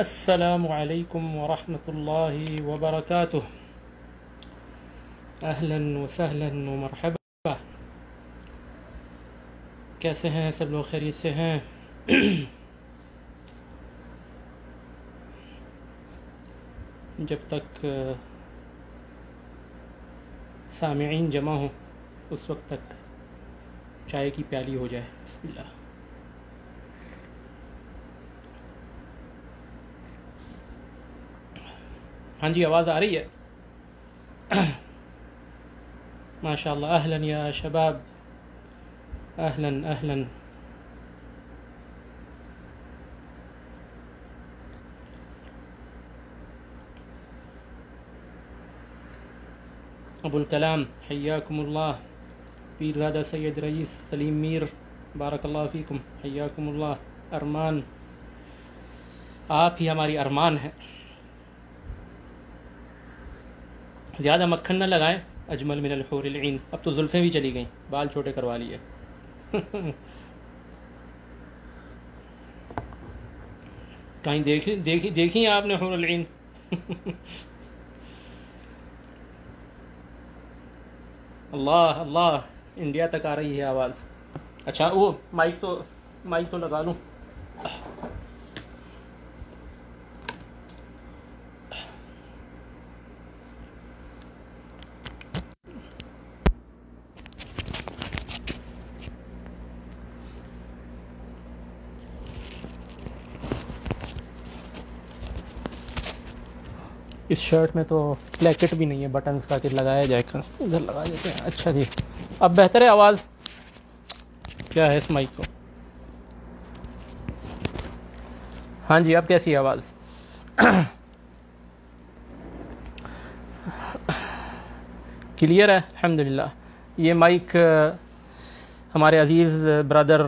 السلام عليكم ورحمة الله وبركاته أهلا وسهلا ومرحبا كاسها سبلو خريسها جبتك سامعين सामعين اس وقت تک چائے کی پیالی ہو جائے بسم اللہ ہاں جی آواز آ رہی ہے ما شاء الله أهلا يا شباب أهلا أهلا أبو الكلام حياكم الله بيد هذا سيد رئيس سليم مير بارك الله فيكم حياكم الله أرمان آپ ہی ہماری ارمان है ज़्यादा मक्खन ना लगाएं अजमल मिनल हूरिन अब तो जुल्फ़ें भी चली गई बाल छोटे करवा लिए कहीं देखी देखी देखी आपने हूरिन अल्लाह अल्लाह इंडिया तक आ रही है आवाज़ अच्छा वो माइक तो माइक तो लगा लूँ इस शर्ट में तो प्लेकेट भी नहीं है बटन्स का कि लगाया जाए उधर लगा देते हैं अच्छा जी अब बेहतर है आवाज़ क्या है इस माइक को हाँ जी अब कैसी आवाज़ क्लियर है अलहमदिल्ला ये माइक हमारे अज़ीज़ ब्रदर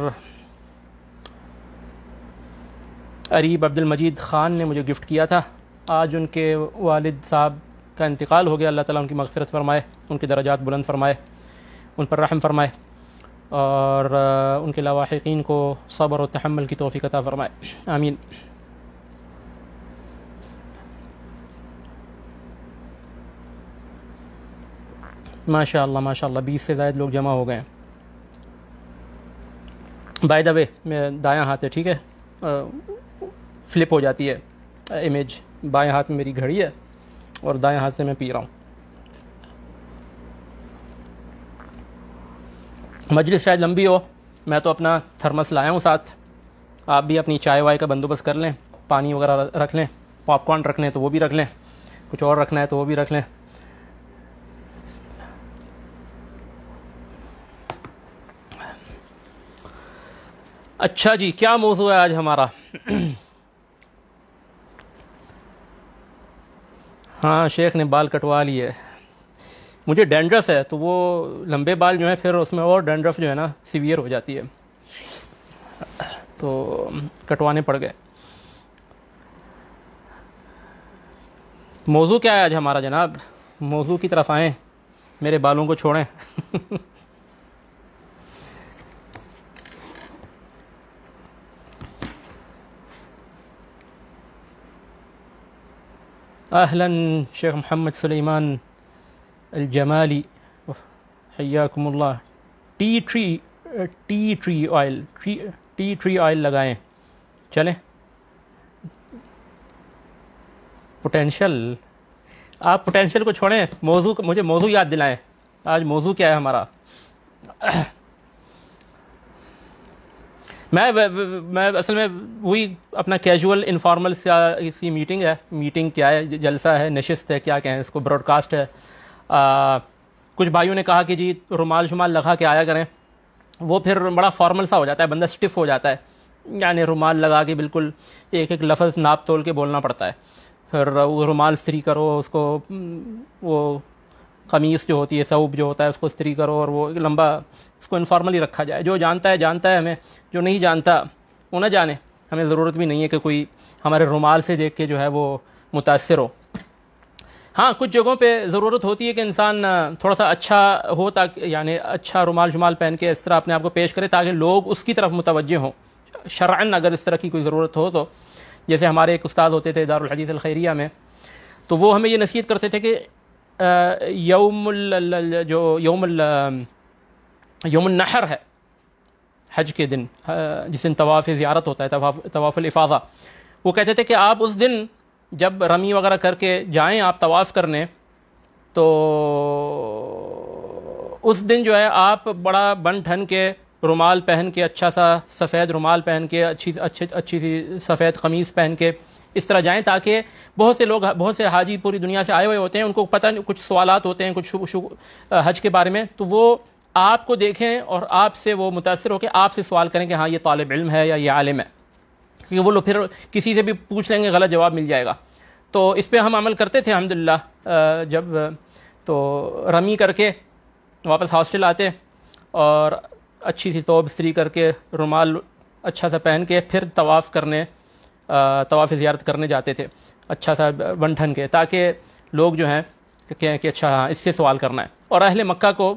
अरीब अब्दुल मजीद ख़ान ने मुझे गिफ़्ट किया था आज उनके वालिद साहब का इंतकाल हो गया अल्लाह ताला उनकी मगफरत फरमाए उनके दर्जात बुलंद फरमाए उन पर रहम फरमाए और उनके लवाकिन को सब्र और तहमल की तोफ़ी फरमाए आमीन माशा माशा बीस से ज़ायद लोग जमा हो गए बाय द वे मैं दायां हाथ है ठीक है फ़्लिप हो जाती है इमेज बाएं हाथ में मेरी घड़ी है और दाएं हाथ से मैं पी रहा हूँ मजलिस शायद लंबी हो मैं तो अपना थर्मस लाया हूँ साथ आप भी अपनी चाय वाय का बंदोबस्त कर लें पानी वगैरह रख लें पॉपकॉर्न रख लें तो वो भी रख लें कुछ और रखना है तो वो भी रख लें अच्छा जी क्या मौजू है आज हमारा हाँ शेख ने बाल कटवा लिए मुझे डेंड्रफ है तो वो लंबे बाल जो है फिर उसमें और डेंड्रफ जो है ना सीवियर हो जाती है तो कटवाने पड़ गए मौजू क्या है आज हमारा जनाब मौजू की तरफ आए मेरे बालों को छोड़ें أهلا شيخ محمد سليمان الجمالي حياكم الله tea tree tea tree oil tree tea tree oil लगाएं चलें पोटेंशियल आप पोटेंशियल को छोड़ें मौजू मुझे मौजू याद दिलाएं आज मौजू क्या है हमारा मैं मैं असल में वही अपना कैजुअल इनफॉर्मल सी मीटिंग है मीटिंग क्या है जलसा है नशस्त है क्या कहें इसको ब्रॉडकास्ट है आ, कुछ भाइयों ने कहा कि जी रुमाल शुमाल लगा के आया करें वो फिर बड़ा फॉर्मल सा हो जाता है बंदा स्टिफ हो जाता है यानी रुमाल लगा के बिल्कुल एक एक लफ्ज़ नाप तोल के बोलना पड़ता है फिर वो रुमाल स्त्री करो उसको वो कमीज़ जो होती है सऊब जो होता है उसको स्त्री करो और वो एक लंबा उसको इनफॉर्मली रखा जाए जो जानता है जानता है हमें जो नहीं जानता वो ना जाने हमें ज़रूरत भी नहीं है कि कोई हमारे रुमाल से देख के जो है वो मुतासर हो हाँ कुछ जगहों पे ज़रूरत होती है कि इंसान थोड़ा सा अच्छा हो ताकि यानी अच्छा रुमाल शुमाल पहन के इस तरह अपने आप को पेश करे ताकि लोग उसकी तरफ मुतवजह हों शरन अगर इस तरह की कोई ज़रूरत हो तो जैसे हमारे एक उस्ताद होते थे दारुल हदीस अल खैरिया में तो वो हमें ये नसीहत करते थे कि यौम जो यौम यम नहर है हज के दिन जिस दिन तवाफ़ ज़्यारत होता है तवाफ तवाफ़ वो कहते थे कि आप उस दिन जब रमी वगैरह करके जाएं आप तवाफ़ करने तो उस दिन जो है आप बड़ा बन ठन के रुमाल पहन के अच्छा सा सफ़ेद रुमाल पहन के अच्छी अच्छी अच्छी सी सफ़ेद कमीज़ पहन के इस तरह जाएं ताकि बहुत से लोग बहुत से हाजी पूरी दुनिया से आए हुए होते हैं उनको पता नहीं कुछ सवाल होते हैं कुछ शु, शु, हज के बारे में तो वो आपको देखें और आपसे वो मुतासर होकर आपसे सवाल करें कि हाँ ये तालब इल्म है या ये आलिम है क्योंकि वो लोग फिर किसी से भी पूछ लेंगे गलत जवाब मिल जाएगा तो इस पर हम अमल करते थे अलहमदिल्ला जब तो रमी करके वापस हॉस्टल आते और अच्छी सी तोब स्त्री करके रुमाल अच्छा सा पहन के फिर तवाफ़ करने तवाफ़ ज़्यारत करने जाते थे अच्छा सा बन ठन के ताकि लोग जो हैं कहें कि अच्छा हाँ इससे सवाल करना है और अहल मक्का को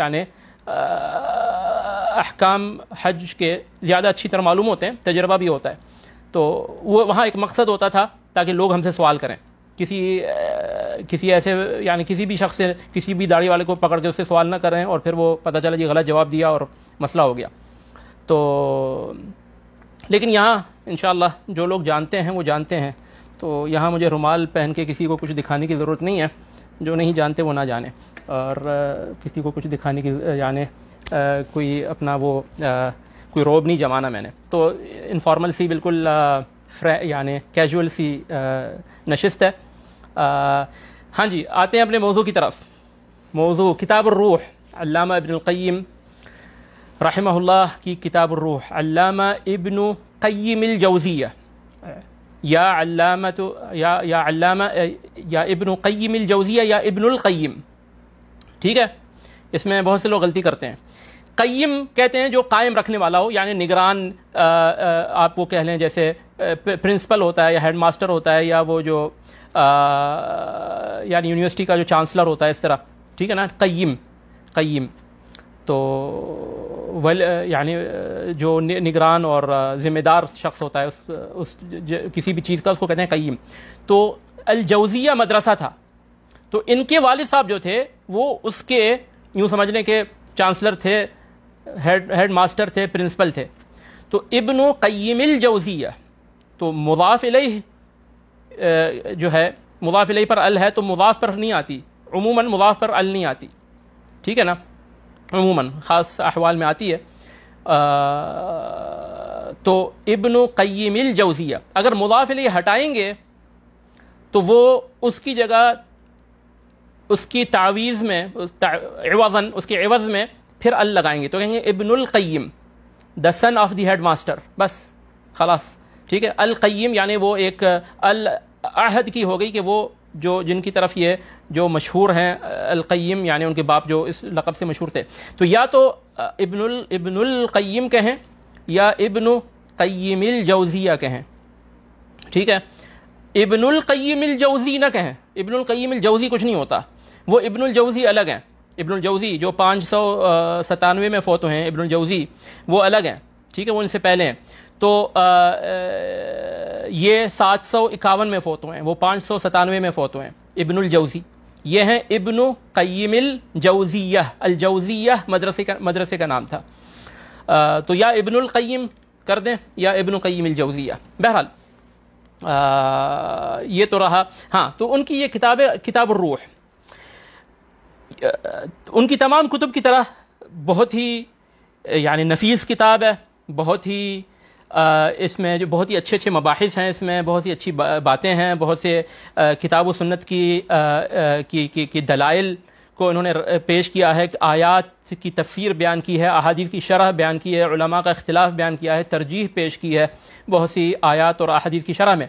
यानी अहकाम हज के ज़्यादा अच्छी तरह मालूम होते हैं तजर्बा भी होता है तो वो वहाँ एक मकसद होता था ताकि लोग हमसे सवाल करें किसी किसी ऐसे यानी किसी भी शख्स से किसी भी दाढ़ी वाले को पकड़ के उससे सवाल ना करें और फिर वो पता चला जी गलत जवाब दिया और मसला हो गया तो लेकिन यहाँ इन जो लोग जानते हैं वो जानते हैं तो यहाँ मुझे रुमाल पहन के किसी को कुछ दिखाने की ज़रूरत नहीं है जो नहीं जानते वो ना जाने और किसी को कुछ दिखाने की यानी कोई अपना वो कोई रोब नहीं जमाना मैंने तो इनफॉर्मल सी बिल्कुल यानी कैजुअल सी नशस्त है हाँ जी आते हैं अपने मौजू की तरफ मौजू किताब रूह अल्लामा इब्न क़य्यम रहमहुल्लाह की किताब रूह अल्लामा इब्न क़य्यम जौज़िया या अल्लामा तो या या अल्लामा या इबन क़य्यम जौज़िया या इबन अलक़य्यम ठीक है इसमें बहुत से लोग गलती करते हैं कईम कहते हैं जो कायम रखने वाला हो यानी निगरान आप वो कह लें जैसे प्रिंसिपल होता है या हेड मास्टर होता है या वो जो यानी यूनिवर्सिटी का जो चांसलर होता है इस तरह ठीक है ना कईम कईम तो वल यानी जो निगरान और ज़िम्मेदार शख्स होता है उस उस किसी भी चीज़ का उसको कहते हैं कईम तो अलजौज़िया मदरसा था तो इनके वालिद साहब जो थे वो उसके यूँ समझने के चांसलर थे हेड हेड मास्टर थे प्रिंसिपल थे तो इब्न कईमिल जौज़िया तो मुदाफ़ जो है मुदाफ़ पर अल है तो मुदाफ़ पर नहीं आती अमूमन मुदाफ़ पर अल नहीं आती ठीक है ना अमूमन ख़ास अहवाल में आती है आ, तो इब्न कईमिल जौज़िया अगर मुदाफ़ हटाएंगे तो वो उसकी जगह उसकी तावीज़ में एवज़न उसके एवज़ में फिर अल लगाएंगे तो कहेंगे इब्नुल क़य्यम the son of the headmaster बस खलास ठीक है अल क़य्यम यानी वो एक अल अहद की हो गई कि वो जो जिनकी तरफ ये जो मशहूर हैं अलकैम यानी उनके बाप जो इस लक़ब से मशहूर थे तो या तो इब्नुल इब्नुलकैम कहें या इब्न कैमिल जौज़िया कहें ठीक है इब्नुलकैमिल जौज़ी ना कहें इब्नुलकैमिल जौज़ी कुछ नहीं होता वो इब्नुल जौज़ी अलग हैं इब्नुल जौज़ी जो पाँच सौ सतानवे में फ़ोत हैं इब्नुल जौज़ी वो अलग हैं ठीक है वो इनसे पहले हैं तो आ, ये सात सौ इक्यावन में फ़ोत हैं वो पाँच सौ सतानवे में फ़ोत हैं इब्नुल जौज़ी ये हैं इब्न कईमिल जौज़िया अलजौज़िया मदरसे का मदरसे का नाम था आ, तो या इब्नुल कईम कर दें या इब्न कईम अलजौज़िया बहरहाल ये तो रहा हाँ तो उनकी ये किताब किताब रूह उनकी तमाम कुतुब की तरह बहुत ही यानी नफीस किताब है बहुत ही इसमें जो बहुत ही अच्छे अच्छे मबास हैं इसमें बहुत ही अच्छी बा, बातें हैं बहुत से किताब व सुन्नत की, आ, आ, की, की, की दलाइल को इन्होंने पेश किया है आयात की तफसीर बयान की है अहादीस की शरह बयान की है उलमा का अख्तिलाफ बयान किया है तरजीह पेश की है बहुत सी आयात और अहादीस की शरह में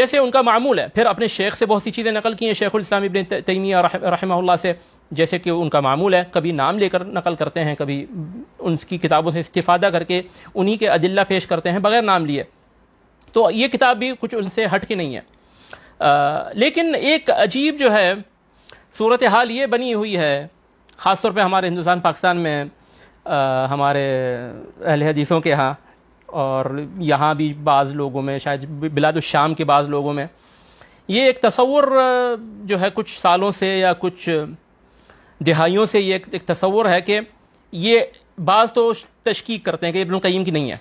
जैसे उनका मामूल है फिर अपने शेख से बहुत सी चीज़ें नकल की हैं शेखुल इस्लाम इबन तैमिया रह, से जैसे कि उनका मामूल है कभी नाम लेकर नकल करते हैं कभी उनकी किताबों से इस्तीफ़ादा करके उन्हीं के अदिल्ला पेश करते हैं बग़ैर नाम लिए तो ये किताब भी कुछ उनसे हट के नहीं है आ, लेकिन एक अजीब जो है सूरत हाल ये बनी हुई है ख़ासतौर पर हमारे हिंदुस्तान पाकिस्तान में आ, हमारे अहल हदीसों के यहाँ और यहाँ भी बाज़ लोगों में शायद शाम के बाज़ लोगों में ये एक तस्वुर जो है कुछ सालों से या कुछ दिहाइयों से ये एक, एक तस्वर है कि ये बाज़ तो तशकीक करते हैं कि इबन कईम की नहीं है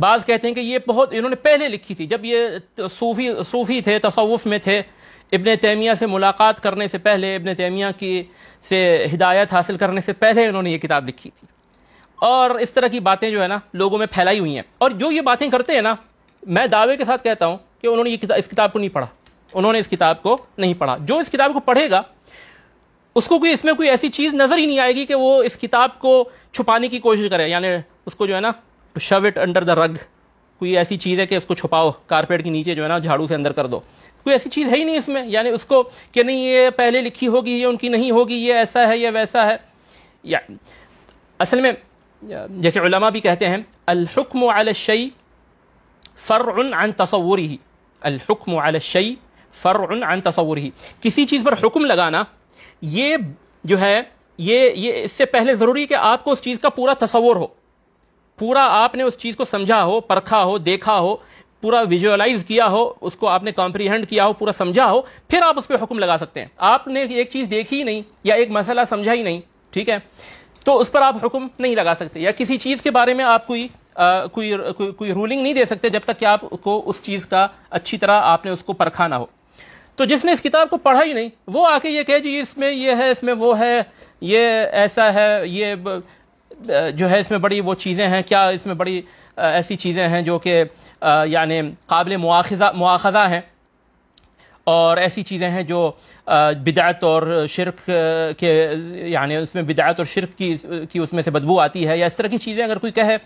बाज़ कहते हैं कि ये बहुत इन्होंने पहले लिखी थी जब ये सूफ़ी सूफ़ी थे तसवुफ़ में थे इबन तैमिया से मुलाकात करने से पहले इबन तैमिया की से हिदायत हासिल करने से पहले इन्होंने ये किताब लिखी थी और इस तरह की बातें जो है ना लोगों में फैलाई हुई हैं और जो ये बातें करते हैं ना मैं दावे के साथ कहता हूँ कि उन्होंने ये किताब इस किताब को नहीं पढ़ा उन्होंने इस किताब को नहीं पढ़ा जो इस किताब को पढ़ेगा उसको कोई इसमें कोई ऐसी चीज़ नज़र ही नहीं आएगी कि वो इस किताब को छुपाने की कोशिश करे यानी उसको जो है ना टू शव इट अंडर द रग कोई ऐसी चीज़ है कि उसको छुपाओ कारपेट के नीचे जो है ना झाड़ू से अंदर कर दो कोई ऐसी चीज़ है ही नहीं इसमें यानी उसको कि नहीं ये पहले लिखी होगी ये उनकी नहीं होगी ये ऐसा है ये वैसा है या असल में जैसे उलमा भी कहते हैं अलहुक्म शई फ़र्न अन ही अलहुक्म शई फ़र अन ही किसी चीज़ पर हुक्म लगाना ये जो है ये ये इससे पहले ज़रूरी है कि आपको उस चीज़ का पूरा तस्वर हो पूरा आपने उस चीज़ को समझा हो परखा हो देखा हो पूरा विजुअलाइज किया हो उसको आपने कॉम्प्रीहेंड किया हो पूरा समझा हो फिर आप उस पर हुक्म लगा सकते हैं आपने एक चीज़ देखी ही नहीं या एक मसला समझा ही नहीं ठीक है तो उस पर आप हुक्म नहीं लगा सकते या किसी चीज़ के बारे में आप कोई आ, कोई कोई, कोई रूलिंग नहीं दे सकते जब तक कि आपको उस चीज़ का अच्छी तरह आपने उसको परखा ना हो तो जिसने इस किताब को पढ़ा ही नहीं वो आके ये कहे जी इसमें ये है इसमें वो है ये ऐसा है ये जो है इसमें बड़ी वो चीज़ें हैं क्या इसमें बड़ी ऐसी चीज़ें हैं जो कि यानी काबिल मुआजा मुआखजा हैं और ऐसी चीज़ें हैं जो बिदात और शिरक के यानी उसमें बिदात और शिरक की की उसमें से बदबू आती है या इस तरह की चीज़ें अगर कोई कहे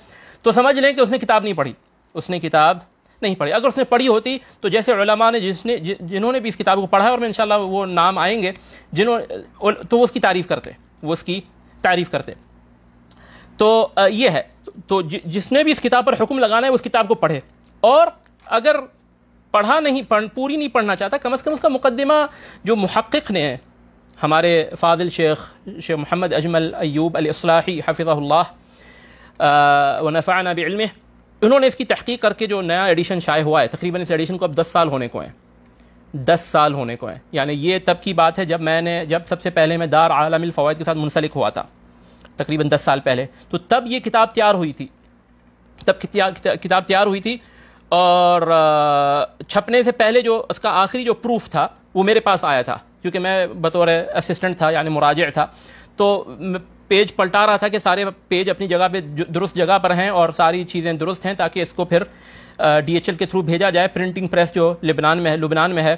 तो समझ लें कि उसने किताब नहीं पढ़ी उसने किताब नहीं पढ़ी अगर उसने पढ़ी होती तो जैसे उलमा ने जिसने जिन्होंने भी इस किताब को पढ़ा है और मैं इन वो नाम आएंगे जिन्होंने तो वो उसकी तारीफ़ करते वो उसकी तारीफ़ करते तो ये है तो जिसने भी इस किताब पर हुक्म लगाना है उस किताब को पढ़े और अगर पढ़ा नहीं पढ़ पूरी नहीं पढ़ना चाहता कम अज़ कम उसका मुकदमा जो महक्क ने है हमारे फादिल शेख शेख मोहम्मद अजमल अयूब अलसलाही हफ़िज़ल्ला वनफ़ाना उन्होंने इसकी तहकीक करके जो नया एडिशन शाये हुआ है तकरीबन इस एडिशन को अब दस साल होने को है दस साल होने को है यानी ये तब की बात है जब मैंने जब सबसे पहले मैं दार आलम फ़वाद के साथ मुंसलिक हुआ था तकरीबन दस साल पहले तो तब ये किताब तैयार हुई थी तब किताब तैयार हुई थी और छपने से पहले जो उसका आखिरी जो प्रूफ था वो मेरे पास आया था क्योंकि मैं बतौर असिस्टेंट था यानी मुराज था तो पेज पलटा रहा था कि सारे पेज अपनी जगह पे दुरुस्त जगह पर हैं और सारी चीज़ें दुरुस्त हैं ताकि इसको फिर डीएचएल के थ्रू भेजा जाए प्रिंटिंग प्रेस जो लिबनान में है लुबनान में है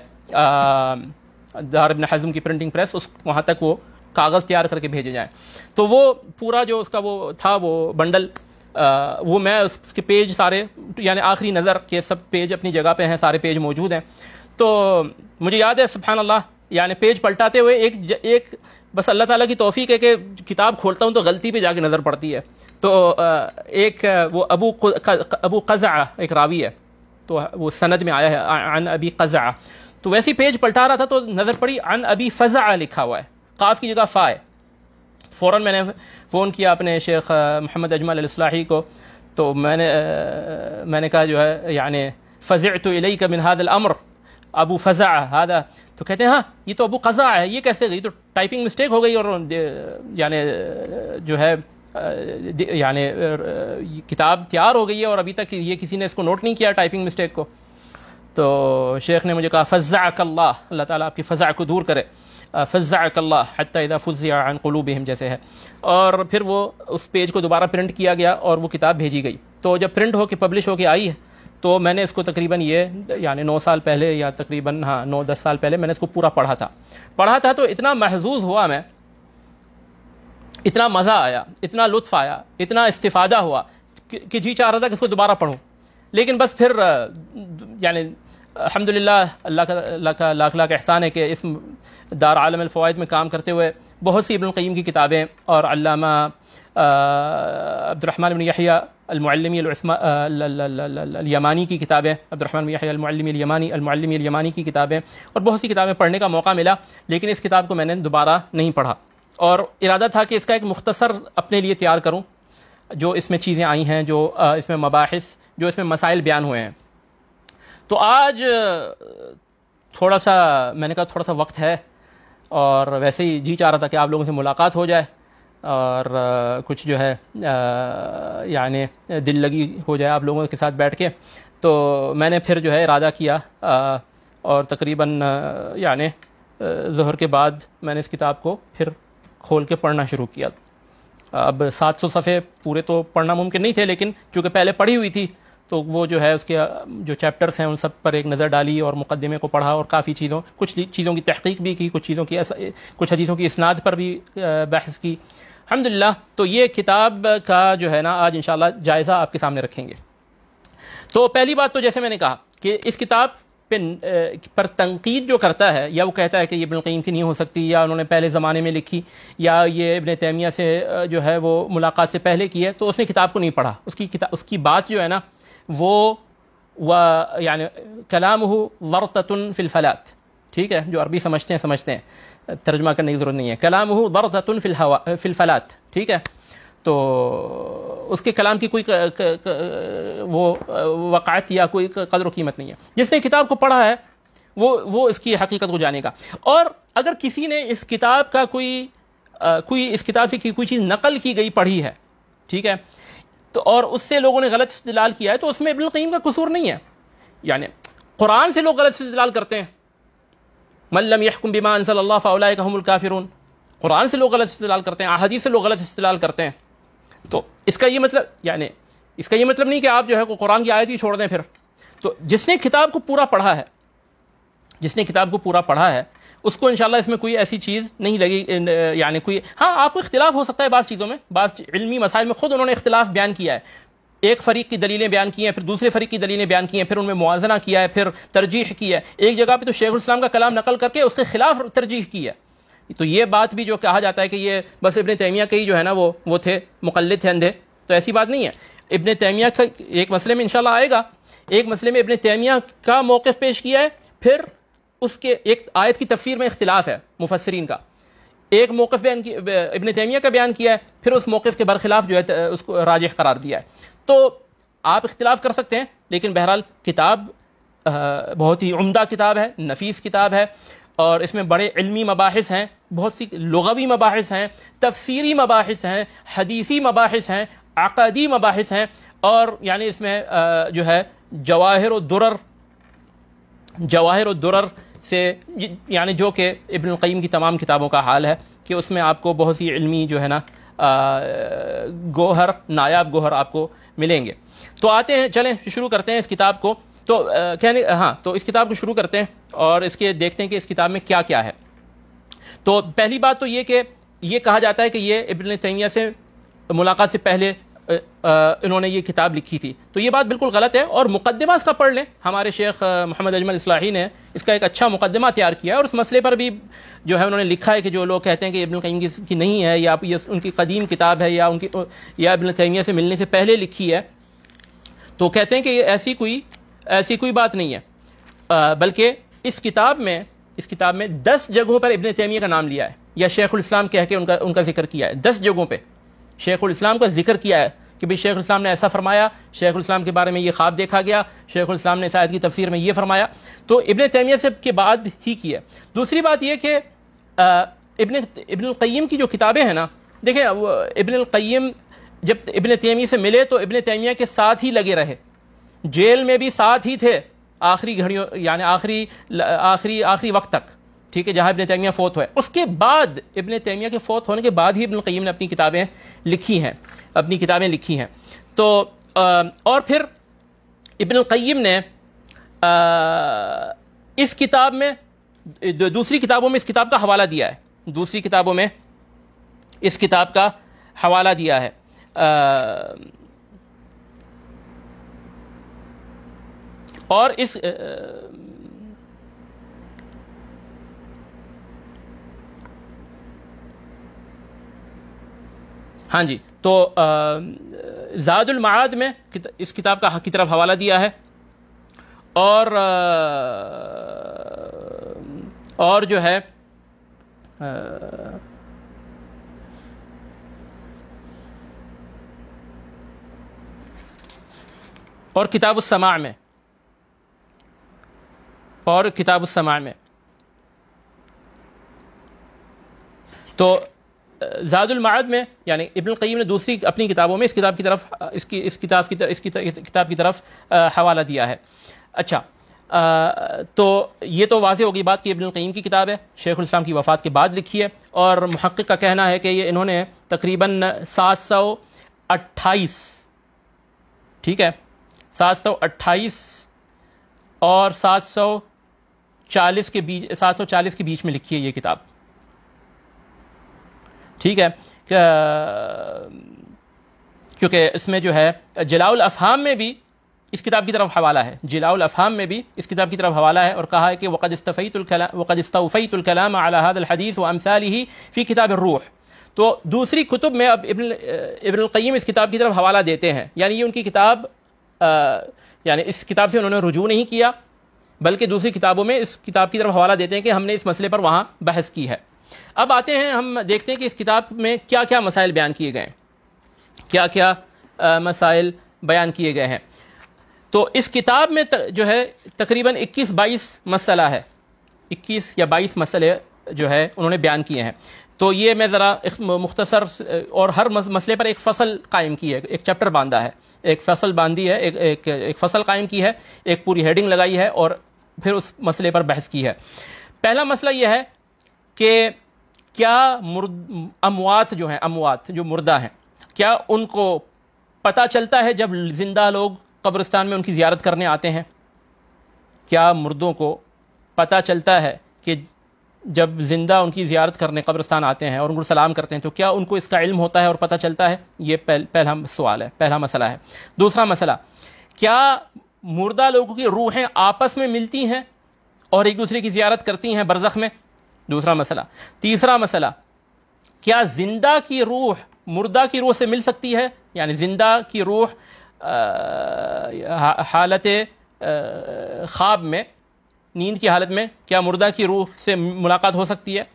दारबिन हज़म की प्रिंटिंग प्रेस उस वहाँ तक वो कागज़ तैयार करके भेजे जाएँ तो वो पूरा जो उसका वो था वो बंडल आ, वो मैं उसके पेज सारे यानी आखिरी नज़र के सब पेज अपनी जगह पे हैं सारे पेज मौजूद हैं तो मुझे याद है सुबहान अल्लाह यानी पेज पलटाते हुए एक एक बस अल्लाह ताला की तोफ़ी है कि किताब खोलता हूँ तो गलती पे जाके नज़र पड़ती है तो एक वो अबू अबू कज़ा एक रावी है तो वो सनद में आया है अन अबी कज़ा तो वैसे ही पेज पलटा रहा था तो नज़र पड़ी अन अबी फ़ज़ा लिखा हुआ है काफ़ की जगह फ़ा है फ़ौर मैंने फ़ोन किया अपने शेख मोहम्मद अजमल को तो मैंने मैंने कहा जो है यानि फ़ज़ तो इलई का मिनहाद अमर अबू फ़ज़ा हादा तो कहते हैं हाँ ये तो अबू क़ज़ा है ये कैसे गई तो टाइपिंग मिस्टेक हो गई और यानी जो है यानी किताब तैयार हो गई है और अभी तक ये किसी ने इसको नोट नहीं किया टाइपिंग मिस्टेक को तो शेख ने मुझे कहा फ़ज़ा कल्ला अल्लाह ताला आपकी फ़ज़ा को दूर करे फ़ज़ा कल्ला हतदा क़लूब कलूबहम जैसे है और फिर वो उस पेज को दोबारा प्रिंट किया गया और वो किताब भेजी गई तो जब प्रिंट होकर पब्लिश होकर आई है तो मैंने इसको तकरीबन ये यानी नौ साल पहले या तकरीबन हाँ नौ दस साल पहले मैंने इसको पूरा पढ़ा था पढ़ा था तो इतना महजूज हुआ मैं इतना मज़ा आया इतना लुत्फ़ आया इतना इस्तीफ़ादा हुआ कि, कि जी चाह रहा था कि इसको दोबारा पढ़ूँ लेकिन बस फिर यानी अलहमदिल्ला अल्लाह का अल्लाह का लाख लाख एहसान है कि इस दार आलम फ़वाद में काम करते हुए बहुत सी इब्नकईम की किताबें और अल्लामा की किताबें अब्दुलरहमान यमानी की किताबें और बहुत सी किताबें पढ़ने का मौका मिला लेकिन इस किताब को मैंने दोबारा नहीं पढ़ा और इरादा था कि इसका एक मुख्तसर अपने लिए तैयार करूँ जो इसमें चीज़ें आई हैं जो इसमें मबास जो इसमें मसाइल बयान हुए हैं तो आज थोड़ा सा मैंने कहा थोड़ा सा वक्त है और वैसे ही जी चाह रहा था कि आप लोगों से मुलाकात हो जाए और कुछ जो है यानी दिल लगी हो जाए आप लोगों के साथ बैठ के तो मैंने फिर जो है इरादा किया और तकरीबन यानी जहर के बाद मैंने इस किताब को फिर खोल के पढ़ना शुरू किया अब 700 सफ़े पूरे तो पढ़ना मुमकिन नहीं थे लेकिन चूँकि पहले पढ़ी हुई थी तो वो जो है उसके जो चैप्टर्स हैं उन सब पर एक नज़र डाली और मुकदमे को पढ़ा और काफ़ी चीज़ों कुछ चीज़ों की तहकीक भी की कुछ चीज़ों की कुछ हदीसों की इसनाद पर भी बहस की अलहमदिल्ला तो ये किताब का जो है ना आज इन जायज़ा आपके सामने रखेंगे तो पहली बात तो जैसे मैंने कहा कि इस किताब पे पर तनकीद जो करता है या वो कहता है कि ये इबन की नहीं हो सकती या उन्होंने पहले ज़माने में लिखी या ये इबन तैमिया से जो है वो मुलाकात से पहले की है तो उसने किताब को नहीं पढ़ा उसकी किताब उसकी बात जो है ना वो व यानि कलाम हो वर्तन फ़िलफलात ठीक है जो अरबी समझते हैं समझते हैं तर्जमा करने की ज़रूरत नहीं है कलाम हो वर्तन फ़िलहवा फ़िलफलात ठीक है तो उसके कलाम की कोई क, क, क, वो वक़ात या कोई कदर कीमत नहीं है जिसने किताब को पढ़ा है वो वो इसकी हकीकत को जानेगा और अगर किसी ने इस किताब का कोई आ, कोई इस किताब की कोई चीज़ नकल की गई पढ़ी है ठीक है तो और उससे लोगों ने गलत इस्तेलाल किया है तो उसमें इबन का कसूर नहीं है यानी कुरान से लोग गलत इस्तेलाल करते हैं मल्लम यहकुम बिमान सल्ला फ़लाकाफ़िरून कुरान से लोग गलत इस्तेलाल करते हैं अहदी से लोग गलत इस्तेलाल करते हैं तो इसका ये मतलब यानी इसका ये मतलब नहीं कि आप जो है कुरान की आयत ही छोड़ दें फिर तो जिसने किताब को पूरा पढ़ा है जिसने किताब को पूरा पढ़ा है उसको इनशाला इसमें कोई ऐसी चीज़ नहीं लगी यानी कोई हाँ आपको इख्तलाफ हो सकता है बाज़ चीज़ों में बाज़ इलमी मसाइल में ख़ुद उन्होंने इख्तलाफ बयान किया है एक फरीक की दलीलें बयान की हैं फिर दूसरे फरीक की दलीलें बयान की हैं फिर उनमें मुआजना किया है फिर तरजीह की है एक जगह पे तो शेख इस्लाम का कलाम नकल करके उसके खिलाफ तरजीह की है तो ये बात भी जो कहा जाता है कि ये बस इबन तैमिया के ही जो है ना वो वो थे मुकल थे अंधे तो ऐसी बात नहीं है इबन तैमिया का एक मसले में इनशाला आएगा एक मसले में इबन तैमिया का मौक़ पेश किया है फिर उसके एक आयत की तफसीर में इख्तलाफ है मुफसरीन का एक मौक़ बयान इबन तैमिया का बयान किया है फिर उस मौक़ के बरखिलाफ जो है उसको राजह करार दिया है तो आप इख्तलाफ कर सकते हैं लेकिन बहरहाल किताब बहुत ही उमदा किताब है नफीस किताब है और इसमें बड़े इलमी मबास हैं बहुत सी लगावी मबास हैं तफसीरी मबास हैं हदीसी मबास हैं आकदी मबास हैं और यानी इसमें जो है जवाहर दुरर जवाहिर दुरर से यानी जो कि इब्न की तमाम किताबों का हाल है कि उसमें आपको बहुत सी इलमी जो है ना गोहर नायाब गोहर आपको मिलेंगे तो आते हैं चलें शुरू करते हैं इस किताब को तो कहने हाँ तो इस किताब को शुरू करते हैं और इसके देखते हैं कि इस किताब में क्या क्या है तो पहली बात तो ये कि ये कहा जाता है कि ये इबन तैमिया से मुलाकात से पहले इन्होंने ये किताब लिखी थी तो ये बात बिल्कुल गलत है और मुकदमा इसका पढ़ लें हमारे शेख मोहम्मद अजमल इस्लाही ने इसका एक अच्छा मुकदमा तैयार किया है और इस मसले पर भी जो है उन्होंने लिखा है कि जो लोग कहते हैं कि इबन तैम की नहीं है या ये उनकी कदीम किताब है या उनकी या इबन तैमिया से मिलने से पहले लिखी है तो कहते हैं कि ऐसी कोई ऐसी कोई बात नहीं है बल्कि इस किताब में इस किताब में दस जगहों पर इबन तैमिया का नाम लिया है या उ इस्लाम कह के उनका उनका जिक्र किया है दस जगहों पर शेख इस्लाम का जिक्र किया है कि भाई शेख इस्लाम ने ऐसा फरमाया शेख उम के बारे में ये ख्वाब देखा गया शेख उम ने शायद की तफसीर में ये फरमाया तो इबन तैमिया से के बाद ही किया दूसरी बात यह कि इबन इबन क़यम की जो किताबें हैं ना देखें इबन क़यम जब इबन तैमिया से मिले तो इबन तैमिया के साथ ही लगे रहे जेल में भी साथ ही थे आखिरी घड़ियों यानी आखिरी आखिरी आखिरी वक्त तक ठीक है जहाँ इबन तैमिया फोत हुए उसके बाद इबन तैमिया के फोत होने के बाद ही इबन क़ीम ने अपनी किताबें लिखी हैं अपनी किताबें लिखी हैं तो आ, और फिर इबन क़ीम ने आ, इस किताब में दूसरी किताबों में इस किताब का हवाला दिया है दूसरी किताबों में इस किताब का हवाला दिया है आ, और इस हाँ जी तो जादुलमाद में इस किताब का हकी की तरफ हवाला दिया है और और जो है और किताब समा में और किताब समा में तो जादुलमाद में यानी इब्न क़ीम ने दूसरी अपनी किताबों में इस किताब की तरफ इसकी इस किताब की तर, इस किताब की तरफ हवाला दिया है अच्छा आ, तो ये तो वाजह होगी बात कि इब्न क़ीम की किताब है शेख इस्लाम की वफ़ात के बाद लिखी है और महक़ का कहना है कि ये इन्होंने तकरीबन सात सौ अट्ठाईस ठीक है सात सौ अट्ठाईस और सात सौ चालीस के बीच सात सौ चालीस के बीच में लिखी है ये किताब ठीक है क्योंकि इसमें जो है जलाउल अफहाम में भी इस किताब की तरफ हवाला है जिलाउल अफहाम में भी इस किताब की तरफ हवाला है और कहा है कि वक़दस्तफ़ीतलाम हदीस व अमसाल ही फ़ी किताब रूह तो दूसरी कुतुब में अब इब्न इब्नकईम इस किताब की तरफ हवाला देते हैं यानी ये उनकी किताब यानी इस किताब से उन्होंने रुजू नहीं किया बल्कि दूसरी किताबों में इस किताब की तरफ हवाला देते हैं कि हमने इस मसले पर वहाँ बहस की है अब आते हैं हम देखते हैं कि इस किताब में क्या क्या मसाइल बयान किए गए हैं क्या क्या मसाइल बयान किए गए हैं तो इस किताब में त, जो है तकरीबन 21-22 मसला है 21 या 22 मसले जो है उन्होंने बयान किए हैं तो ये मैं ज़रा मुख्तसर और हर मसले पर एक फ़सल कायम की है एक चैप्टर बांधा है एक फसल बांधी है एक एक, एक फसल कायम की है एक पूरी हेडिंग लगाई है और फिर उस मसले पर बहस की है पहला मसला यह है कि क्या मुर्द अमवात जो हैं अमवात जो मुर्दा हैं क्या उनको पता चलता है जब जिंदा लोग कब्रिस्तान में उनकी ज़्यारत करने आते हैं क्या मुर्दों को पता चलता है कि जब ज़िंदा उनकी ज़्यारत करने कब्रिस्तान आते हैं और उनको सलाम करते हैं तो क्या उनको इसका इल्म होता है और पता चलता है ये पहल, पहला सवाल है पहला मसला है दूसरा मसला क्या मुर्दा लोगों की रूहें आपस में मिलती हैं और एक दूसरे की ज़्यारत करती हैं बरज़ख में दूसरा मसला तीसरा मसला क्या जिंदा की रूह मुर्दा की रूह से मिल सकती है यानी जिंदा की रूह हालत ख्वाब में नींद की हालत में क्या मुर्दा की रूह से मुलाकात हो सकती है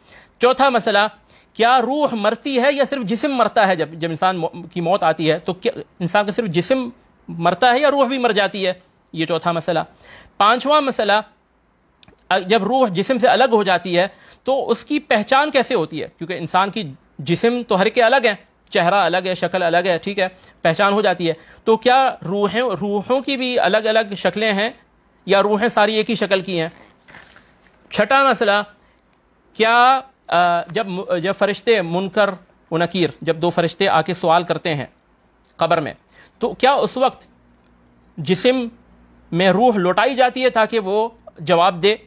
चौथा मसला क्या रूह मरती है या सिर्फ जिसम मरता है जब जब इंसान की मौत आती है तो क्या इंसान का सिर्फ जिसम मरता है या रूह भी मर जाती है ये चौथा मसला पांचवा मसला जब रूह जिसम से अलग हो जाती है तो उसकी पहचान कैसे होती है क्योंकि इंसान की जिसम तो हर के अलग है चेहरा अलग है शक्ल अलग है ठीक है पहचान हो जाती है तो क्या रूहें रूहों की भी अलग अलग शक्लें हैं या रूहें सारी एक ही शक्ल की हैं छठा मसला क्या जब जब फरिश्ते मुनकर व नकीर जब दो फरिश्ते आके सवाल करते हैं कब्र में तो क्या उस वक्त जिसम में रूह लौटाई जाती है ताकि वो जवाब दे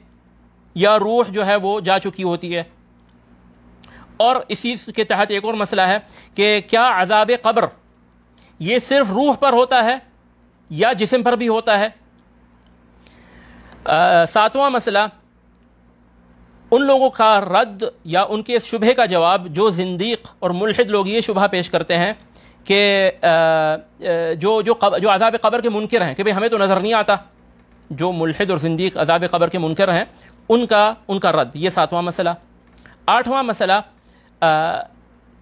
या रूह जो है वो जा चुकी होती है और इसी के तहत एक और मसला है कि क्या अजाब कब्र ये सिर्फ रूह पर होता है या जिसम पर भी होता है सातवां मसला उन लोगों का रद्द या उनके इस शुभे का जवाब जो जिंदीक और मुलहद लोग ये शुभा पेश करते हैं कि जो जो जो अजाब कबर के मुनकर हैं कि भाई हमें तो नज़र नहीं आता जो मुलहद और जिंदीक अजाब कबर के मुनकर हैं उनका उनका रद्द ये सातवां मसला आठवां मसला आ,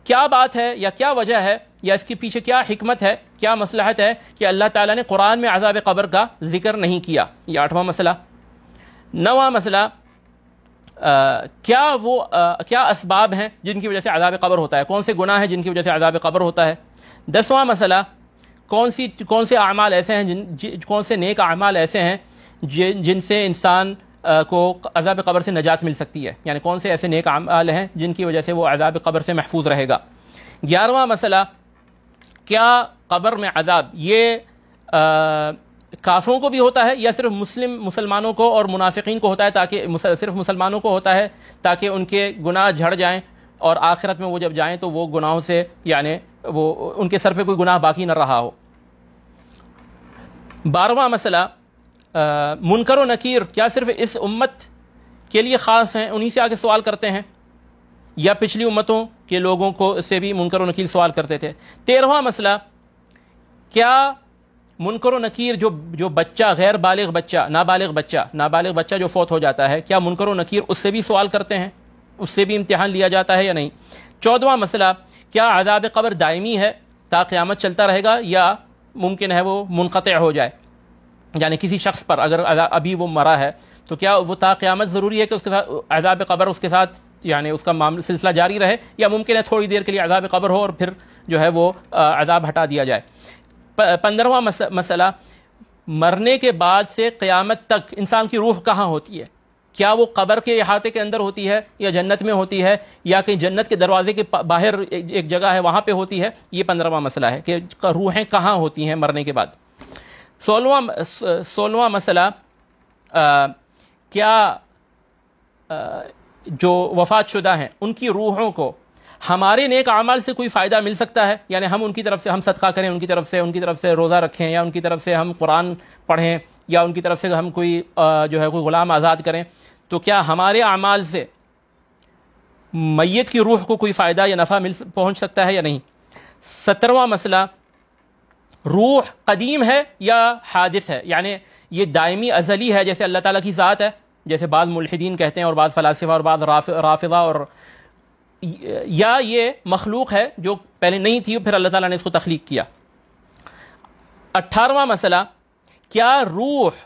क्या बात है या क्या वजह है या इसके पीछे क्या हमत है क्या मसलहत है कि अल्लाह ताला ने कुरान में अजाब कब्र का जिक्र नहीं किया ये आठवां मसला नवा मसला आ, क्या वो आ, क्या इसबाब हैं जिनकी वजह से अजाब कब्र होता है कौन से गुनाह हैं जिनकी वजह से अजाब कब्र होता है दसवां मसला कौन सी कौन से अमाल ऐसे हैं जिन कौन से नेक अमाल ऐसे हैं जिनसे इंसान को अजाब कब्र से नजात मिल सकती है यानी कौन से ऐसे नेक आमाल हैं जिनकी वजह से वो अजाब कब्र से महफूज रहेगा ग्यारहवा मसला क्या कब्र में अजाब ये आ, काफ़रों को भी होता है या सिर्फ मुस्लिम मुसलमानों को और मुनाफिकीन को होता है ताकि मुसल, सिर्फ मुसलमानों को होता है ताकि उनके गुनाह झड़ जाएँ और आखिरत में वो जब जाएँ तो वो गुनाहों से यानि वो उनके सर पर कोई गुनाह बाकी न रहा हो बारहवा मसला मुनकर नकीर क्या सिर्फ इस उम्मत के लिए ख़ास हैं उन्हीं से आगे सवाल करते हैं या पिछली उम्मतों के लोगों को से भी मुनकर नकीर सवाल करते थे तेरहवा मसला क्या मुनकर नकीर जो जो बच्चा गैर बालिग बच्चा नाबालिग बच्चा नाबालिग बच्चा जो फौत हो जाता है क्या मुनकर नकीर उससे भी सवाल करते हैं उससे भी इम्तहान लिया जाता है या नहीं चौदवा मसला क्या आदाब कबर दायमी है ता चलता रहेगा या मुमकिन है वो मुनक़ हो जाए यानी किसी शख्स पर अगर अभी वो मरा है तो क्या वो ताक़्यामत ज़रूरी है कि उसके साथ अजाब कबर उसके साथ यानी उसका मामला सिलसिला जारी रहे या मुमकिन है थोड़ी देर के लिए अजाब कबर हो और फिर जो है वो अजाब हटा दिया जाए पंद्रवा मस, मसला मरने के बाद से क़्यामत तक इंसान की रूह कहाँ होती है क्या वो कबर के अहाते के अंदर होती है या जन्नत में होती है या कहीं जन्नत के दरवाजे के बाहर एक जगह है वहाँ पे होती है ये पंद्रहवा मसला है कि रूहें कहाँ होती हैं मरने के बाद सोलवा सोलवा मसला आ, क्या आ, जो वफात शुदा हैं उनकी रूहों को हमारे नेक आमाल से कोई फ़ायदा मिल सकता है यानी हम उनकी तरफ से हम सदका करें उनकी तरफ से उनकी तरफ से रोज़ा रखें या उनकी तरफ से हम कुरान पढ़ें या उनकी तरफ से हम कोई जो है कोई ग़ुलाम आज़ाद करें तो क्या हमारे अमाल से मैत की रूह को कोई फ़ायदा या नफ़ा मिल पहुँच सकता है या नहीं सत्रवा मसला रूह कदीम है या हादिस है यानी ये दायमी अजली है जैसे अल्लाह ताला की ज़ात है जैसे बाद मुलहदीन कहते हैं और बाद फ़लासफ़ा और बाद राफ, राफिदा और या ये मखलूक है जो पहले नहीं थी फिर अल्लाह ताला ने इसको तख्लीक किया अट्ठारवा मसला क्या रूह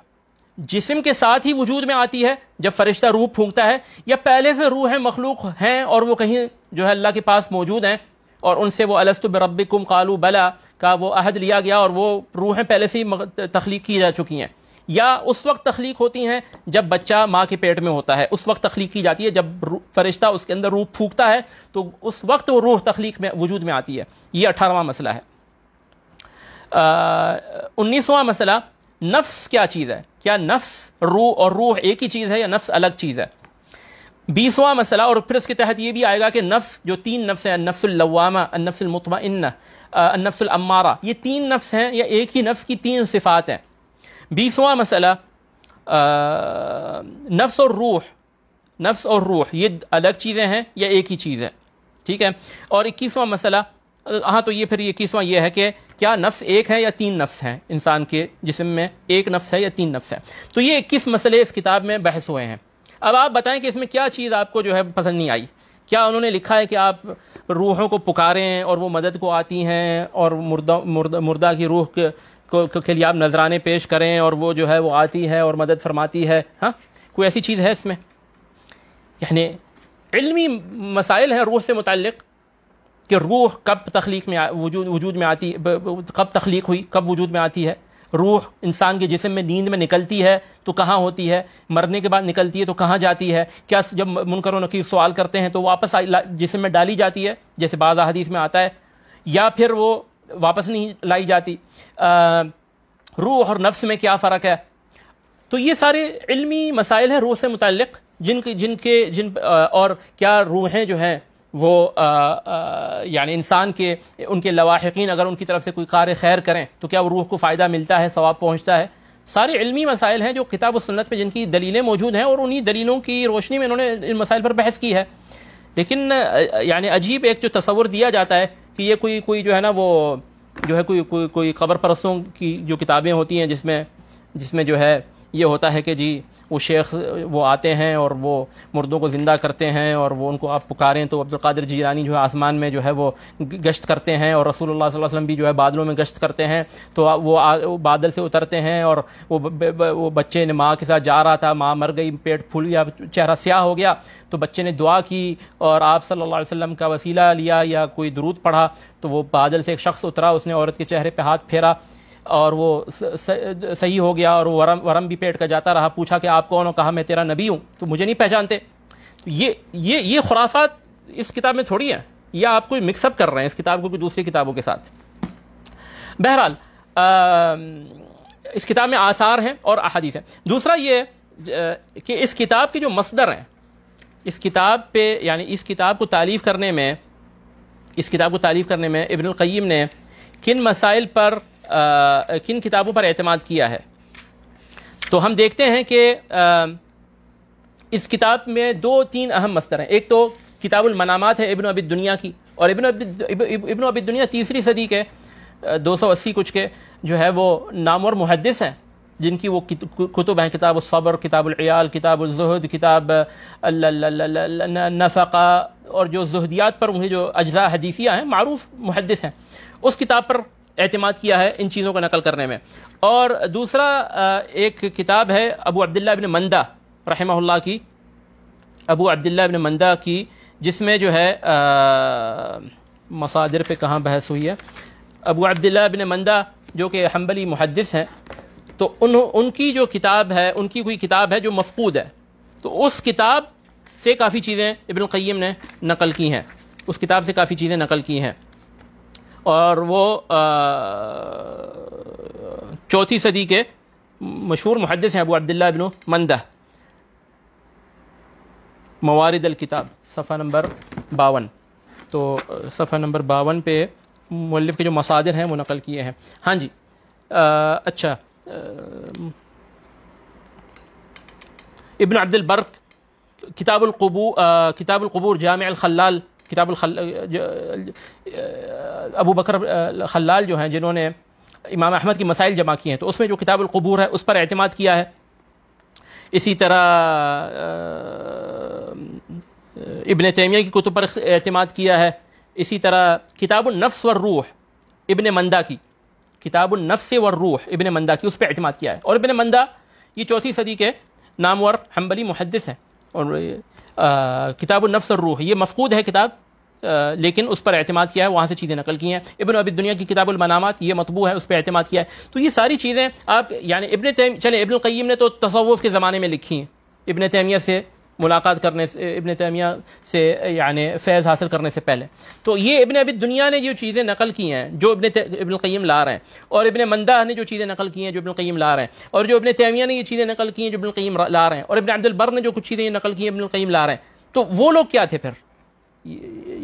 जिसम के साथ ही वजूद में आती है जब फरिश्ता रूह फूंकता है या पहले से रूह है मखलूक हैं और वो कहीं जो है अल्लाह के पास मौजूद हैं और उनसे वो अलस्त बरबिकुम कालू बला का वो अहद लिया गया और वो रूहें पहले से ही तख्लीक की जा चुकी हैं या उस वक्त तख्लीक होती हैं जब बच्चा माँ के पेट में होता है उस वक्त तख्लीक की जाती है जब फरिश्ता उसके अंदर रूह फूकता है तो उस वक्त वो रूह तख्लीक में वजूद में आती है ये अठारहवा मसला है उन्नीसवा मसला नफ्स क्या चीज़ है क्या नफ्स रूह और रूह एक ही चीज़ है या नफ्स अलग चीज़ है बीसवां मसला और फिर इसके तहत ये भी आएगा कि नफ्स जो तीन नफ्स हैं नफ्सुल्लवामा नफ्सुलमतमान्ना नफ्सुलम्मारा ये तीन नफ्स हैं या एक ही नफ्स की तीन सिफ़ात हैं बीसवां मसला नफ्स और रूह नफ्स और रूह ये अलग चीज़ें हैं या एक ही चीज़ है ठीक है और इक्कीसवां मसला हाँ तो ये फिर इक्कीसवां ये है कि क्या नफ्स एक है या तीन नफ्स हैं इंसान के जिसम में एक नफ्स है या तीन नफ्स है तो ये इक्कीस मसले इस किताब में बहस हुए हैं अब आप बताएं कि इसमें क्या चीज़ आपको जो है पसंद नहीं आई क्या उन्होंने लिखा है कि आप रूहों को पुकारें और वो मदद को आती हैं और मुर्दा मुर्दा मुर्दा की रूह के, को, के लिए आप नजराने पेश करें और वो जो है वो आती है और मदद फरमाती है हाँ कोई ऐसी चीज़ है इसमें यानी इल्मी मसाइल हैं रूह से मुतलक़ कि रूह कब तख्लीक में वजूद वजूद में आती कब तख्लीक हुई कब वजूद में आती है रूह इंसान के जिसम में नींद में निकलती है तो कहाँ होती है मरने के बाद निकलती है तो कहाँ जाती है क्या जब मुनकर नकीर सवाल करते हैं तो वापस जिसम में डाली जाती है जैसे बाज़ अदीस में आता है या फिर वो वापस नहीं लाई जाती रूह और नफ्स में क्या फ़र्क है तो ये सारे इलमी मसाइल हैं रूह से मुतक़ जिनके जिनके जिन और क्या रूहें जो हैं वो यानी इंसान के उनके लवाहकिन अगर उनकी तरफ से कोई कार्य खैर करें तो क्या वो रूह को फ़ायदा मिलता है सवाब पहुँचता है सारे इलमी मसाइल हैं जो किताब सुन्नत पर जिनकी दलीलें मौजूद हैं और उन्हीं दलीलों की रोशनी में इन्होंने इन मसाइल पर बहस की है लेकिन यानी अजीब एक जो तस्वुर दिया जाता है कि ये कोई कोई जो है ना वो जो है कोई कोई कोई कबर परस्तों की जो किताबें होती हैं जिसमें जिसमें जो है ये होता है कि जी वो शेख वो आते हैं और वो मुर्दों को ज़िंदा करते हैं और वो उनको आप पुकारें तो अब्दुल्कर जीरानी जो है आसमान में जो है वो गश्त करते हैं और रसूल वसल्लम भी जो है बादलों में गश्त करते हैं तो वो, आ, वो बादल से उतरते हैं और वो ब, ब, ब, वो बच्चे ने माँ के साथ जा रहा था माँ मर गई पेट फूल गया चेहरा स्याह हो गया तो बच्चे ने दुआ की और आप सल्लल्लाहु अलैहि वसल्लम का वसीला लिया या कोई दरूद पढ़ा तो वो बादल से एक शख्स उतरा उसने औरत के चेहरे पर हाथ फेरा और वो सही हो गया और वरम वरम भी पेट का जाता रहा पूछा कि आप कौन हो कहा मैं तेरा नबी हूँ तो मुझे नहीं पहचानते तो ये ये ये खुरासात इस किताब में थोड़ी हैं या आप कोई मिक्सअप कर रहे हैं इस किताब को कोई दूसरी किताबों के साथ बहरहाल इस किताब में आसार हैं और अहादीस हैं दूसरा ये कि इस किताब के जो मसदर हैं इस किताब पे यानी इस किताब को तारीफ़ करने में इस किताब को तारीफ़ करने में इबन क़य्यम ने किन मसाइल पर किन किताबों पर अतमाद किया है तो हम देखते हैं कि इस किताब में दो तीन अहम मस्तर हैं एक तो किताबुल मनामात है इबन अबिद दुनिया की और इबन इबन अबिद दुनिया तीसरी सदी के दो सौ अस्सी कुछ के जो है वो नाम और मुहदस हैं जिनकी वो कुतुब हैं किताब सब्र किताबयाल किताबुलजहद किताब नफ़ा और जो जहदियात पर उन्हें जो अज़ा हदीसियाँ हैं मरूफ मुहदस हैं उस किताब पर अहतमाद किया है इन चीज़ों का नकल करने में और दूसरा एक किताब है अबू अब्दुल्ला इबन मंदा रहमहुल्ला की अबू अब्दुल्ला इबन मंदा की जिसमें जो है मसादिर पे कहाँ बहस हुई है अबू अब्दुल्ला इबन मंदा जो कि हम्बली मुहदस हैं तो उन उनकी जो किताब है उनकी कोई किताब है जो मफकूद है तो उस किताब से काफ़ी चीज़ें इबन क़य्यम ने नकल की हैं उस किताब से काफ़ी चीज़ें नकल की हैं और वो चौथी सदी के मशहूर मुहदस हैं अबू अब्दुल्ला बिन मंदा मवारद किताब सफ़ा नंबर बावन तो सफ़ा नंबर बावन पे मुल्फ के जो मसादिर हैं वो नकल किए हैं हाँ जी आ, अच्छा इबन अब्दुलबर्क किताबुलकबू किताबुलकबूर जाम खलाल किताब अबू बकर खल्लाल जो हैं जिन्होंने इमाम अहमद की मसाइल जमा किए हैं तो उसमें जो किताब कबूर है उस पर अतमाद किया है इसी तरह इबन तैमिया की कुतुब पर अतमाद किया है इसी तरह किताबुल नफ्स व रूह इबन मंदा की किताबुल नफ्स व रूह इब्न मंदा की उस पर अतमाद किया है और इबन मंदा ये चौथी सदी के नामवर हम्बली मुहदस हैं और किताब नफ्स रूह ये मफकूद है किताब आ, लेकिन उस पर अहतमाद किया है वहाँ से चीज़ें नकल की हैं इबन अबी दुनिया की किताबुलमनामत ये मतबू है उस पर अहतमाद किया है तो ये सारी चीज़ें आप यानी इबन तैम चले इबन क़य्यम ने तो तसव्वुफ़ के ज़माने में लिखी हैं इबन तैमिया से मुलाकात करने से इबन तैमिया से यानी फैज़ हासिल करने से पहले तो ये इबन अभी दुनिया ने जो चीज़ें नकल की हैं जो इबन इबन क़ीम ला रहे हैं और इबन मंदा ने जो चीज़ें नकल की हैं जो इबन क़ीम ला रहे हैं और जो इबन तैमिया ने ये चीज़ें नकल की हैं जो इबन क़ीम ला रहे हैं और इबन अब्दुलबर ने जो कुछ चीज़ें नकल की हैं इबन क़ीम ला रहे हैं तो वो लोग क्या थे फिर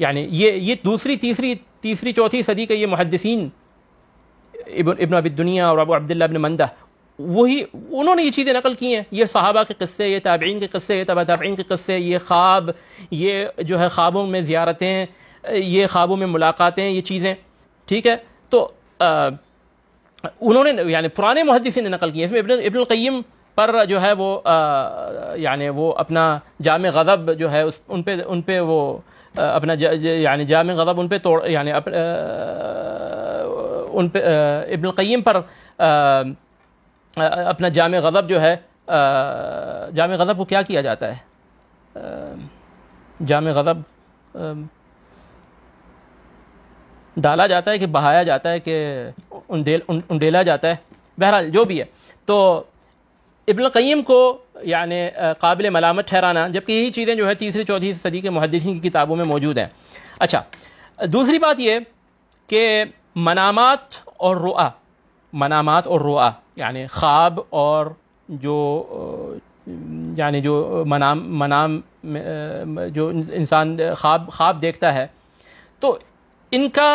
यानी ये ये दूसरी तीसरी तीसरी चौथी सदी के ये मुहदसिन इबन अबी दुनिया और अबू अब्दुल्ला अबिन मंदा वही उन्होंने ये चीज़ें नकल की हैं ये सहाबा के कस्से ये ताबीन के कस्से ये तबा ताबीन के कस्से ये ख्वाब ये जो है ख्वाबों में ज़्यारतें ये ख्वाबों में मुलाकातें ये चीज़ें ठीक है तो आ, उन्होंने यानी पुराने मुहदसिन ने नकल की है इसमें इबन इबन पर जो है वो यानी वो अपना जाम गज़ब जो है उस उन पर उन पर वो आ, अपना यानी जाम गज़ब उन पर तोड़ यानी उन पर इबन क़य्यम पर आ, अपना जाम गज़ब जो है जाम गज़ब को क्या किया जाता है जाम गज़ब डाला जाता है कि बहाया जाता है कि उंडेला जाता है बहरहाल जो भी है तो इबन क़ीम को यानि काबिल मलामत ठहराना जबकि यही चीज़ें जो है तीसरी चौथी सदी के मुहदसिन की किताबों में मौजूद हैं अच्छा दूसरी बात यह कि मनामात और रुआ मनामात और रुआ यानि ख्वाब और जो यानी जो मनाम मनाम जो इंसान ख्वाब ख्वाब देखता है तो इनका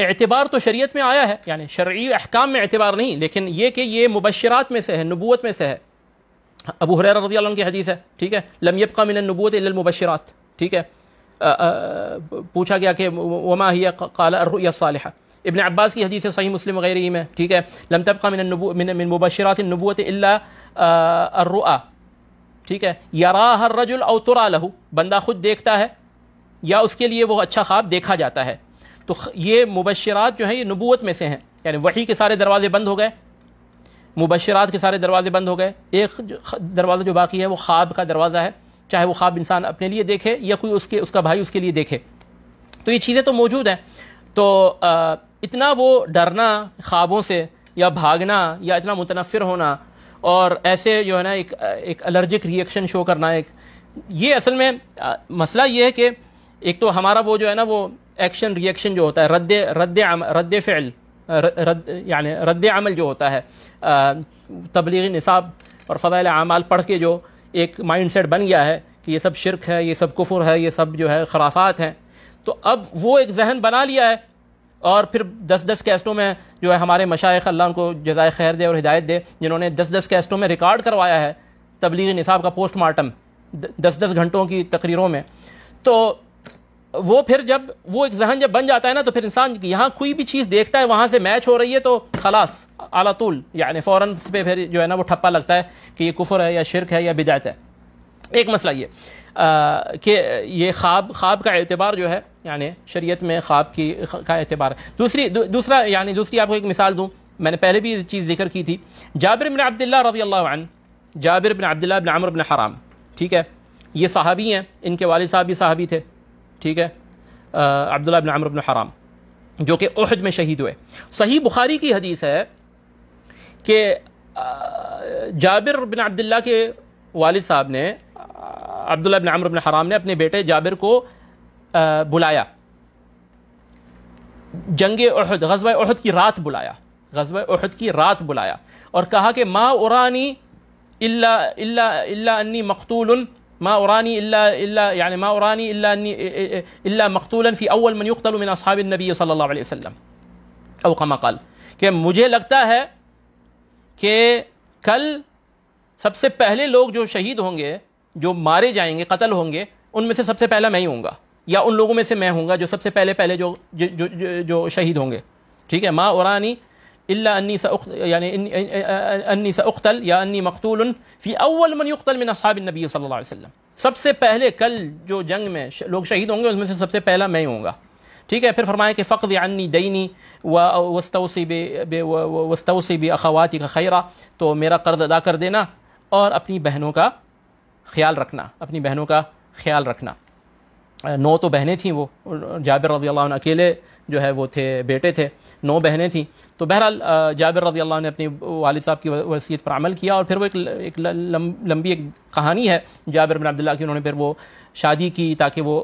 एतबार तो शरीयत में आया है यानी शर्य अहकाम में एतबार नहीं लेकिन ये कि ये मुबशरात में से है नबूत में से है अबू हुरैरा रजी अल्लाह की हदीस है ठीक है लमयब का मिन नबूत मुबशरात ठीक है आ, आ, पूछा गया कि वमा हिया काला रुया सालहा इबन अब्बास की हदीस है सही मुस्लिम वगैरह में ठीक है लम तबका मिन मुबशरात नबूत अल्ला ठीक है यारा हर रजुल अवतरा लहू बंदा खुद देखता है या उसके लिए वो अच्छा ख्वाब देखा जाता है तो ये मुबशरात जो है ये नबूत में से हैं यानी वही के सारे दरवाजे बंद हो गए मुबशरात के सारे दरवाजे बंद हो गए एक दरवाज़ा जो बाकी है वो ख्वाब का दरवाज़ा है चाहे वो ख्वाब इंसान अपने लिए देखे या कोई उसके उसका भाई उसके लिए देखे तो ये चीज़ें तो मौजूद हैं तो आ, इतना वो डरना ख्वाबों से या भागना या इतना मुतनफ़िर होना और ऐसे जो है ना एक एक एलर्जिक रिएक्शन शो करना एक ये असल में आ, मसला ये है कि एक तो हमारा वो जो है ना वो एक्शन रिएक्शन जो होता है रद्द रद्द रद्द फ़ैल रद्द यानि रद्द अमल जो होता है तबलीगी निसाब और फ़ज़ल अमाल पढ़ के जो एक माइंड सेट बन गया है कि ये सब शिरक है ये सब कुफुर है ये सब जो है खराफात हैं तो अब वो एक जहन बना लिया है और फिर दस दस कैस्टों में जो है हमारे मशाइ अल्लाह उनको जजाय खैर दे और हिदायत दे जिन्होंने दस दस कैस्टों में रिकॉर्ड करवाया है तबलीग निसाब का पोस्टमार्टम दस दस घंटों की तकरीरों में तो वो फिर जब वो एक जहन जब बन जाता है ना तो फिर इंसान यहाँ कोई भी चीज़ देखता है वहाँ से मैच हो रही है तो खलास आला तुल यानी फ़ौर पर फिर जो है ना वो ठप्पा लगता है कि ये कुफर है या शिरक है या बिदायत है एक मसला ये कि ये ख्वाब ख्वाब का एतबार जो है यानी शरीयत में ख्वाब की का एतबार दूसरी दू, दूसरा यानी दूसरी आपको एक मिसाल दूँ मैंने पहले भी ये चीज़ जिक्र की थी जाबिर बिन अब्दुल्ला रजी अल्लाह जाबिर बिन अब्दुल्ला बिन आमर बिन हराम ठीक है ये साहबी हैं इनके वाल साहब भी साहबी थे ठीक है अब्दुल्ला बिन आमर बिन हराम जो कि ओहद में शहीद हुए सही बुखारी की हदीस है कि जाबिर बिन अब्दुल्ला के वालिद साहब ने अब्दुल्ला बिन आमर बिन हराम ने अपने बेटे जाबिर को बुलाया जंग अहद गजब अहद की रात बुलाया गजब अहद की रात बुलाया और कहा कि माँ उरानी इल्ला इल्ला इल्ला अन्नी मकतूल माँ उरानी इल्ला इल्ला यानी माँ उरानी इल्ला इल्ला मकतूलन फ़ी अव्वल मन युक्तल मिन असहाब नबी सल्लल्लाहु अलैहि वसल्लम अव कमा कल कि मुझे लगता है कि कल सबसे पहले लोग जो शहीद होंगे जो मारे जाएंगे कत्ल होंगे उनमें से सबसे पहला मैं ही हूँगा या उन लोगों में से मैं हूँगा जो सबसे पहले पहले जो जो जो, जो, जो शहीद होंगे ठीक है माँ औरानी इल्ला अन्नी सख्त यानी अन्नी सख्तल या अन्नी मकतूल फ़ी अव्वल मन युक्तल मिन असहाब नबी सल्लल्लाहु अलैहि वसल्लम सबसे पहले कल जो जंग में लोग शहीद होंगे उसमें से सबसे पहला मैं ही हूँ ठीक है फिर फरमाया कि फ़क़द अन्नी दईनी वस्तौसी बे वस्तौसी बे अखवाती का खैरा तो मेरा कर्ज़ अदा कर देना और अपनी बहनों का ख्याल रखना अपनी बहनों का ख्याल रखना नौ तो बहनें थीं वो जाबिर रजी अल्लाह अकेले जो है वो थे बेटे थे नौ बहनें थीं तो बहरहाल जाबिर रजी अल्लाह ने अपनी वालिद साहब की वसीयत पर अमल किया और फिर वो एक, एक लंबी एक कहानी है जाबिर बिन अब्दुल्ला की उन्होंने फिर वो शादी की ताकि वो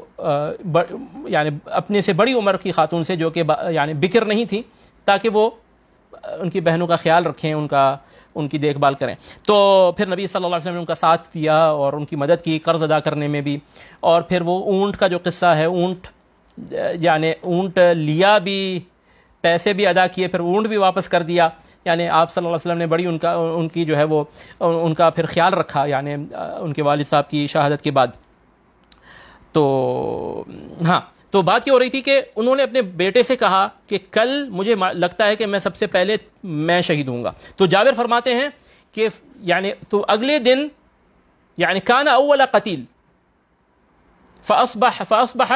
यानी अपने से बड़ी उम्र की खातून से जो कि यानी बिकर नहीं थी ताकि वो उनकी बहनों का ख्याल रखें उनका उनकी देखभाल करें तो फिर नबी सल्लल्लाहु अलैहि वसल्लम ने उनका साथ दिया और उनकी मदद की कर्ज़ अदा करने में भी और फिर वो ऊँट का जो किस्सा है ऊँट यानि ऊँट लिया भी पैसे भी अदा किए फिर ऊँट भी वापस कर दिया यानी आप सल्लल्लाहु अलैहि वसल्लम ने बड़ी उनका उनकी जो है वो उनका फिर ख्याल रखा यानी उनके वालिद साहब की शहादत के बाद तो हाँ तो बात ये हो रही थी कि उन्होंने अपने बेटे से कहा कि कल मुझे लगता है कि मैं सबसे पहले मैं शहीद हूँगा तो जाविर फरमाते हैं कि यानी तो अगले दिन यानी काना अवला कतील फ़ासबह फ़ासबह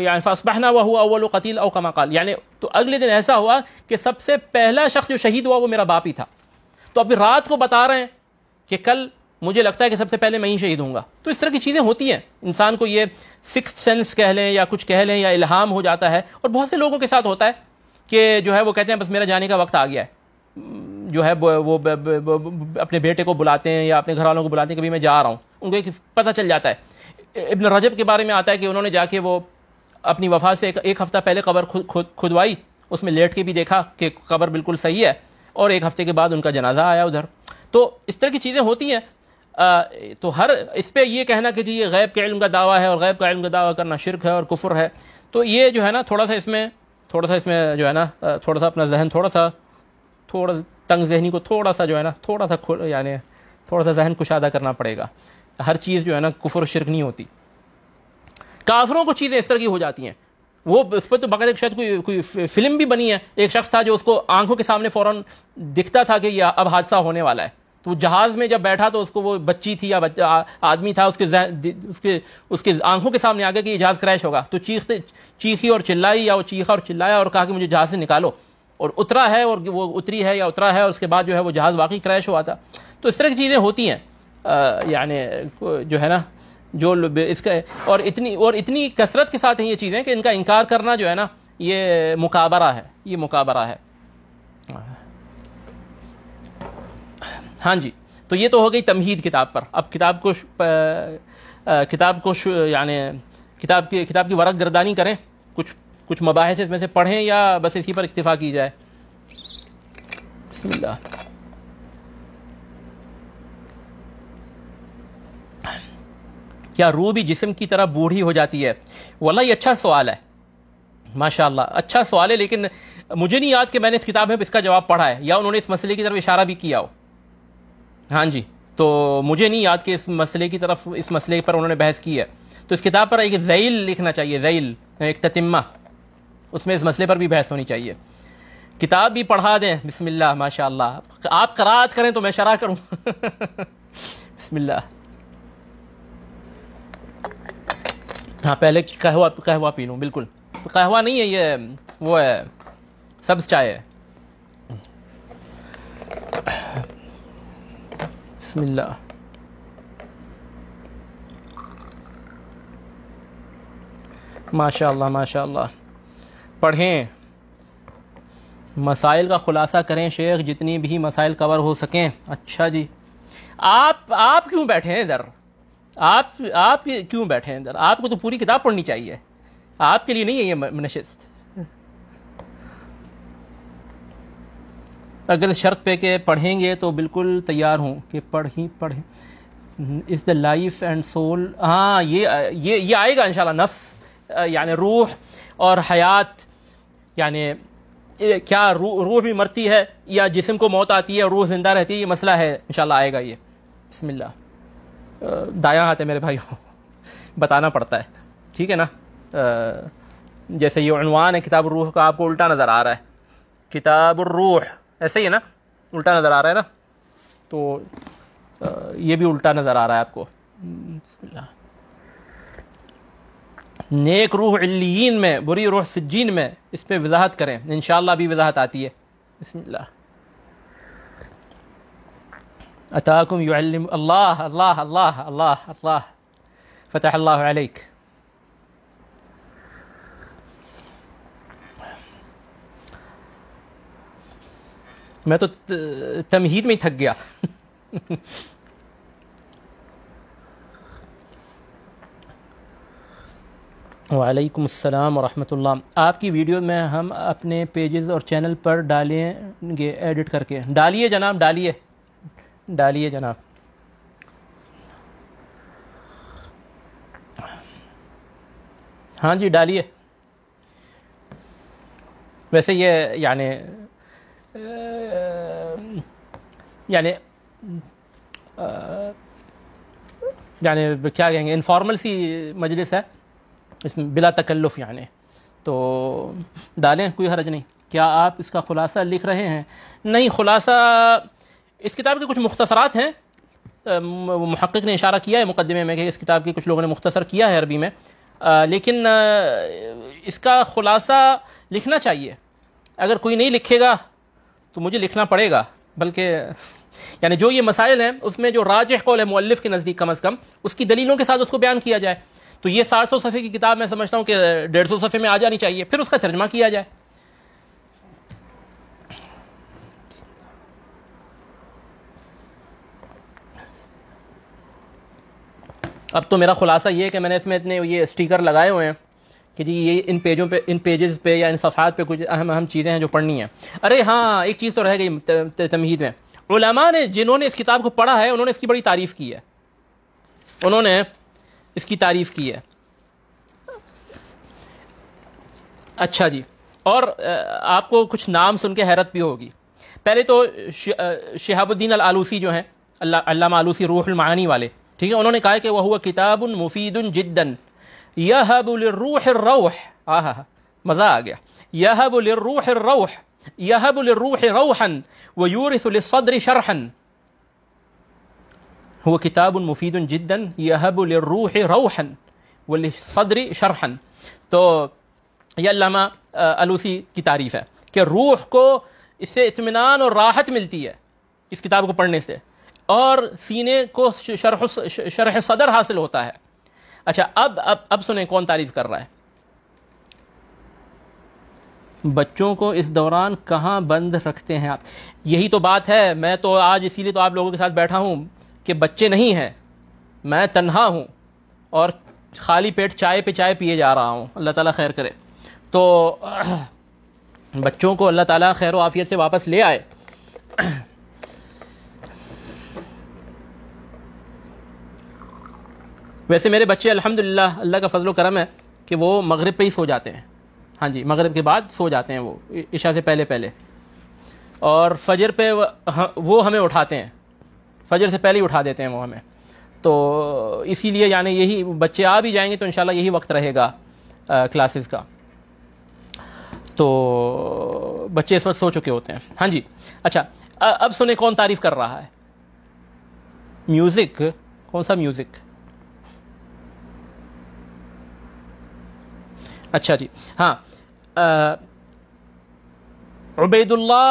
यानी फ़ासबहना हुआ हुआ अवल कतील और कमाकाल यानी तो अगले दिन ऐसा हुआ कि सबसे पहला शख्स जो शहीद हुआ वो मेरा बाप ही था तो अभी रात को बता रहे हैं कि कल मुझे लगता है कि सबसे पहले मैं ही शहीद हूँ तो इस तरह की चीज़ें होती हैं इंसान को ये सिक्स सेंस कह लें या कुछ कह लें या इल्हाम हो जाता है और बहुत से लोगों के साथ होता है कि जो है वो कहते हैं बस मेरा जाने का वक्त आ गया है जो है वो अपने बेटे को बुलाते हैं या अपने घर वालों को बुलाते हैं कभी मैं जा रहा हूँ उनको एक पता चल जाता है इबन रजब के बारे में आता है कि उन्होंने जाके वो अपनी वफा से एक, एक हफ़्ता पहले कबर खुद खुदवाई उसमें लेट के भी देखा कि कबर बिल्कुल सही है और एक हफ़्ते के बाद उनका जनाजा आया उधर तो इस तरह की चीज़ें होती हैं तो हर इस पर यह कहना कि जी ये गैब के इल्म का दावा है और गैब का इल्म का दावा करना शिरक है और कुफर है तो ये जो है ना थोड़ा सा इसमें थोड़ा सा इसमें जो है ना थोड़ा सा अपना जहन थोड़ा सा थोड़ा तंग जहनी को थोड़ा सा जो है ना थोड़ा सा यानी थोड़ा सा जहन कुशादा करना पड़ेगा हर चीज़ जो है ना कुफर शिरक नहीं होती काफरों को चीज़ें इस तरह की हो जाती हैं वो उस पर तो एक शायद कोई कोई फिल्म भी बनी है एक शख्स था जो उसको आंखों के सामने फ़ौरन दिखता था कि यह अब हादसा होने वाला है तो जहाज में जब बैठा तो उसको वो बच्ची थी या बच्चा आदमी था उसके उसके उसके आंखों के सामने आ गया कि ये जहाज क्रैश होगा तो चीखते चीखी और चिल्लाई या वो चीखा और चिल्लाया और कहा कि मुझे जहाज से निकालो और उतरा है और वो उतरी है या उतरा है और उसके बाद जो है वो जहाज वाकई क्रैश हुआ था तो इस तरह की चीज़ें होती हैं यानी जो है ना जो इसका और इतनी और इतनी कसरत के साथ हैं ये चीज़ें कि इनका इनकार करना जो है ना ये मुकाबरा है ये मुकाबरा है हाँ जी तो ये तो हो गई तमहीद किताब पर अब किताब को किताब को यानी किताब की किताब की वरक गर्दानी करें कुछ कुछ मबाहस इसमें से पढ़ें या बस इसी पर इतफ़ा की जाए क्या रूह भी जिसम की तरह बूढ़ी हो जाती है वाला ये अच्छा सवाल है माशाल्लाह अच्छा सवाल है लेकिन मुझे नहीं याद कि मैंने इस किताब में इसका जवाब पढ़ा है या उन्होंने इस मसले की तरफ इशारा भी किया हो हाँ जी तो मुझे नहीं याद कि इस मसले की तरफ इस मसले पर उन्होंने बहस की है तो इस किताब पर एक जैल लिखना चाहिए जैल एक ततिम्मा उसमें इस मसले पर भी बहस होनी चाहिए किताब भी पढ़ा दें बिस्मिल्लाह माशाल्लाह आप करात करें तो मैं शरा करूं बिस्मिल्लाह हाँ पहले कहवा कहवा पी लूँ बिल्कुल कहवा नहीं है ये वो है सब्ज चाय है बिस्मिल्लाह माशाल्लाह माशाल्लाह पढ़ें मसाइल का ख़ुलासा करें शेख जितनी भी मसाइल कवर हो सकें अच्छा जी आप आप क्यों बैठे हैं इधर आप आप क्यों बैठे हैं इधर आपको तो पूरी किताब पढ़नी चाहिए आपके लिए नहीं है ये नशस्त अगर शर्त पे के पढ़ेंगे तो बिल्कुल तैयार हूँ कि पढ़ ही पढ़ें hmm, is the life and soul हाँ ये ये ये आएगा इन नफ्स यानि रूह और हयात यानि क्या रू रूह भी मरती है या जिसम को मौत आती है रूह ज़िंदा रहती है ये मसला है इन आएगा ये बसमिल्ला दाया हाथ है मेरे भाई बताना पड़ता है ठीक है ना जैसे ये अनवान है किताब रूह का आपको उल्टा नज़र आ रहा है किताब रूह ऐसे ही है ना उल्टा नज़र आ रहा है ना तो ये भी उल्टा नज़र आ रहा है आपको नेक रूह अल्लियन में बुरी रूह सिज्जीन में इस पर वजाहत करें इन भी वजाहत आती है बसमिल्ला अताकुम अल्लाह अल्लाह अल्लाह अल्लाह अल्लाह फ़तह अल्लाह अलैक मैं तो तमहीद में ही थक गया वालेकुम अस्सलाम वरहमतुल्लाह आपकी वीडियो में हम अपने पेजेस और चैनल पर डालेंगे एडिट करके डालिए जनाब डालिए डालिए जनाब हाँ जी डालिए वैसे ये यानी यानी यानी क्या कहेंगे इनफॉर्मल सी मजलिस है इसमें बिला तकल्लुफ यानी तो डालें कोई हरज नहीं क्या आप इसका खुलासा लिख रहे हैं नहीं खुलासा इस किताब के कुछ मुख्तसरात हैं महक़ ने इशारा किया है मुकदमे में कि इस किताब के कुछ लोगों ने मुख्तसर किया है अरबी में आ, लेकिन आ, इसका खुलासा लिखना चाहिए अगर कोई नहीं लिखेगा तो मुझे लिखना पड़ेगा बल्कि यानी जो ये मसाइल हैं उसमें जो राज कौल है मुल्फ के नज़दीक कम अज़ कम उसकी दलीलों के साथ उसको बयान किया जाए तो ये सात सौ सफ़े की किताब मैं समझता हूँ कि डेढ़ सौ सफ़े में आ जानी चाहिए फिर उसका तर्जमा किया जाए अब तो मेरा खुलासा ये है कि मैंने इसमें इतने ये स्टिकर लगाए हुए हैं कि जी ये इन पेजों पे इन पेजेस पे या इन सफ़ात पे कुछ अहम अहम चीज़ें हैं जो पढ़नी हैं अरे हाँ एक चीज़ तो रह गई तमहीद में उलमा ने जिन्होंने इस किताब को पढ़ा है उन्होंने इसकी बड़ी तारीफ़ की है उन्होंने इसकी तारीफ़ की है अच्छा जी और आपको कुछ नाम सुन के हैरत भी होगी पहले तो शहाबुद्दीन आलूसी जो हैं अल्लाह आलूसी मानी वाले ठीक है उन्होंने कहा कि वह हुआ किताब मुफीद जिद्दन यह रूह रोह आह मज़ा आ गया यह रूह रोह यह रूह रोहन व सदर शरहन वो किताब उन मुफीद जिद्दन यह रोहन रौहन सदर शरहन तो यह अलूसी की तारीफ़ है कि रूह को इससे इतमान और राहत मिलती है इस किताब को पढ़ने से और सीने को शरह शरह सदर हासिल होता है अच्छा अब अब अब सुने कौन तारीफ कर रहा है बच्चों को इस दौरान कहाँ बंद रखते हैं आप यही तो बात है मैं तो आज इसीलिए तो आप लोगों के साथ बैठा हूँ कि बच्चे नहीं हैं मैं तन्हा हूँ और खाली पेट चाय पे चाय पिए जा रहा हूँ अल्लाह ताला खैर करे तो बच्चों को अल्लाह ताला खैर आफ़ियत से वापस ले आए वैसे मेरे बच्चे अल्हम्दुलिल्लाह अल्लाह का फजल करम है कि वो मगरब पे ही सो जाते हैं हाँ जी मगरब के बाद सो जाते हैं वो इशा से पहले पहले और फजर पे वो हमें उठाते हैं फजर से पहले ही उठा देते हैं वो हमें तो इसीलिए यानी यही बच्चे आ भी जाएंगे तो इन यही वक्त रहेगा क्लासेस का तो बच्चे इस वक्त सो चुके होते हैं हाँ जी अच्छा अब सुने कौन तारीफ़ कर रहा है म्यूज़िक कौन सा म्यूज़िक अच्छा जी हाँ उबैदुल्ला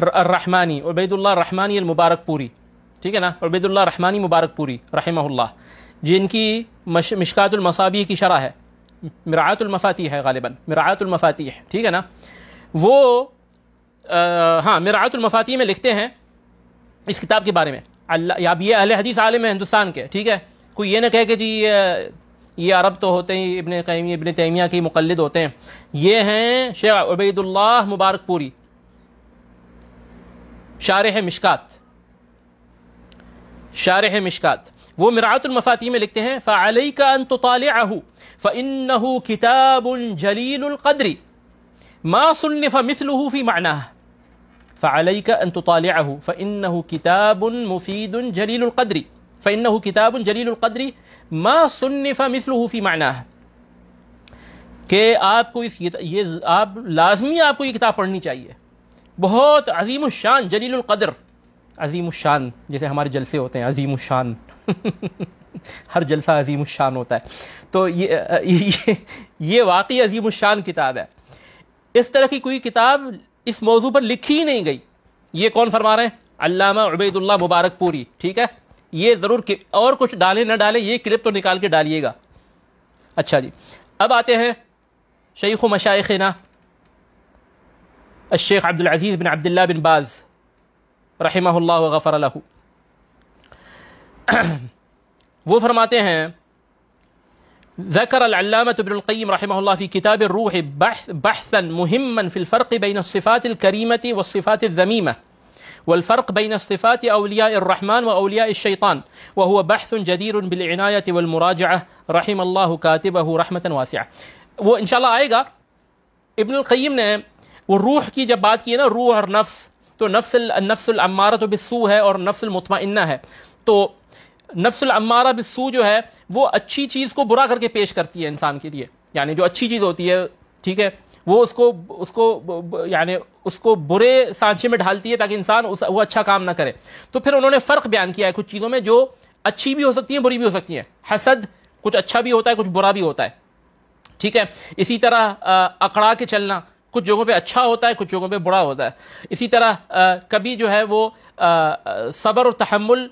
रहमानी उबैदुल्ला रहमानी मुबारकपुरी ठीक है ना उबैदुल्ला रहमानी मुबारकपुरी रहमल्ला जिनकी मिशकातुलमसाबी की शरह है मरातुलमफाती है गालिबा मरातुलमफाती है ठीक है ना वो आ, हाँ मरातुलमफाती में लिखते हैं इस किताब के बारे में अल्लाह अब ये अहले हदीस आलम है हिंदुस्तान के ठीक है कोई ये ना कहे कि जी ये अरब तो होते ही इबन कैम इबन तैमिया के मुखलद होते हैं ये हैं शेख उबैदुल्लाह मुबारकपुरी शारह मिशकात शारह मिशकात वो मिरातुलमफ़ाती में लिखते हैं फ़ाली का अन तो तालहू फ़िन किताब जलीलकदरी मा सुनफ़ मिसलूफ़ी माना फ़ाली का अन तो तालहू फ़िन किताब मुफीद जलीलकदरी फ़ैन किताब जलीलक़दरी माँ सुनफ़ा मिसलूफ़ी माना कि आपको इस ये आप लाजमी आपको ये किताब पढ़नी चाहिए बहुत अजीम शान जलील कदर अजीम शान जैसे हमारे जलसे होते हैं अजीम शान हर जलसा अजीम शान होता है तो ये ये, ये वाकई अजीम शान किताब है इस तरह की कोई किताब इस मौजू पर लिखी ही नहीं गई ये कौन फरमा रहे हैं अल्लामा उबैदुल्ला मुबारकपुरी ठीक है ये ज़रूर और कुछ डालें ना डालें ये क्लिप तो निकाल के डालिएगा अच्छा जी अब आते हैं शेख मशाइना शेख अब्दुलज़ीज़ बिन अब्दुल्ला बिन बाज़ रहमल्ला गफ़र वो फरमाते हैं ذكر العلامة ابن القيم رحمه الله في كتاب الروح بحث بحثا مهما في الفرق بين الصفات الكريمة والصفات الذميمة والفرق بين صفات أولياء الرحمن وأولياء الشيطان وهو بحث جدير بالعناية والمراجعة رحم الله كاتبه رحمة واسعة वो इन आएगा इब्न क़य्यम ने वो रूह की जब बात की है ना रूह और नफ्स तो नफ्स नफ्स अम्मारा तो बिस्सू है और नफ्स मुतमाइना है तो नफ्स अम्मारा बिस्सू जो है वो अच्छी चीज़ को बुरा करके पेश करती है इंसान के लिए यानी जो अच्छी चीज़ होती है ठीक है वो उसको उसको यानी उसको बुरे सांचे में ढालती है ताकि इंसान उस वो अच्छा काम ना करे तो फिर उन्होंने फ़र्क बयान किया है कुछ चीज़ों में जो अच्छी भी हो सकती हैं बुरी भी हो सकती हैं हसद कुछ अच्छा भी होता है कुछ बुरा भी होता है ठीक है इसी तरह अकड़ा के चलना कुछ जगहों पे अच्छा होता है कुछ जगहों पे बुरा होता है इसी तरह आ, कभी जो है वो सब्र और तहमुल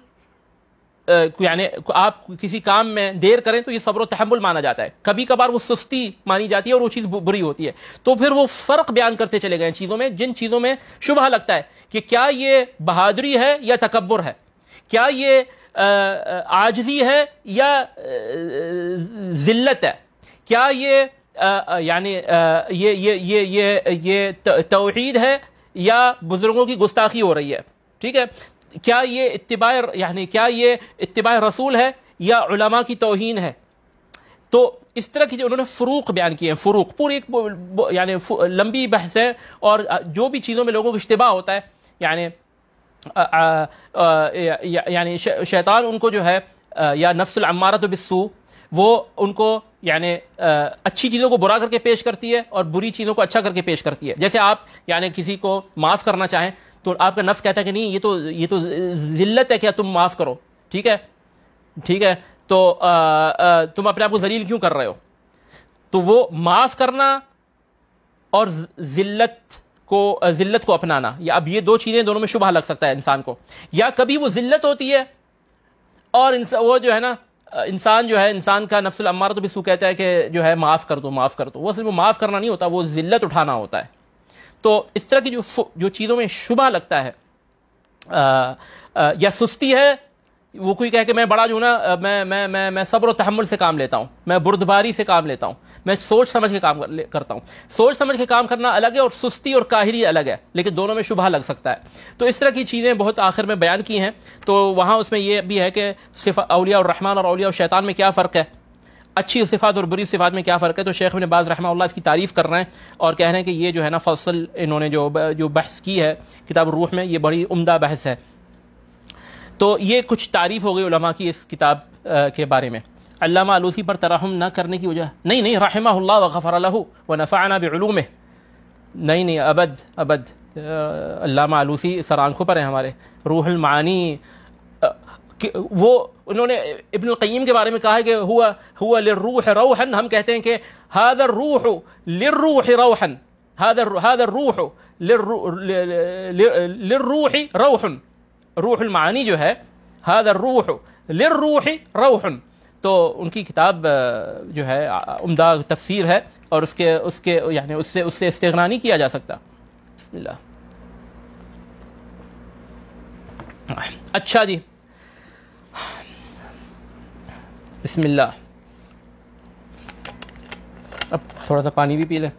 यानी आप किसी काम में देर करें तो ये सब्र तहमुल माना जाता है कभी कभार वो सुस्ती मानी जाती है और वो चीज़ बुरी होती है तो फिर वो फ़र्क बयान करते चले गए चीज़ों में जिन चीज़ों में शुभ लगता है कि क्या ये बहादुरी है या तकबर है क्या ये आजजी है या ज़िल्लत है क्या ये यानी ये ये ये ये ये तोहद है या बुज़ुर्गों की गुस्ताखी हो रही है ठीक है क्या ये इतबा यानी क्या ये इतबा रसूल है या उलमा की तोहन है तो इस तरह की जो उन्होंने फ़रूक बयान किए हैं फ़रूक पूरी एक यानी लंबी बहस है और जो भी चीज़ों में लोगों को इश्तबा होता है यानी यानी शैतान उनको जो है या नफ्सल अम्मारा बिस्सू वो उनको यानी अच्छी चीज़ों को बुरा करके पेश करती है और बुरी चीज़ों को अच्छा करके पेश करती है जैसे आप यानी किसी को माफ़ करना चाहें तो आपका नफ्स कहता है कि नहीं ये तो ये तो जिल्लत है क्या तुम माफ़ करो ठीक है ठीक है तो आ, आ, तुम अपने आप को जलील क्यों कर रहे हो तो वो माफ़ करना और जिल्लत को जिल्लत को अपनाना या अब ये दो चीज़ें दोनों में शुभा लग सकता है इंसान को या कभी वो जिल्लत होती है और वो जो है ना इंसान जो है इंसान का नफ्सल अम्मारा तो भी कहता है कि जो है माफ़ कर दो माफ़ कर दो वो सिर्फ माफ़ करना नहीं होता वो जिल्लत उठाना होता है तो इस तरह की जो जो चीज़ों में शुबा लगता है आ, आ, या सुस्ती है वो कोई कहे कि मैं बड़ा जो ना मैं मैं मैं मैं सब्र तहमुल से काम लेता हूँ मैं बुरदबारी से काम लेता हूँ मैं सोच समझ के काम कर, करता हूँ सोच समझ के काम करना अलग है और सुस्ती और काहिरी अलग है लेकिन दोनों में शुभा लग सकता है तो इस तरह की चीज़ें बहुत आखिर में बयान की हैं तो वहाँ उसमें यह भी है कि सिर्फ़ अलिया और रहमान और अलिया और शैतान में क्या फ़र्क है अच्छी सिफात और बुरी सिफात में क्या फ़र्क है तो शेख बाज़ रहम इसकी तारीफ़ कर रहे हैं और कह रहे हैं कि ये जो है ना फसल इन्होंने जो जो बहस की है किताब रूह में ये बड़ी उमदा बहस है तो ये कुछ तारीफ़ हो गई की इस किताब के बारे में अल्लामा आलूसी पर तरहम ना करने की वजह नहीं नहीं रहमा व नफा व नफ़ाना है नहीं नहीं अबद अबद आलूसी सर आंखों पर है हमारे रूहलमानी कि वो उन्होंने इब्न क़य्यम के बारे में कहा है कि हुआ हुआ लरूह रोहन हम कहते हैं कि हादर रूह लरूह रोहन हादर हादर रूह रौहन रोहन रूहमानी जो है हादर रूह लरूह रोहन तो उनकी किताब जो है उमदा तफसीर है और उसके उसके यानी उससे उससे इस्तना नहीं किया जा सकता बसमिल्ला अच्छा जी बिस्मिल्लाह अब थोड़ा सा पानी भी पी लें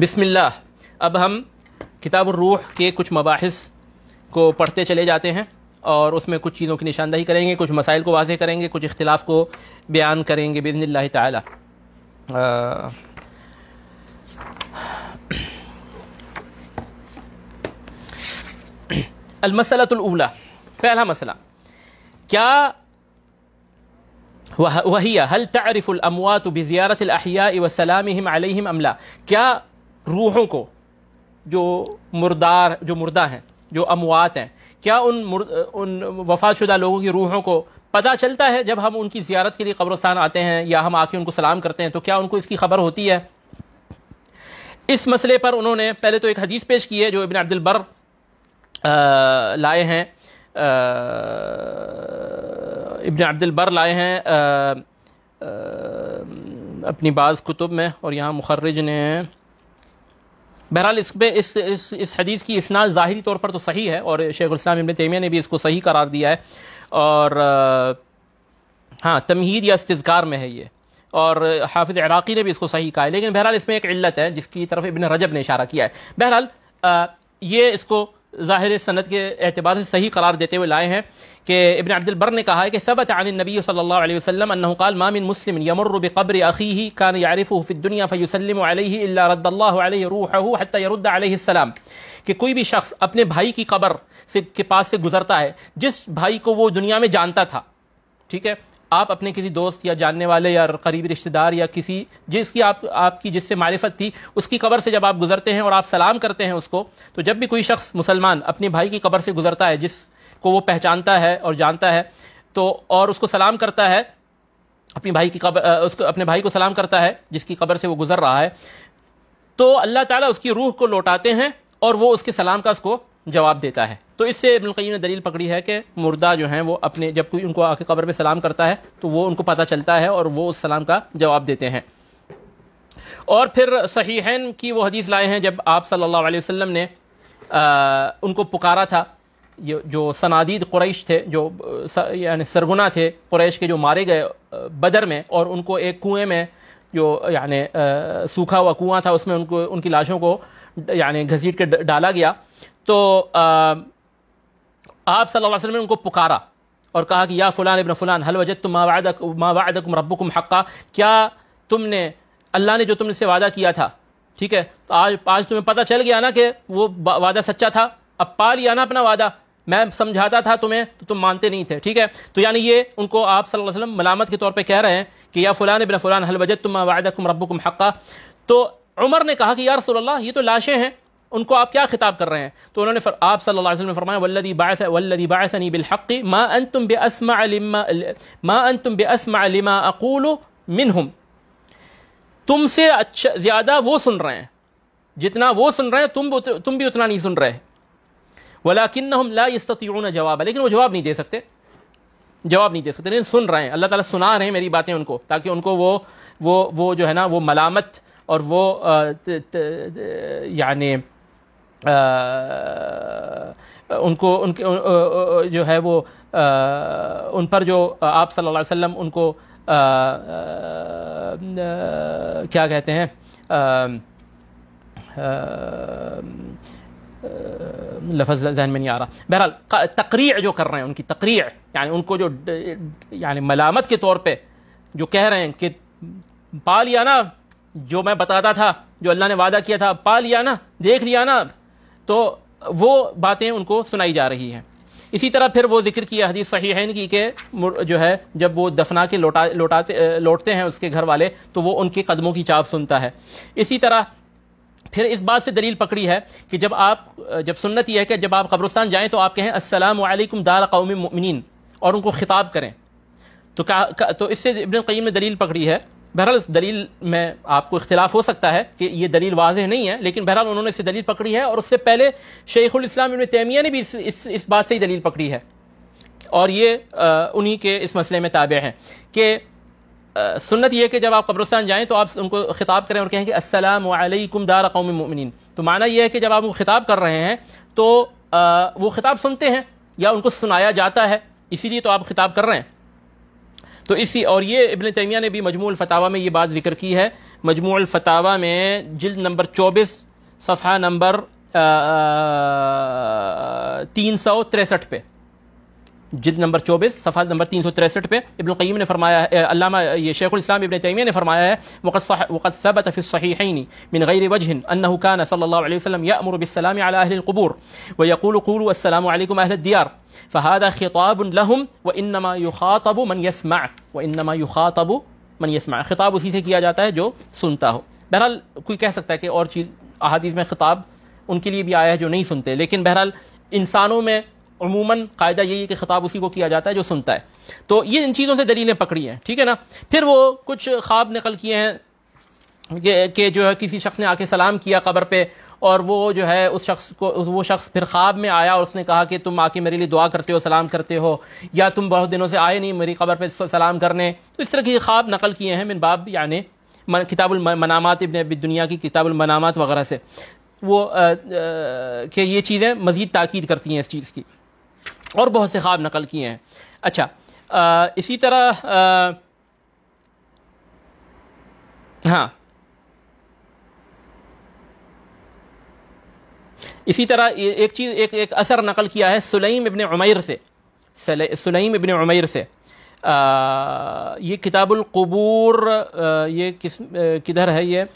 बिस्मिल्लाह अब हम किताब रूह के कुछ मबास को पढ़ते चले जाते हैं और उसमें कुछ चीज़ों की निशानदाही करेंगे कुछ मसाइल को वाजे करेंगे कुछ इख्तलाफ को बयान करेंगे बिजन ताली अलमसलतुल पहला मसला क्या वहिया हल तारफ़ुलमवात बज़ियारत अहिया वसलाम अलहम अमला क्या रूहों को जो मुर्दार जो मुर्दा हैं जो अमवात हैं क्या उन मुर, उन वफातशुदा लोगों की रूहों को पता चलता है जब हम उनकी ज़ियारत के लिए कब्रस्तान आते हैं या हम आके उनको सलाम करते हैं तो क्या उनको इसकी खबर होती है इस मसले पर उन्होंने पहले तो एक हदीस पेश की है जो इबिन अब्दुलबर लाए हैं इब्न अब्दुलबर लाए हैं अपनी बाज़ कुतुब में और यहाँ मुखर्रज ने बहरहाल इस पे इस इस इस हदीस की इसनाद ज़ाहरी तौर पर तो सही है और शेख इस्लाम इबन तैमिया ने भी इसको सही करार दिया है और हाँ तमहीद या इस्तकार में है ये और हाफिज़ इराक़ी ने भी इसको सही कहा है लेकिन बहरहाल इसमें एक इल्लत है जिसकी तरफ इबन रजब ने इशारा किया है बहरहाल ये इसको ज़ाहिर सनत के अतबार से सही करार देते हुए लाए हैं कि इबन अब्दुलबर ने कहा है कि सबत आन नबी सल्लल्लाहु अलैहि वसल्लम मामिन मुस्लिम यमर कब्र अखीही कान यारिफु फिद दुनिया फयुसल्लिम अलैहि इल्ला कि कोई भी शख्स अपने भाई की कबर से के पास से गुजरता है जिस भाई को वो दुनिया में जानता था ठीक है आप अपने किसी दोस्त या जानने वाले या करीबी रिश्तेदार या किसी जिसकी आप आपकी जिससे मारिफत थी उसकी कबर से जब आप गुजरते हैं और आप सलाम करते हैं उसको तो जब भी कोई शख्स मुसलमान अपने भाई की कबर से गुजरता है जिसको वो पहचानता है और जानता है तो और उसको सलाम करता है अपनी भाई की कबर उसको अपने भाई को सलाम करता है जिसकी कबर से वो गुजर रहा है तो अल्लाह ताला उसकी रूह को लौटाते हैं और वो उसके सलाम का उसको जवाब देता है तो इससे इबनक़ी ने दलील पकड़ी है कि मुर्दा जो है वो अपने जब कोई उनको आके कब्र में सलाम करता है तो वो उनको पता चलता है और वो उस सलाम का जवाब देते हैं और फिर सहीहन की वो हदीस लाए हैं जब आप सल्लल्लाहु अलैहि वसल्लम ने आ, उनको पुकारा था ये जो सनादीद कुरैश थे जो यानी सरगुना थे कुरैश के जो मारे गए बदर में और उनको एक कुएं में जो यानी सूखा हुआ कुआं था उसमें उनको उनकी लाशों को यानी घसीट के डाला गया तो आप सल्लल्लाहु अलैहि ने उनको पुकारा और कहा कि या फ़लान इबन फ़लान हल वजत तुम मावादक मावादकुम रब्बुकुम हक़ा क्या तुमने अल्लाह ने जो तुमसे वादा किया था ठीक है तो आज आज तुम्हें पता चल गया ना कि वो वादा सच्चा था अब पा लिया ना अपना वादा मैं समझाता था तुम्हें तो तुम मानते नहीं थे ठीक है तो यानी ये उनको आप सल्लल्लाहु अलैहि वसल्लम मलामत के तौर पे कह रहे हैं कि या फ़लान इबन फलान हल वजत तुम कुम रब्बुकुम हक़ा तो उमर ने कहा कि यार सोल्ला ये तो लाशें हैं उनको आप क्या खिताब कर रहे हैं तो उन्होंने फर, आप सल्लल्लाहु अलैहि वसल्लम ने फरमाया वल्लदी मा तुम बेअस्मा लिमा मा अंतुम तुमसे अच्छा ज़्यादा वो सुन रहे हैं जितना वो सुन रहे हैं तुम तुम भी उतना नहीं सुन रहे किन्न हम ला यस्तून जवाब है लेकिन वो जवाब नहीं दे सकते जवाब नहीं दे सकते लेकिन सुन रहे हैं अल्लाह ताला सुना रहे हैं मेरी बातें उनको ताकि उनको वो वो वो जो है ना वो मलामत और वो यानी उनको उनके जो है वो उन पर जो आप सल्लल्लाहु अलैहि वसल्लम उनको क्या कहते हैं लफज जहन में नहीं आ रहा बहरहाल तकरीर जो कर रहे हैं उनकी तकरीर यानी उनको जो यानी मलामत के तौर पे जो कह रहे हैं कि पा लिया ना जो मैं बताता था जो अल्लाह ने वादा किया था पा लिया ना देख लिया ना तो वो बातें उनको सुनाई जा रही हैं इसी तरह फिर वो जिक्र किया हदीस सही है की के जो है जब वो दफना के लौटा लौटाते लौटते हैं उसके घर वाले तो वो उनके कदमों की चाप सुनता है इसी तरह फिर इस बात से दलील पकड़ी है कि जब आप जब सुन्नत यह है कि जब आप कब्रस्तान जाएं तो आप कहें असलम दार कौम और उनको खिताब करें तो का, का, तो इससे इबन कईम ने दलील पकड़ी है बहरहाल इस दलील में आपको इख्तलाफ हो सकता है कि ये दलील वाजह नहीं है लेकिन बहरहाल उन्होंने इसे दलील पकड़ी है और उससे पहले शेखुल इस्लाम इबन तैमिया ने भी इस, इस इस बात से ही दलील पकड़ी है और ये उन्हीं के इस मसले में ताबे हैं कि सुन्नत यह कि जब आप कब्रस्तान जाएँ तो आप उनको खिताब करें और कहें कि असलम दार कौम ममिन तो माना यह है कि जब आप उनको खिताब कर रहे हैं तो आ, वो खिताब सुनते हैं या उनको सुनाया जाता है इसीलिए तो आप खिताब कर रहे हैं तो इसी और ये इबन तैमिया ने भी मजमू फ़तावा में ये बात जिक्र की है मजमू फ़तावा में जल्द नंबर चौबीस सफ़ा नंबर तीन सौ तिरसठ पे جلد نمبر چوبیس صفحہ نمبر تین سو تریسٹھ پہ ابن القیم نے فرمایا علامہ یہ شیخ الاسلام ابن تیمیہ نے فرمایا ہے وقد صح وقد ثبت في الصحيحين من غير وجه انه كان صلى الله عليه وسلم يامر بالسلام على اهل القبور ويقول قولوا السلام عليكم اهل الديار فهذا خطاب لهم وانما يخاطب من يسمع وانما يخاطب من يسمع خطاب اسی سے کیا جاتا ہے جو سنتا ہو بہرحال کوئی کہہ سکتا ہے کہ اور چیز احادیث میں خطاب ان کے لیے بھی آیا ہے جو نہیں سنتے لیکن بہرحال انسانوں میں अमूमन कायदा यही है कि खिताब उसी को किया जाता है जो सुनता है तो ये इन चीज़ों से दलीलें पकड़ी हैं ठीक है ना फिर वो कुछ ख्वाब नकल किए हैं कि जो है किसी शख्स ने आके सलाम किया कब्र पे और वो जो है उस शख्स को वो शख्स फिर ख्वाब में आया और उसने कहा कि तुम आके मेरे लिए दुआ करते हो सलाम करते हो या तुम बहुत दिनों से आए नहीं मेरी कब्र पे सलाम करने तो इस तरह के ख्वाब नकल किए हैं मिन बाब यानी किताबुलमनामात इबन दुनिया की मनामात वगैरह से वो कि ये चीज़ें मज़ीद ताक़द करती हैं इस चीज़ की और बहुत से ख्वाब नकल किए हैं अच्छा आ, इसी तरह आ, हाँ इसी तरह एक चीज़ एक एक असर नकल किया है सुलईम इबन उमैर से सुलईम इबन उमैर से आ, ये किताबुल कबूर ये किस किधर है ये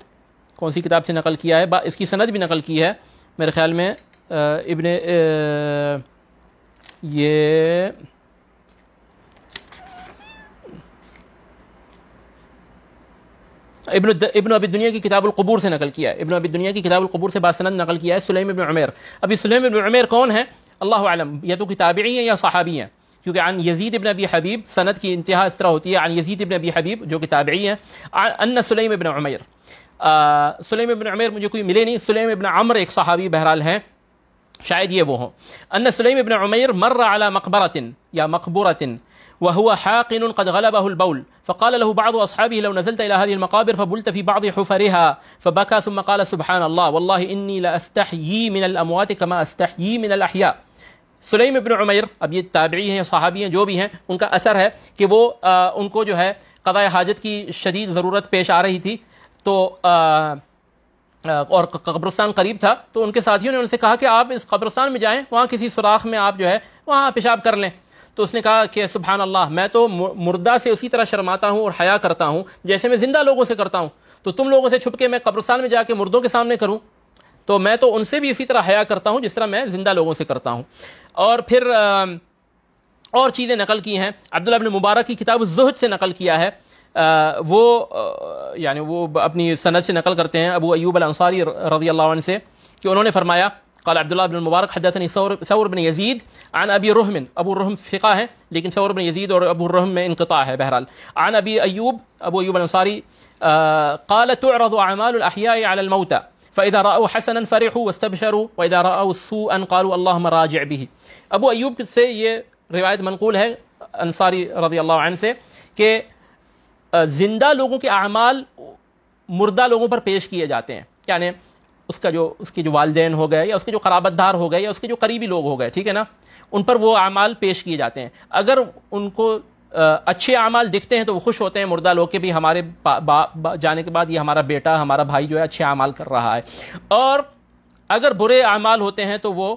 कौन सी किताब से नकल किया है इसकी सनद भी नकल की है मेरे ख्याल में इबन ये इब्न इब्न अबी दुनिया की किताबुल कबूर से नकल किया है इब्न अबी दुनिया की किताबुल कबूर से बासनंद नकल किया है सुलेम इब्न उमेर अभी सुलेम इब्न उमेर कौन है अल्लाह आलम या तो किताबी हैं या सहाबी हैं क्योंकि अन यजीद इबन अबी हबीब सनत की इंतहा इस तरह होती है अन यजीद इबन अबी हबीब जो किताबी हैं अन सुलेम इबन उमेर सुलेम इबन उमेर मुझे कोई मिले नहीं सुलेम इबन अमर एक सहाबी बहरहाल हैं शायद ये वो हों अन सलीम इबन उमैर मर अला मकबरतिन या मकबरतिन वहुआ हाकिन कद गलबहुलबउल फ़काल लहू बाद असहाबी लो नज़ल तहदी मकाबिर फ़बुल तफ़ी बाद हुफ़रहा फ़बका सुमकाल सुबहान अल्लाह वल्ला इन्नी लस्तही मिनल अमवात कमा अस्तही मिनल अहिया सुलैम इबन उमैर अब ये ताबी हैं सहाबी हैं जो भी हैं उनका असर है कि वो आ, उनको जो है कदा हाजत की शदीद ज़रूरत पेश आ रही थी तो आ, और कब्रस्तान करीब था तो उनके साथियों ने उनसे कहा कि आप इस कब्रस्तान में जाएं वहाँ किसी सुराख में आप जो है वहाँ पेशाब कर लें तो उसने कहा कि सुबहान अल्लाह मैं तो मुर्दा से उसी तरह शर्माता हूँ और हया करता हूँ जैसे मैं ज़िंदा लोगों से करता हूँ तो तुम लोगों से छुप के मैं कब्रस्तान में जाके मुर्दों के सामने करूँ तो मैं तो उनसे भी इसी तरह हया करता हूँ जिस तरह मैं ज़िंदा लोगों से करता हूँ और फिर और चीज़ें नकल की हैं अब्दुल्ला ने मुबारक की किताब जहद से नकल किया है आ, वो यानी वो अपनी सनत से नकल करते हैं अबू अयूब अनसारी रजी अल्लाह से कि उन्होंने फरमाया कल अब्दुल्ला बिन मुबारक हदतनी सौर बिन यजीद आन अबी रहमिन अबू रहम फ़िका है लेकिन सौर बिन यजीद और अबू रहम में इनकता है बहरहाल आन अबी अयूब अबू अयूब अनसारी काल तो अमालमौता फ़ैदा राओ हसन फ़रह वस्तबशर वैदा रासू अन कालू अल्लाह राज भी अबू अयूब से ये रिवायत मनकूल है अंसारी रजी अल्लाह से कि ज़िंदा लोगों के अमाल मुर्दा लोगों पर पेश किए जाते हैं यानी उसका जो उसके जो वालदेन हो गए या उसके जो खराबतदार हो गए या उसके जो करीबी लोग हो गए ठीक है ना उन पर वो अमाल पेश किए जाते हैं अगर उनको अच्छे अमाल दिखते हैं तो वो खुश होते हैं मुर्दा लोग के भी हमारे बा, जाने के बाद ये हमारा बेटा हमारा भाई जो है अच्छे अमाल कर रहा है और अगर बुरे अमाल होते हैं तो वो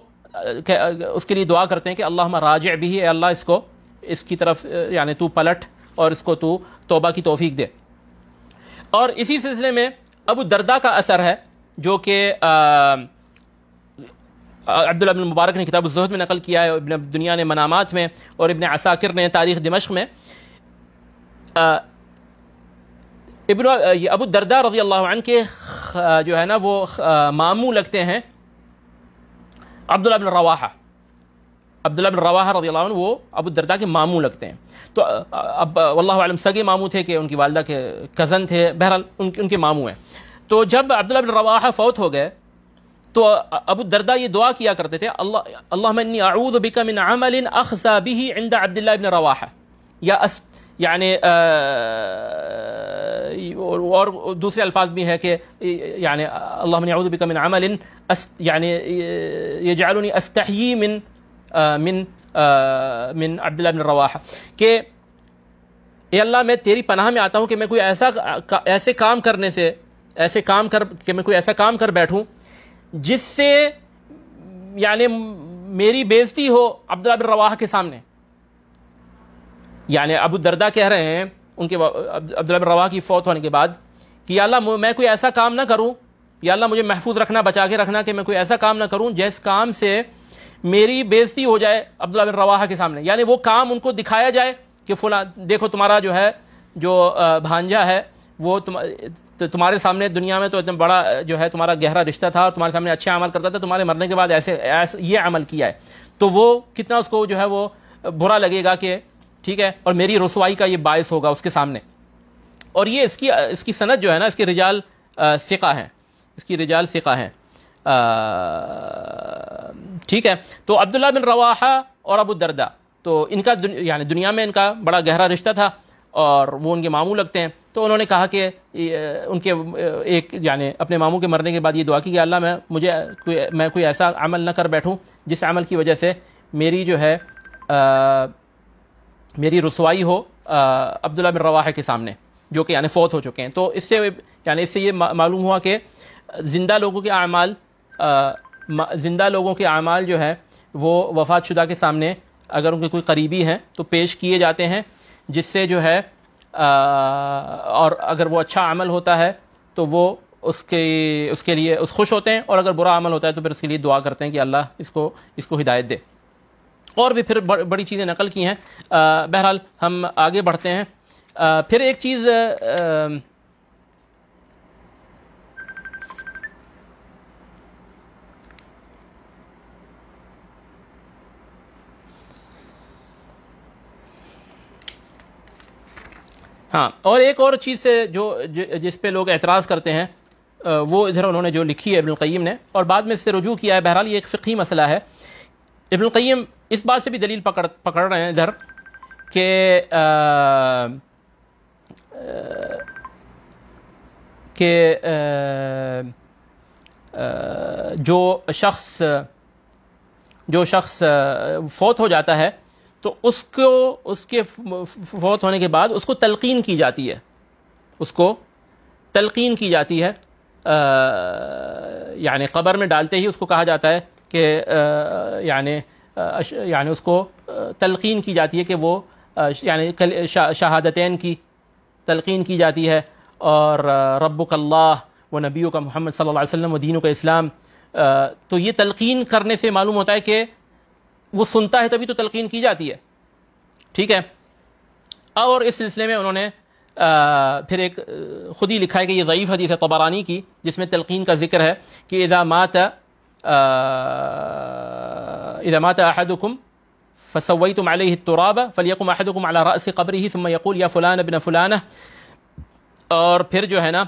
उसके लिए दुआ करते हैं कि अल्लाह राज भी है अल्लाह इसको इसकी तरफ यानी तू पलट और इसको तू तोबा की तोफीक दे और इसी सिलसिले में अबू दरदा का असर है जो कि अब्दुल अब्दुल मुबारक ने किताब जहद में नकल किया है इबन दुनिया ने मनामात में और इबन असाकिर ने तारीख दिमश्क में इबन अबू दरदा रजी अल्लाह के जो है ना वो मामू लगते हैं अब्दुल अब्दुल रवाहा अब्दुल्ला बिन रवा रजी वो अबू दरदा के मामू लगते हैं तो अब वल्लाह आलम सगे मामू थे कि उनकी वालदा के कज़न थे बहरहाल उनके उनके मामू हैं तो जब अब्दुल्ला बिन रवा फौत हो गए तो अबू दरदा ये दुआ किया करते थे अल्लाह अल्लाह आऊद बिका मिन अमल अखसा भी इंदा अब्दुल्ला बिन रवा या अस यानि और दूसरे अल्फाज भी हैं कि यानि अल्लाह आऊद बिका मिन अमल यानि ये जालनी अस्तही मिन मिन मिन अब्दुल्ला बिन के कि अल्लाह मैं तेरी पनाह में आता हूँ कि मैं कोई ऐसा का, ऐसे काम करने से ऐसे काम कर कि मैं कोई ऐसा काम कर बैठूँ जिससे यानी मेरी बेजती हो अब्दुल्ला बिन रवाह के सामने यानि अबू दरदा कह रहे हैं उनके अब्दुल्ला बिन रवाह की फौत होने के बाद कि अल्लाह मैं कोई ऐसा काम ना करूँ या अल्लाह मुझे महफूज रखना बचा के रखना कि मैं कोई ऐसा काम ना करूँ जिस काम से मेरी बेजती हो जाए अब्दुल्ला बिन रवाहा के सामने यानी वो काम उनको दिखाया जाए कि फला देखो तुम्हारा जो है जो भांजा है वो तुम तो तुम्हारे सामने दुनिया में तो इतना बड़ा जो है तुम्हारा गहरा रिश्ता था और तुम्हारे सामने अच्छे अमल करता था तुम्हारे मरने के बाद ऐसे ऐसे ये अमल किया है तो वो कितना उसको जो है वो बुरा लगेगा कि ठीक है और मेरी रसवाई का ये बायस होगा उसके सामने और ये इसकी इसकी सनत जो है ना इसके रिजाल फ़िका हैं इसकी रिजाल फ़िका हैं ठीक है तो अब्दुल्ला बिन रवाहा और अबू दरदा तो इनका दुन, यानी दुनिया में इनका बड़ा गहरा रिश्ता था और वो उनके मामू लगते हैं तो उन्होंने कहा कि उनके एक यानी अपने मामू के मरने के बाद ये दुआ की कि अल्लाह मैं मुझे कोई मैं कोई ऐसा अमल ना कर बैठूं जिस अमल की वजह से मेरी जो है आ, मेरी रसवाई हो अब्दुल्ला बिन रवाहा के सामने जो कि यानी फौत हो चुके हैं तो इससे यानी इससे ये मालूम हुआ कि ज़िंदा लोगों के अमाल ज़िंदा लोगों के अमाल जो है वो वफात शुदा के सामने अगर उनके कोई करीबी हैं तो पेश किए जाते हैं जिससे जो है आ, और अगर वो अच्छा अमल होता है तो वो उसके उसके लिए उस खुश होते हैं और अगर बुरा अमल होता है तो फिर उसके लिए दुआ करते हैं कि अल्लाह इसको इसको हिदायत दे और भी फिर बड़, बड़ी चीज़ें नकल की हैं बहरहाल हम आगे बढ़ते हैं आ, फिर एक चीज़ हाँ और एक और चीज़ से जो जिस पे लोग एतराज़ करते हैं वो इधर उन्होंने जो लिखी है इब्नकैम ने और बाद में इससे रजू किया है बहरहाल ये एक फ़िकी मसला है इब्नकैम इस बात से भी दलील पकड़ पकड़ रहे हैं इधर कि के जो शख्स जो शख्स फ़ोत हो जाता है तो उसको उसके फौत होने के बाद उसको तलकीन की जाती है उसको तलकिन की जाती है यानि कब्र में डालते ही उसको कहा जाता है कि यानि यानि उसको तलकिन की जाती है कि वो यानि शा, शहादतैन की तलकिन की जाती है और रब्बुकल्लाह व नबी का मोहम्मद सल्लल्लाहु अलैहि वसल्लम व दीन का इस्लाम तो ये तलकीन करने से मालूम होता है कि वो सुनता है तभी तो तलकिन की जाती है ठीक है और इस सिलसिले में उन्होंने आ, फिर एक ख़ुद ही लिखा है कि ये ज़यीफ़ हदीस है तबारानी की जिसमें तलकिन का जिक्र है कि इज़ा मात इज़ा मात अहदुकुम फसवई तुम अल तुराब फलियकुम अहदुकुम अला रस कब्र ही तुम यकुल या फ़लान बिन फ़लान और फिर जो है ना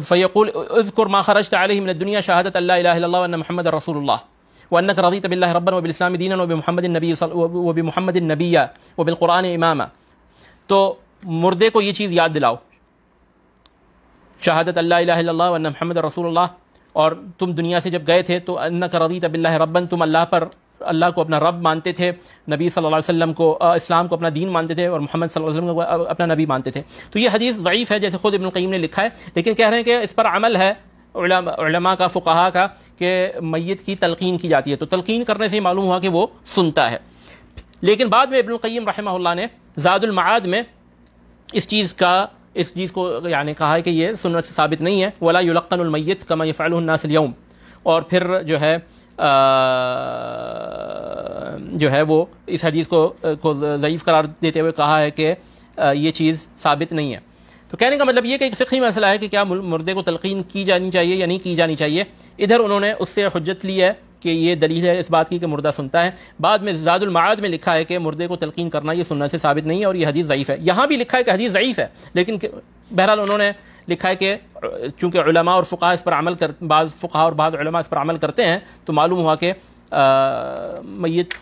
فيقول اذكر ما خرجت عليه من الدنيا شهادة لا إله إلا الله وأن محمد رسول الله وأنك رضيت بالله ربا وبالإسلام دينا وبمحمد النبي وبمحمد النبي وبالقرآن إماما تو مردے کو یہ چیز یاد دلاؤ شہادت اللہ الہ الا اللہ इलाह محمد رسول اللہ اور تم دنیا سے جب گئے تھے تو अन्ना رضیت باللہ ربن تم اللہ پر अल्लाह को अपना रब मानते थे नबी सल्लल्लाहु अलैहि वसल्लम को इस्लाम को अपना दीन मानते थे और मोहम्मद सल्लल्लाहु अलैहि वसल्लम को अपना नबी मानते थे तो ये हदीस ज़यीफ़ है जैसे खुद इबन क़ीम ने लिखा है लेकिन कह रहे हैं कि इस पर अमल है उलमा का फ़ुकाहा का कि मैत की तलकिन की जाती है तो तलकीन करने से ही मालूम हुआ कि वो सुनता है लेकिन बाद में इबन क़ीम रहमल्ला ने ज़ादुलमाद में इस चीज़ का इस चीज़ को यानी कहा है कि ये सुनत से साबित नहीं है वला युलक्नमैत कमा फ़ालनासलूम और फिर जो है जो है वो इस हदीस को को ज़यीफ़ करार देते हुए कहा है कि ये चीज़ साबित नहीं है तो कहने का मतलब ये कि एक फ़िकी मसला है कि क्या मुर्दे को तलकीन की जानी चाहिए या नहीं की जानी चाहिए इधर उन्होंने उससे हजत ली है कि ये दलील है इस बात की कि मुर्दा सुनता है बाद में जादुलमाद में लिखा है कि मुर्दे को तलकीन करना ये सुनना से साबित नहीं है और ये हदीस ज़यीफ़ है यहाँ भी लिखा है कि हदीस ज़यीफ़ है लेकिन बहरहाल उन्होंने लिखा है कि चूँकि और फ़ुका इस पर अमल कर बाद फ़ुका और बाद इस पर अमल करते हैं तो मालूम हुआ कि मैत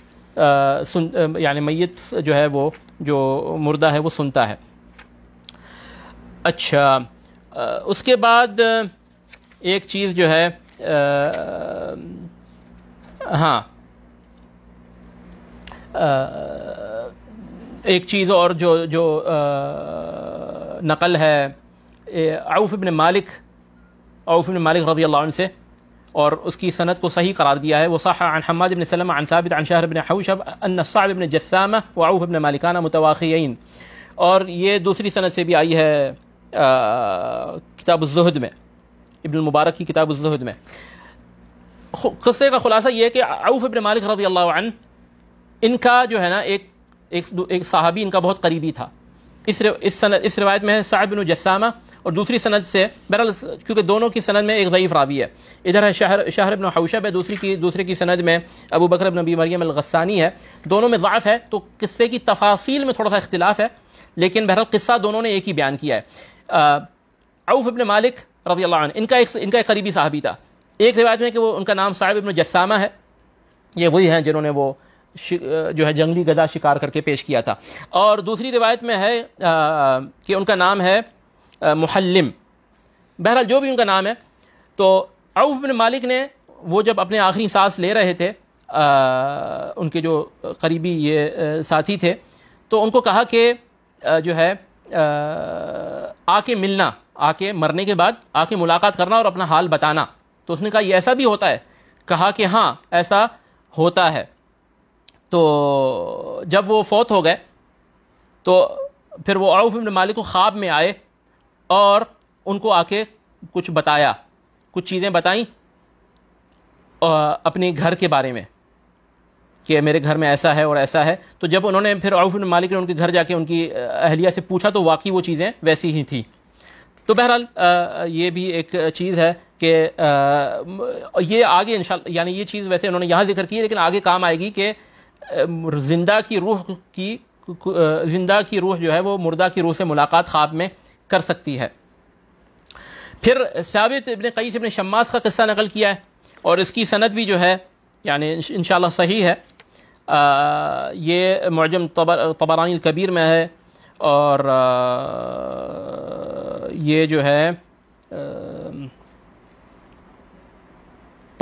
सुन यानी मैत जो है वो जो मुर्दा है वो सुनता है अच्छा आ, उसके बाद एक चीज़ जो है आ, हाँ आ, एक चीज़ और जो जो नकल है आउफ इबन मालिक आउफ इबन मालिक रजी अल्लाह से और उसकी सनत को सही करार दिया है वो साहन हमाद इबन सलम अन साबित अन शाहर इबन इबन जस्सामा व आउफ इबन मालिकाना मुतवाखीन और ये दूसरी सनत से भी आई है किताब जहद में इबन मुबारक की किताब जहद में क़स्से का ख़ुलासा ये है कि आउफ इबन मालिक रजी अल्लाह इनका जो है ना एक एक, एक साहबी इनका बहुत करीबी था इस इस इस रिवायत में है साहब बिन जस्सामा और दूसरी सनद से बहरल क्योंकि दोनों की सनद में एक ज़यीफ़ रावी है इधर है शहर शहर अबन हौशब है दूसरी की दूसरे की सनद में अबू बकर नबी मरियम अलगसानी है दोनों में ज़ाफ़ है तो किस्से की तफासिल में थोड़ा सा इख्तलाफ है लेकिन बहरल किस्सा दोनों ने एक ही बयान किया है आउफ अबन मालिक रजी अल्लाह इनका एक इनका एक करीबी साहबी था एक रिवायत में कि वो उनका नाम साहिब इबन जसामा है ये वही हैं जिन्होंने वो जो है जंगली गदा शिकार करके पेश किया था और दूसरी रिवायत में है आ, कि उनका नाम है मुहल्लिम बहरहाल जो भी उनका नाम है तो आउफ बिन मालिक ने वो जब अपने आखिरी सांस ले रहे थे आ, उनके जो करीबी ये आ, साथी थे तो उनको कहा कि जो है आके मिलना आके मरने के बाद आके मुलाकात करना और अपना हाल बताना तो उसने कहा ये ऐसा भी होता है कहा कि हाँ ऐसा होता है तो जब वो फौत हो गए तो फिर वो आउफ इब्न मालिक को ख्वाब में आए और उनको आके कुछ बताया कुछ चीज़ें बताई अपने घर के बारे में कि मेरे घर में ऐसा है और ऐसा है तो जब उन्होंने फिर आउफ मालिक ने उनके घर जाके उनकी अहलिया से पूछा तो वाकई वो चीज़ें वैसी ही थी तो बहरहाल ये भी एक चीज़ है कि ये आगे इन यानी ये चीज़ वैसे उन्होंने यहाँ जिक्र की है लेकिन आगे काम आएगी कि जिंदा की रूह की जिंदा की रूह जो है वो मुर्दा की रूह से मुलाकात ख्वाब में कर सकती है फिर साबित इबन कई इबन शम्मास का किस्सा नकल किया है और इसकी सनद भी जो है यानी इन सही है आ, ये मजम तबर तबरानी कबीर में है और आ, ये जो है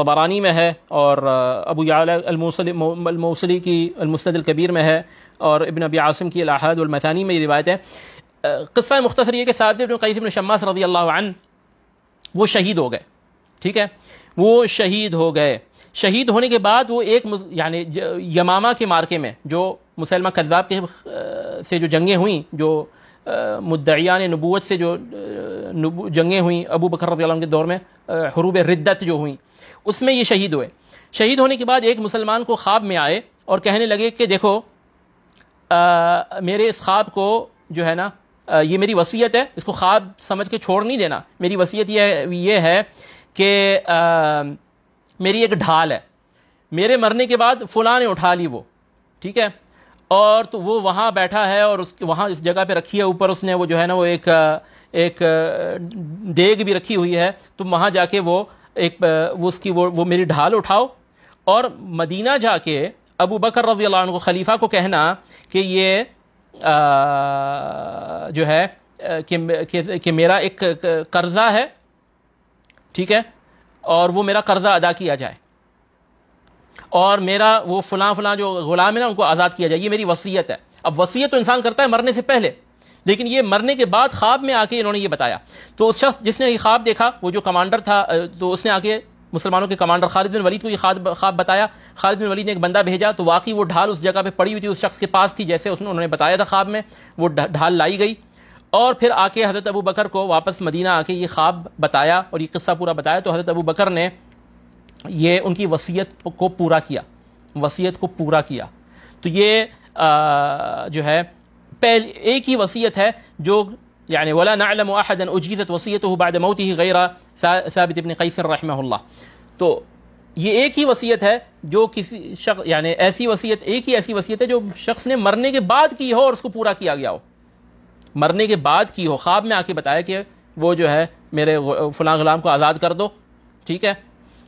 तबरानी में है और अबू अलमौसली की अलमसदकबीर में है और इबन अबी आसम की अलाहद में ये रिवायत है किस्सा मुख्तर ये कि जब इबन कैसम शम्मा रजी अल्लाह वो शहीद हो गए ठीक है वो शहीद हो गए शहीद होने के बाद वो एक यानी यमामा के मार्के में जो मुसलमा कद्दाब के से जो जंगें हुई जो मुद्दयान नबूत से जो जंगें हुई अबू बकर रजी के दौर में हरूब रिद्दत जो हुई उसमें ये शहीद हुए शहीद होने के बाद एक मुसलमान को ख्वाब में आए और कहने लगे कि देखो आ, मेरे इस ख्वाब को जो है ना ये मेरी वसीयत है इसको ख्वाब समझ के छोड़ नहीं देना मेरी वसीयत यह ये है कि मेरी एक ढाल है मेरे मरने के बाद फुला ने उठा ली वो ठीक है और तो वो वहाँ बैठा है और उस वहाँ इस जगह पे रखी है ऊपर उसने वो जो है ना वो एक एक देग भी रखी हुई है तो वहाँ जाके वो एक वो उसकी वो वो मेरी ढाल उठाओ और मदीना जाके अबू बकर रजी को खलीफा को कहना कि ये जो है कि, कि मेरा एक कर्ज़ा है ठीक है और वो मेरा कर्ज़ा अदा किया जाए और मेरा वो फलां फलां जो गुलाम है ना उनको आज़ाद किया जाए ये मेरी वसीयत है अब वसीयत तो इंसान करता है मरने से पहले लेकिन ये मरने के बाद ख्वाब में आके इन्होंने ये बताया तो उस शख्स जिसने ये ख्वाब देखा वो जो कमांडर था तो उसने आके मुसलमानों के कमांडर खालिद बिन वलीद को ये ख्वाब बताया खालिद बिन वलीद ने एक बंदा भेजा तो वाकई वो ढाल उस जगह पर पड़ी हुई थी उस शख्स के पास थी जैसे उसने उन्होंने बताया था ख्वाब में वो ढाल लाई गई और फिर आके हज़रत अबू बकर को वापस मदीना आके ये ख्वाब बताया और ये किस्सा पूरा बताया तो हज़रत अबू बकर ने ये उनकी वसीयत को पूरा किया वसीयत को पूरा किया तो ये आ, जो है पहले एक ही वसीयत है जो यानी वला नालम अहदन उजीज़त वसीयत बाद मौत ही गैरा साबित इबन कैसर रहमल्ला तो ये एक ही वसीयत है जो किसी शख्स यानी ऐसी वसीयत एक ही ऐसी वसीयत है जो शख्स ने मरने के बाद की हो और उसको पूरा किया गया हो मरने के बाद की हो ख्वाब में आके बताया कि वो जो है मेरे फलां गुलाम को आज़ाद कर दो ठीक है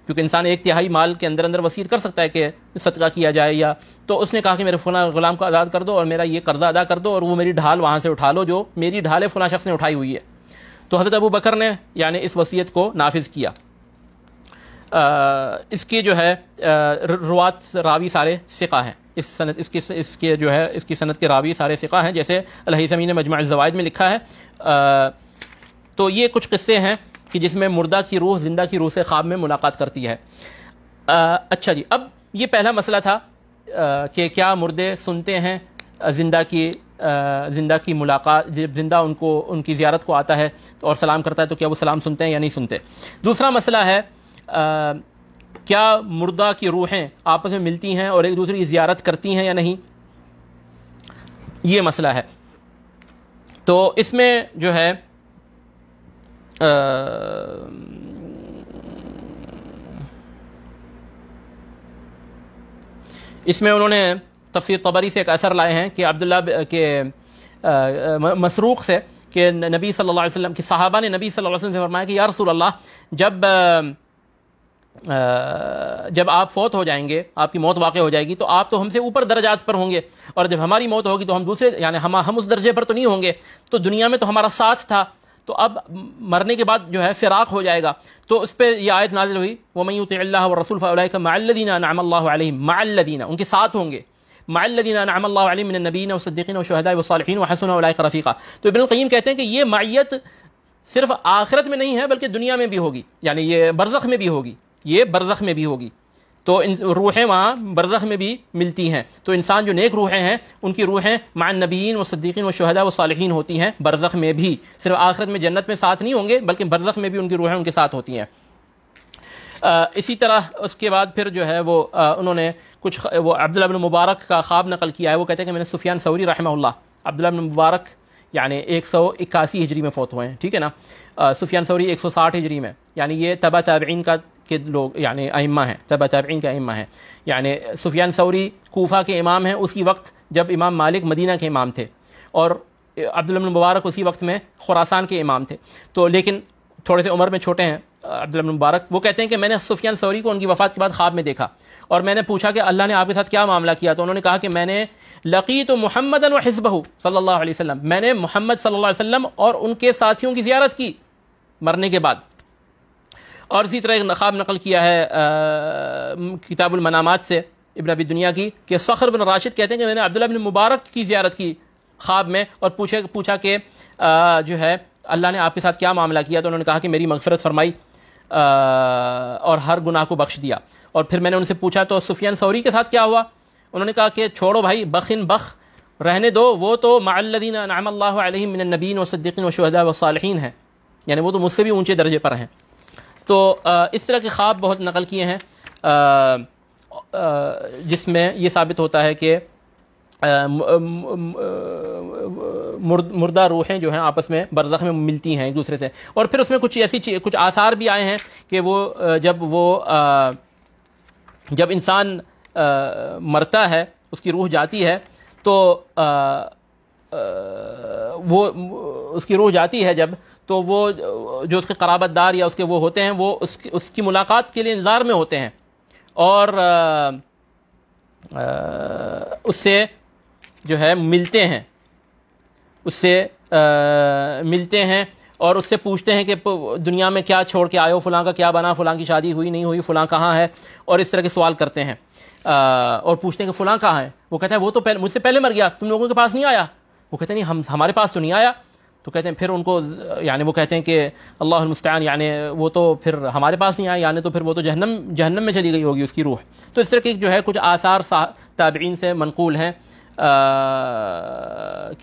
क्योंकि इंसान एक तिहाई माल के अंदर अंदर वसीयत कर सकता है कि सदका किया जाए या तो उसने कहा कि मेरे फलां गुलाम को आज़ाद कर दो और मेरा ये कर्ज़ा अदा कर दो और वो मेरी ढाल वहाँ से उठा लो जो मेरी ढाल है फलां शख्स ने उठाई हुई है तो हज़रत अबू बकर ने यानी इस वसीयत को नाफिज़ किया इसके जो है रुआत रावी सारे सिका हैं इस सनत इसकी इसके जो है इसकी सनत के रावी सारे सिका हैं जैसे अलहसमी ने मजमा जवायद में लिखा है आ, तो ये कुछ किस्से हैं कि जिसमें मुर्दा की रूह जिंदा की रूह से ख्वाब में मुलाकात करती है आ, अच्छा जी अब ये पहला मसला था कि क्या मुर्दे सुनते हैं जिंदा की ज़िंदा की मुलाकात जब ज़िंदा उनको उनकी ज़्यारत को आता है और सलाम करता है तो क्या वो सलाम सुनते हैं या नहीं सुनते दूसरा मसला है क्या मुर्दा की रूहें आपस में मिलती हैं और एक दूसरे की ज्यारत करती हैं या नहीं ये मसला है तो इसमें जो है आ, इसमें उन्होंने तफसीर तबरी से एक असर लाए हैं कि अब्दुल्ला के मसरूक से कि नबी सल्लल्लाहु अलैहि वसल्लम की सहाबा ने नबी सल्लल्लाहु अलैहि वसल्लम से फरमाया कि यार रसूल अल्लाह जब आ, जब आप फौत हो जाएंगे आपकी मौत वाक़ हो जाएगी तो आप तो हमसे ऊपर दर्जात पर होंगे और जब हमारी मौत होगी तो हम दूसरे यानी हम हम उस दर्जे पर तो नहीं होंगे तो दुनिया में तो हमारा साथ था तो अब मरने के बाद जो है फिराक हो जाएगा तो उस पर यह आयत नाजिल हुई अल्लाह और रसूल फ़ैका माल्लिना नाम माल्लिना उनके साथ होंगे माल्लिना नाम नबीन वसद्दीन वशहदा वसालहन रफ़ीक़ा तो इबन कहते हैं कि ये माइत सिर्फ आखिरत में नहीं है बल्कि दुनिया में भी होगी यानी ये बरसख में भी होगी ये बरजख में भी होगी तो इन रूहें वहाँ बरजख में भी मिलती हैं तो इंसान जो नेक रूहें हैं उनकी रूहें मान नबीन व सद्दीकिन व शहदा व सालहीन होती हैं बरजख में भी सिर्फ आखिरत में जन्नत में साथ नहीं होंगे बल्कि बरजख में भी उनकी रूहें उनके साथ होती हैं इसी तरह उसके बाद फिर जो है वो आ, उन्होंने कुछ वो अब्दुल्ला बिन मुबारक का ख्वाब नकल किया है वो कहते हैं कि मैंने सुफियान सौरी रहमा अब्दुल्ला बिन मुबारक यानी एक सौ इक्यासी हिजरी में फ़ौत हुए हैं ठीक है ना सुफियान सौरी एक सौ साठ हिजरी में यानी ये तबा तबीन का के लोग यानी अम्मा हैं तब ताबीन के अम्मा हैं यानि सुफियान सौरी कोफा के इमाम हैं उसी वक्त जब इमाम मालिक मदीना के इमाम थे और अब्दुल मुबारक उसी वक्त में खुरासान के इमाम थे तो लेकिन थोड़े से उम्र में छोटे हैं अब्दुल मुबारक वो कहते हैं कि मैंने सुफियान सौरी को उनकी वफ़ात के बाद ख्वाब में देखा और मैंने पूछा कि अल्लाह ने आपके साथ क्या मामला किया तो उन्होंने कहा कि मैंने लकी तो मोहम्मद व हिस्बहू सल्लल्लाहु मैंने मोहम्मद सल्ला वसम और उनके साथियों की जीारत की मरने के बाद और इसी तरह एक नकाब नकल किया है किताबुलमनामात से इबन अबी दुनिया की कि सखर बिन राशिद कहते हैं कि मैंने अब्दुल्ला बिन मुबारक की ज्यारत की ख्वाब में और पूछे पूछा कि जो है अल्लाह ने आपके साथ क्या मामला किया तो उन्होंने कहा कि मेरी मगफरत फरमाई और हर गुनाह को बख्श दिया और फिर मैंने उनसे पूछा तो सुफियान सौरी के साथ क्या हुआ उन्होंने कहा कि छोड़ो भाई बखिन बख रहने दो वो तो मदीन नाम मिन नबीन व सद्दीन व शहदा व सालहीन यानी वो तो मुझसे भी ऊँचे दर्जे पर हैं तो इस तरह के ख्वाब बहुत नकल किए हैं जिसमें ये साबित होता है कि मुर्दा रूहें जो हैं आपस में बरज़ख में मिलती हैं एक दूसरे से और फिर उसमें कुछ ऐसी कुछ आसार भी आए हैं कि वो जब वो जब इंसान मरता है उसकी रूह जाती है तो वो उसकी रूह जाती है जब तो वो जो उसके कराबतदार या उसके वो होते हैं वो उसकी उसकी मुलाकात के लिए इंतज़ार में होते हैं और आ, आ, उससे जो है मिलते हैं उससे आ, मिलते हैं और उससे पूछते हैं कि दुनिया में क्या छोड़ के आए हो फलां का क्या बना फलां की शादी हुई नहीं हुई फलां कहाँ है और इस तरह के सवाल करते हैं आ, और पूछते हैं कि फलां कहाँ है वो कहता है वो तो पहले मुझसे पहले मर गया तुम लोगों के पास नहीं आया वो कहते नहीं हम हमारे पास तो नहीं आया तो कहते हैं फिर उनको यानी वो कहते हैं कि अल्लाह मुस्तान यानी वो तो फिर हमारे पास नहीं आए यानी तो फिर वो तो जहन्नम जहन्नम में चली गई होगी उसकी रूह तो इस तरह के जो है कुछ आसार ताबीन से मनकूल हैं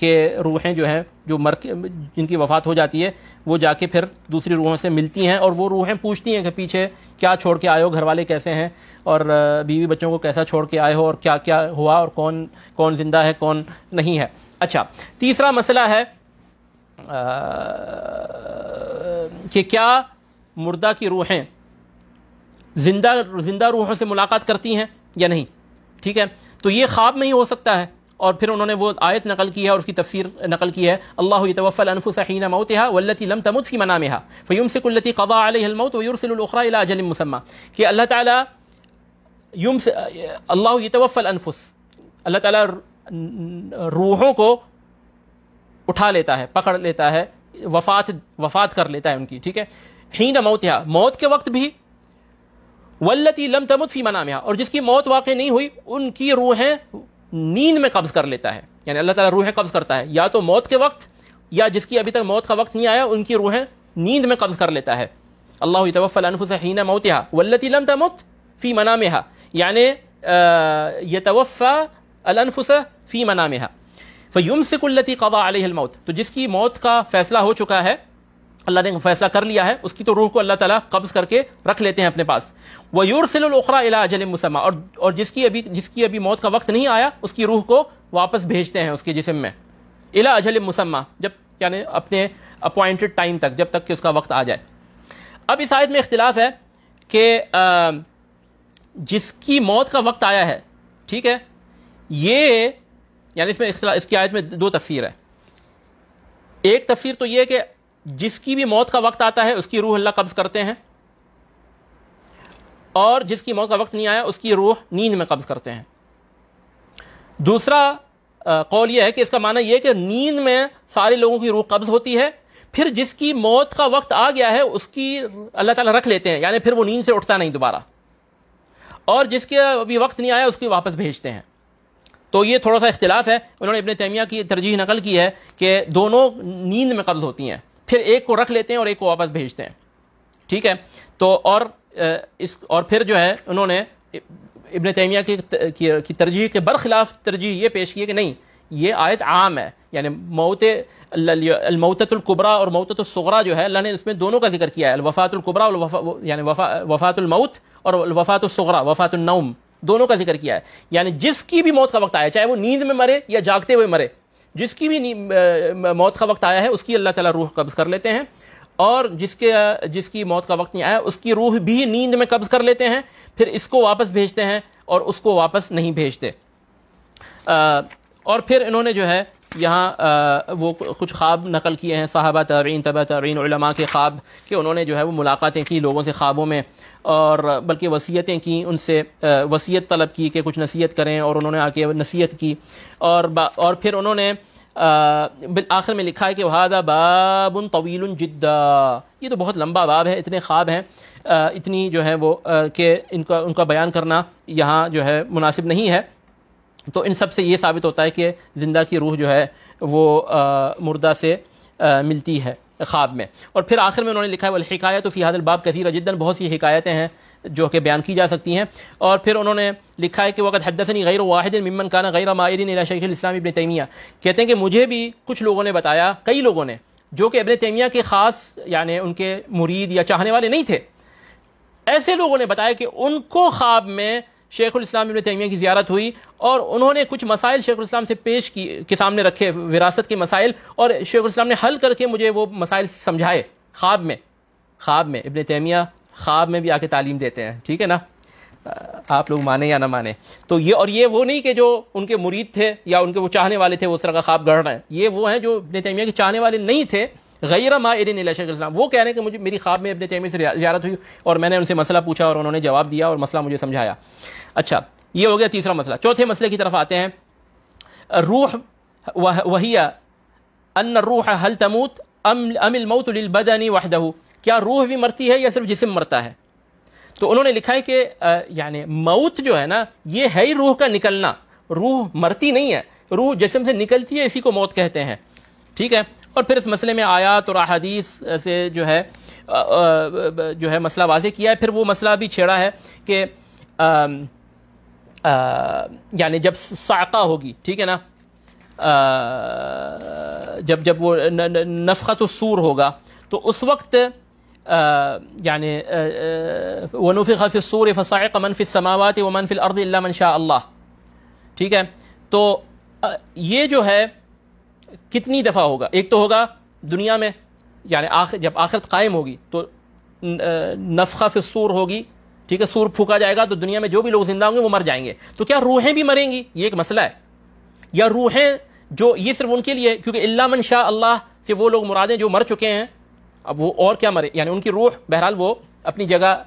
के रूहें जो हैं जो मर जिनकी वफात हो जाती है वो जाके फिर दूसरी रूहों से मिलती हैं और वो रूहें पूछती हैं कि पीछे क्या छोड़ के आए हो घर वाले कैसे हैं और बीवी बच्चों को कैसा छोड़ के आए हो और क्या क्या हुआ और कौन कौन ज़िंदा है कौन नहीं है अच्छा तीसरा मसला है कि क्या मुर्दा की रूहें जिंदा जिंदा रूहों से मुलाकात करती हैं या नहीं ठीक है तो ये ख्वाब में ही हो सकता है और फिर उन्होंने वो आयत नकल की है और उसकी तफसीर नकल की है अल्लाह तवफ़लफ़ुसहीन मौत है वल्लती लम तमुद फ़ी मना में हा फ़यूम से कुल्लती कवा अलमौत वरसलखरा अजल मुसम्मा कि अल्लाह ताला यूम अल्लाह तवफ़ल अनफुस अल्लाह ताला रूहों को उठा लेता है पकड़ लेता है वफात वफात कर लेता है उनकी ठीक है न मौत मौत के वक्त भी वल्लती लम तमुत फी मना में और जिसकी मौत वाक़ नहीं हुई उनकी रूहें नींद में कब्ज़ कर लेता है यानी अल्लाह ताला रूहें कब्ज़ करता है या तो मौत के वक्त या जिसकी अभी तक मौत का वक्त नहीं आया उनकी रूहें नींद में कब्ज़ कर लेता है अल्लाह मौत या वल्लती लम तमुत फ़ी मना में यानि यतवफ़ा अलफुस फ़ी मना में फयुम से कुल्लती कवा मौत तो जिसकी मौत का फैसला हो चुका है अल्लाह ने फैसला कर लिया है उसकी तो रूह को अल्लाह ताला कब्ज करके रख लेते हैं अपने पास वह यूरसिलखरा अजल मुसमा और और जिसकी अभी जिसकी अभी मौत का वक्त नहीं आया उसकी रूह को वापस भेजते हैं उसके जिसम में इला अजल मुसमा जब यानी अपने अपॉइंटेड टाइम तक जब तक कि उसका वक्त आ जाए अब इस आयत में इख्तलाफ है कि जिसकी मौत का वक्त आया है ठीक है ये यानी इसमें इसकी आयत में दो तफसीर है एक तफसीर तो यह कि जिसकी भी मौत का वक्त आता है उसकी रूह अल्लाह कब्ज़ करते हैं और जिसकी मौत का वक्त नहीं आया उसकी रूह नींद में कब्ज़ करते हैं दूसरा कौल यह है कि इसका माना यह कि नींद में सारे लोगों की रूह कब्ज़ होती है फिर जिसकी मौत का वक्त आ गया है उसकी अल्लाह ताला रख लेते हैं यानी फिर वो नींद से उठता नहीं दोबारा और जिसके अभी वक्त नहीं आया उसकी वापस भेजते हैं तो ये थोड़ा सा इख्तलाफ है उन्होंने इबन तैमिया की तरजीह नकल की है कि दोनों नींद में कब्ज़ होती हैं फिर एक को रख लेते हैं और एक को वापस भेजते हैं ठीक है तो और इस और फिर जो है उन्होंने इबन तैमिया की, की तरजीह के बर खिलाफ़ तरजीह ये पेश की है कि नहीं ये आयत आम है यानी मौत अलमौतुल्कुबरा और मौतुलसगरा जो है अल्लाह ने इसमें दोनों का जिक्र किया है अलवफ़ातुल्कुबरा यानी वफ़ा वफ़ातुलमौत और वफ़ातुलसगरा वफ़ातुलनौम दोनों का जिक्र किया है यानी जिसकी भी मौत का वक्त आया चाहे वो नींद में मरे या जागते हुए मरे जिसकी भी मौत का वक्त आया है उसकी अल्लाह ताला रूह कब्ज़ कर लेते हैं और जिसके जिसकी मौत का वक्त नहीं आया उसकी रूह भी नींद में कब्ज़ कर लेते हैं फिर इसको वापस भेजते हैं और उसको वापस नहीं भेजते और फिर इन्होंने जो है यहाँ वो कुछ ख्वाब नकल किए हैं साहबा तबीन तबा तबीन के ख्वाब कि उन्होंने जो है वो मुलाकातें की लोगों से ख्वाबों में और बल्कि वसीयतें की उनसे वसीयत तलब की कि कुछ नसीहत करें और उन्होंने आके नसीहत की और और फिर उन्होंने आखिर में लिखा है कि वहादा बाबन तवील जिद्दा ये तो बहुत लंबा बाब है इतने ख्वाब हैं इतनी जो है वो कि इनका उनका बयान करना यहाँ जो है मुनासिब नहीं है तो इन सब से ये साबित होता है कि ज़िंदा की रूह जो है वो आ, मुर्दा से आ, मिलती है ख्वाब में और फिर आखिर में उन्होंने लिखा है वलहिकायत तो फ़ी हादलबाब कसीर जदन बहुत सी शिकायतें हैं जो कि बयान की जा सकती हैं और फिर उन्होंने लिखा है कि वक़्त हदसनी गैर वाहिद मिमन काना गैर मायरिन शेख इस्लाम इबन तैमिया कहते हैं कि मुझे भी कुछ लोगों ने बताया कई लोगों ने जो कि इबन तैमिया के ख़ास यानि उनके मुरीद या चाहने वाले नहीं थे ऐसे लोगों ने बताया कि उनको ख्वाब में शेख उम तैमिया की ज्यारत हुई और उन्होंने कुछ मसाइल शेख उम से पेश की के सामने रखे विरासत के मसाइल और शेख उम ने हल करके मुझे वो मसाइल समझाए ख्वाब में ख्वाब में इबन तैमिया ख्वाब में भी आके तालीम देते हैं ठीक है ना आप लोग माने या ना माने तो ये और ये वो नहीं कि जो उनके मुरीद थे या उनके वो चाहने वाले थे वो उस तरह का ख्वाब गढ़ रहे हैं ये वो हैं जो इबन तैमिया के चाहने वाले नहीं थे गैर शेख उम वो कह रहे हैं कि मुझे मेरी ख्वाब में इबन तैमिया से ज्यारत हुई और मैंने उनसे मसला पूछा और उन्होंने जवाब दिया और मसला मुझे समझाया अच्छा ये हो गया तीसरा मसला चौथे मसले की तरफ आते हैं रूह वही वहिया अन रूह हल तमूत अमिल मऊत बदनी वाहदहू क्या रूह भी मरती है या सिर्फ जिसम मरता है तो उन्होंने लिखा है कि यानी मऊत जो है ना ये है ही रूह का निकलना रूह मरती नहीं है रूह जिसम से निकलती है इसी को मौत कहते हैं ठीक है और फिर इस मसले में आयात और अहदीस से जो है जो है मसला वाजे किया है फिर वो मसला भी छेड़ा है कि यानी जब साका होगी ठीक है ना आ, जब जब वो नफ़त सूर होगा तो उस वक्त यानि वनफ़ी खफ़िसूर फ़साक़ मनफ़ि समावत व मनफ़िल अर्द मन शाह ठीक है तो ये जो है कितनी दफ़ा होगा एक तो होगा दुनिया में यानि आख, जब आखिरत कायम होगी तो नफ़ा फिसूर होगी ठीक है सूर फूका जाएगा तो दुनिया में जो भी लोग जिंदा होंगे वो मर जाएंगे तो क्या रूहें भी मरेंगी ये एक मसला है या रूहें जो ये सिर्फ उनके लिए क्योंकि इल्ला मन शाह अल्लाह से वो लोग मुरादें जो मर चुके हैं अब वो और क्या मरे यानी उनकी रूह बहरहाल वो अपनी जगह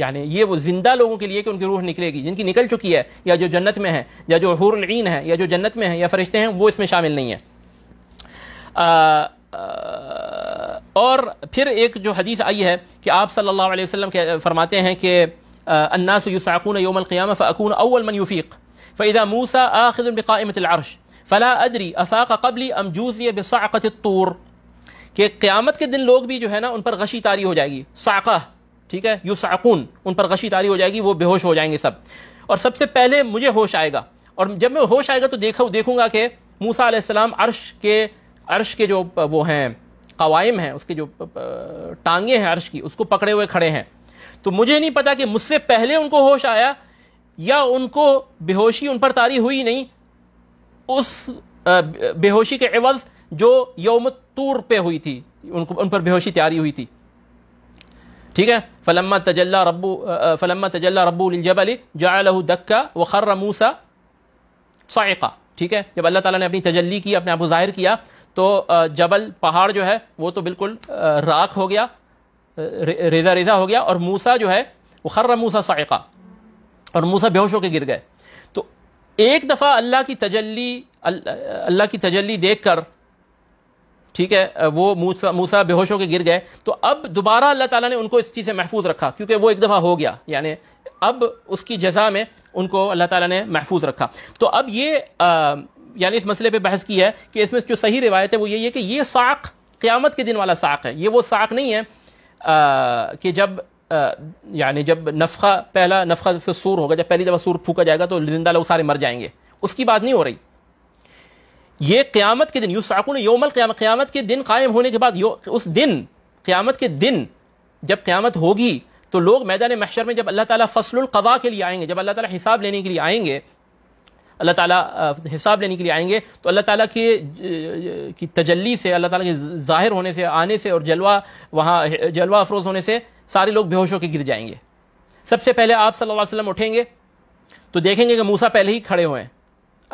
यानी ये वो जिंदा लोगों के लिए कि उनकी रूह निकलेगी जिनकी निकल चुकी है या जो जन्नत में है या जो हूरन है या जो जन्नत में है या फरिश्ते हैं वो इसमें शामिल नहीं है आ, और फिर एक जो हदीस आई है कि आप सल्लल्लाहु अलैहि वसल्लम के फरमाते हैं कि अन्नास युसाकून योम क़ियाम फ़कून अव्वल मन युफ़ीक फ़ैदा मूसा आखिर बिकामत अर्श फ़ला अदरी अफ़ाक़ कबली अमजूज़ बसाक़त तूर कि क़्यामत के दिन लोग भी जो है ना उन पर गशी तारी हो जाएगी साक़ा ठीक है युसाकून उन पर गशी तारी हो जाएगी वो बेहोश हो जाएंगे सब और सबसे पहले मुझे होश आएगा और जब मैं होश आएगा तो देखा देखूंगा कि मूसा अलैहिस्सलाम अर्श के अर्श के जो वो हैं कवायम हैं उसके जो टांगे हैं अर्श की उसको पकड़े हुए खड़े हैं तो मुझे नहीं पता कि मुझसे पहले उनको होश आया या उनको बेहोशी उन पर तारी हुई नहीं उस बेहोशी के एवज जो यौम तूर पे हुई थी उनको उन पर बेहोशी तैयारी हुई थी ठीक है फलम्मा तजल्ला रब्बू फलम्मा तजल्ला जबल जालहू दक्का व खर्र मूसा सायका ठीक है जब अल्लाह ताला ने अपनी तजल्ली की अपने आप को जाहिर किया तो जबल पहाड़ जो है वो तो बिल्कुल राख हो गया रेजा रेजा हो गया और मूसा जो है वो खर्र मूसा सायका और मूसा बेहोश होकर गिर गए तो एक दफ़ा अल्लाह की तजल्ली अल्लाह की तजल्ली देख कर ठीक है वो मूसा मूसा बेहोश होकर गिर गए तो अब दोबारा अल्लाह ताला ने उनको इस चीज़ से महफूज रखा क्योंकि वो एक दफ़ा हो गया यानी अब उसकी जजा में उनको अल्लाह ताला ने महफूज रखा तो अब ये यानी इस मसले पर बहस की है कि इसमें जो सही रिवायत है वो यही है कि ये साख क़्यामत के दिन वाला साख है ये वो साख नहीं है आ, कि जब यानी जब नफ़ा पहला नफ़ा फिर सूर होगा जब पहली दफ़ा सूर फूका जाएगा तो जिंदा लोग सारे मर जाएंगे उसकी बात नहीं हो रही ये क़्यामत के दिन यूसाकुन योमल क़्यामत के दिन कायम होने के बाद उस दिन क़्यामत के दिन जब क़्यामत होगी तो लोग मैदान महशर में जब अल्लाह ताला फसलुल कवा के लिए आएंगे जब अल्लाह ताला हिसाब लेने के लिए आएंगे अल्लाह ताला हिसाब लेने के लिए आएंगे तो अल्लाह ताला के की तजल्ली से अल्लाह ताला के ज़ाहिर होने से आने से और जलवा वहाँ जलवा अफरोज़ होने से सारे लोग बेहोश होकर गिर जाएंगे सबसे पहले आप सल्लल्लाहु अलैहि वसल्लम उठेंगे तो देखेंगे कि मूसा पहले ही खड़े हुए हैं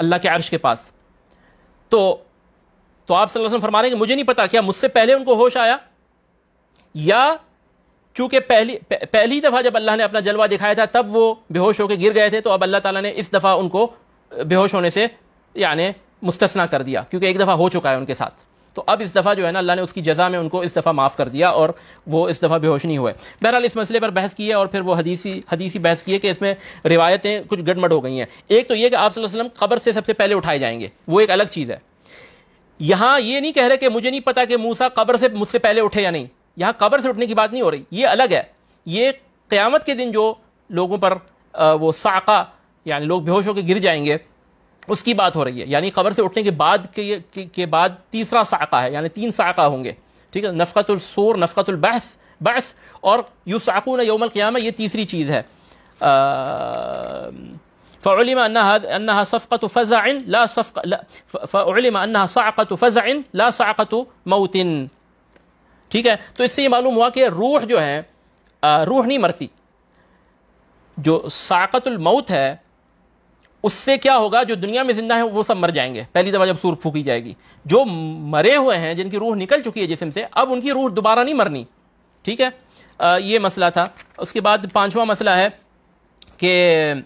अल्लाह के अर्श के पास तो तो आप सल्लल्लाहु अलैहि वसल्लम फरमा रहे हैं कि मुझे नहीं पता क्या मुझसे पहले उनको होश आया या चूंकि पहली पहली दफ़ा जब अल्लाह ने अपना जलवा दिखाया था तब वो बेहोश होकर गिर गए थे तो अब अल्लाह ताला ने इस दफ़ा उनको बेहोश होने से यानी मुस्तना कर दिया क्योंकि एक दफ़ा हो चुका है उनके साथ तो अब इस दफ़ा जो है ना अल्लाह ने उसकी जजा में उनको इस दफ़ा माफ़ कर दिया और वो इस दफ़ा बेहोश नहीं हुए बहरहाल इस मसले पर बहस की है और फिर वो हदीसी हदीसी बहस की है कि इसमें रिवायतें कुछ गड़मड़ हो गई हैं एक तो ये कि आप वसलम कब्र से सबसे पहले उठाए जाएंगे वो एक अलग चीज़ है यहाँ ये नहीं कह रहे कि मुझे नहीं पता कि मूसा कब्र से मुझसे पहले उठे या नहीं यहाँ कब्र से उठने की बात नहीं हो रही ये अलग है ये क़्यामत के दिन जो लोगों पर वो साका यानी लोग बेहोश होकर गिर जाएंगे उसकी बात हो रही है यानी खबर से उठने के बाद के, के, के बाद तीसरा साका है यानी तीन साका होंगे ठीक है नफ़तुलसूर नफ़तुलबहस बहस और यूसाकून योमल क़्याम ये तीसरी चीज़ है फ़लम अनहा सफ़क़त ला सफ़ फ़लम अनहा ला साक़त मऊतिन ठीक है तो इससे ये मालूम हुआ कि रूह जो है रूह नहीं मरती जो साक़तुल मौत है उससे क्या होगा जो दुनिया में जिंदा है वो सब मर जाएंगे पहली दफा जब सूर फूकी जाएगी जो मरे हुए हैं जिनकी रूह निकल चुकी है जिसम से अब उनकी रूह दोबारा नहीं मरनी ठीक है आ, ये मसला था उसके बाद पांचवा मसला है कि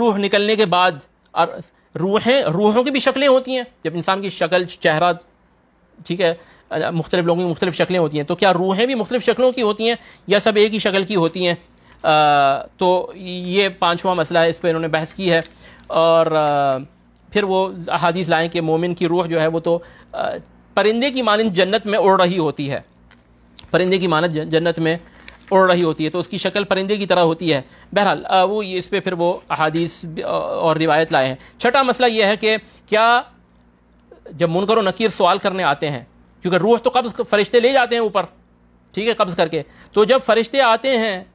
रूह निकलने के बाद रूहें रूहों की भी शक्लें होती हैं जब इंसान की शक्ल चेहरा ठीक है मुख्तलिफ लोगों की मुख्तलिफ शक्लें होती हैं तो क्या रूहें भी मुख्तलिफ शक्लों की होती हैं या सब एक ही शक्ल की होती हैं तो ये पाँचवा मसला है इस पर इन्होंने बहस की है और फिर वो अहादीस लाएँ कि मोमिन की रूह जो है वो तो परिंदे की मानंद जन्नत में उड़ रही होती है परिंदे की मानद जन्नत में उड़ रही होती है तो उसकी शक्ल परिंदे की तरह होती है बहरहाल वो इस पर फिर वो अहादीस और रिवायत लाए हैं छठा मसला यह है कि क्या जब मुनकर व नकीर सवाल करने आते हैं क्योंकि रूह तो कब्ज़ फरिश्ते ले जाते हैं ऊपर ठीक है कब्ज़ करके तो जब फरिश्ते आते हैं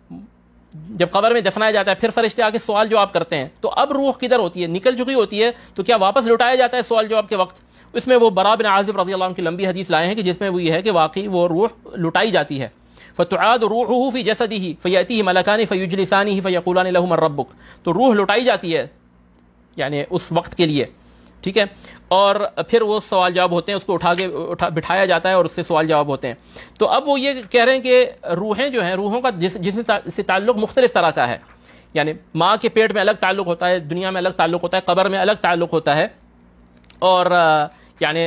जब कबर में दफनाया जाता है फिर फरिश्ते आके सवाल जवाब करते हैं तो अब रूह किधर होती है निकल चुकी होती है तो क्या वापस लुटाया जाता है सवाल जवाब के वक्त उसमें वो बराबिन आजिब रजी की लंबी हदीस लाए हैं कि जिसमें वो ये है कि वाकई वो रूह लुटाई जाती है फ़तुआद रूह फ़ी जसदी ही फ़ैती ही मलकानी फ़युजलिसानी ही फ़यकुलान लहमर रब्बुक तो रूह लुटाई जाती है यानी उस वक्त के लिए ठीक है और फिर वो सवाल जवाब होते हैं उसको उठा के उठा बिठाया जाता है और उससे सवाल जवाब होते हैं तो अब वो ये कह रहे हैं कि रूहें जो हैं रूहों का जिस जिसमें से ताल्लुक मुख्तलिफ तरह का है यानी माँ के पेट में अलग ताल्लुक होता है दुनिया में अलग ताल्लुक होता है कबर में अलग ताल्लुक होता है और यानी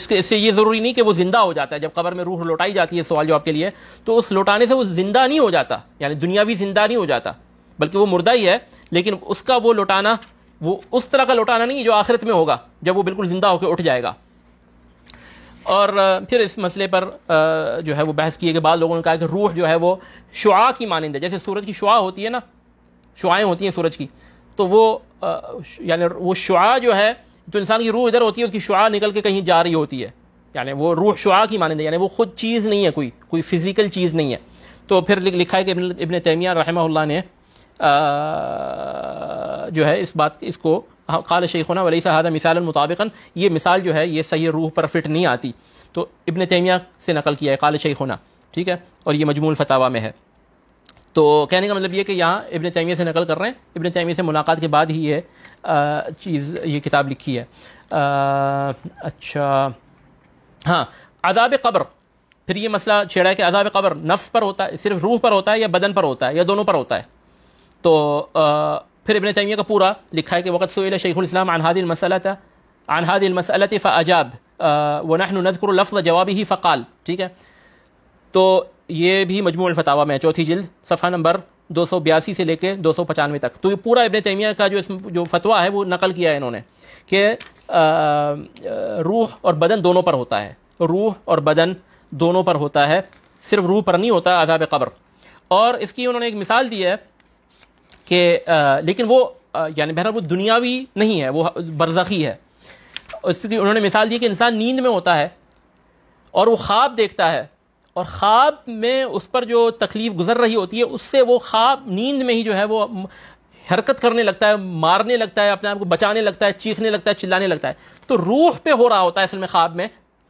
इसके इससे ये ज़रूरी नहीं कि वो ज़िंदा हो जाता है जब कबर में रूह लौटाई जाती है सवाल जवाब के लिए तो उस लौटाने से वो ज़िंदा नहीं हो जाता यानी दुनिया भी ज़िंदा नहीं हो जाता बल्कि वो मुर्दा ही है लेकिन उसका वो लौटाना वो उस तरह का लौटाना नहीं जो आखिरत में होगा जब वो बिल्कुल ज़िंदा होकर उठ जाएगा और फिर इस मसले पर जो है वो बहस किए गए बाद लोगों ने कहा कि रूह जो है वो शुआ की मानंद है जैसे सूरज की शुआ होती है ना शुआएँ होती हैं सूरज की तो वो यानी वो शुआ जो है तो इंसान की रूह इधर होती है उसकी शुआ निकल के कहीं जा रही होती है यानी वो रूह शुआ की मानंद है यानी वो खुद चीज़ नहीं है कोई कोई फिज़िकल चीज़ नहीं है तो फिर लिखा है कि इबन तैमिया रहमा ने जो है इस बात इसको हाँ, काल शेखना वली सहादा मिसाल मुताबिकन ये मिसाल जो है ये सही रूह पर फिट नहीं आती तो इबन तैमिया से नकल किया है काल शेखुना ठीक है और ये मजमूल फतावा में है तो कहने का मतलब ये कि यहाँ इबन तैमिया से नकल कर रहे हैं इबन तैमिया से मुलाकात के बाद ही ये चीज़ ये किताब लिखी है आ, अच्छा हाँ अदाब कब्र फिर ये मसला छेड़ा है कि अदाब कब्र नफ्स पर होता है सिर्फ रूह पर होता है या बदन पर होता है या दोनों पर होता है तो फिर इबन तैमिया का पूरा लिखा है कि वक़्त सुल शेखुलस्लाम अनहादिल मसलत अनहादिल मसलत फ़ाजाब वनहन नदकुर लफ्ज़ जवाबी ही फ़काल ठीक है तो ये भी मजमू अलफतावा में चौथी जल्द सफ़ा नंबर दो सौ बयासी से लेकर दो सौ पचानवे तक तो ये पूरा इबन तैमिया का जो इस जो फतवा है वो नकल किया है इन्होंने कि रूह और बदन दोनों पर होता है रूह और बदन दोनों पर होता है सिर्फ रूह पर नहीं होता अजाब कब्र और इसकी उन्होंने एक मिसाल दी है कि लेकिन वो यानी बहरहाल वो दुनियावी नहीं है वो बरजखी है उसकी उन्होंने मिसाल दी कि इंसान नींद में होता है और वो ख्वाब देखता है और ख्वाब में उस पर जो तकलीफ़ गुजर रही होती है उससे वो ख्वाब नींद में ही जो है वो हरकत करने लगता है मारने लगता है अपने आप को बचाने लगता है चीखने लगता है चिल्लाने लगता है तो रूह पे हो रहा होता है असल में ख्वाब में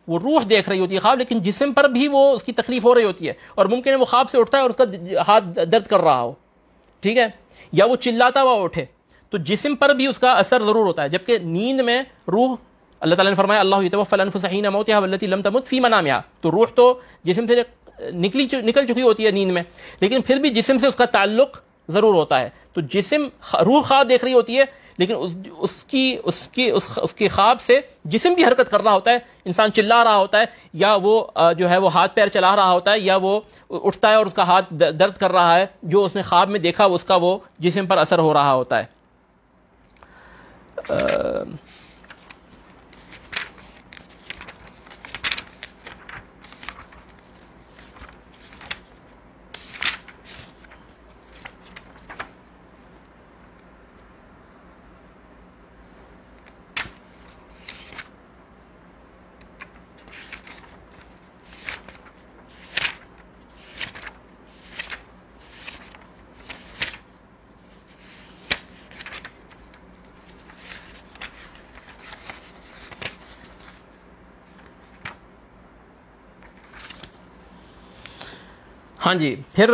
वो रूह देख रही होती है ख्वाब लेकिन जिसम पर भी वो उसकी तकलीफ हो रही होती है और मुमकिन है वो ख्वाब से उठता है और उसका हाथ दर्द कर रहा हो ठीक है या वो चिल्लाता हुआ उठे तो जिसम पर भी उसका असर ज़रूर होता है जबकि नींद में रूह अल्लाह ताला ने फरमाया अल्लाह तवफ़लफ़ुसहीन मौत वल्लती लम तमुत फ़ी मनाम तो रूह तो जिसम से निकली निकल चुकी होती है नींद में लेकिन फिर भी जिसम से उसका ताल्लुक़ ज़रूर होता है तो जिसम रूह खा देख रही होती है लेकिन उस, उसकी उसके उस, उसके ख्वाब से जिसम भी हरकत कर रहा होता है इंसान चिल्ला रहा होता है या वो जो है वो हाथ पैर चला रहा होता है या वो उठता है और उसका हाथ दर्द कर रहा है जो उसने ख्वाब में देखा उसका वो जिसम पर असर हो रहा होता है हाँ जी फिर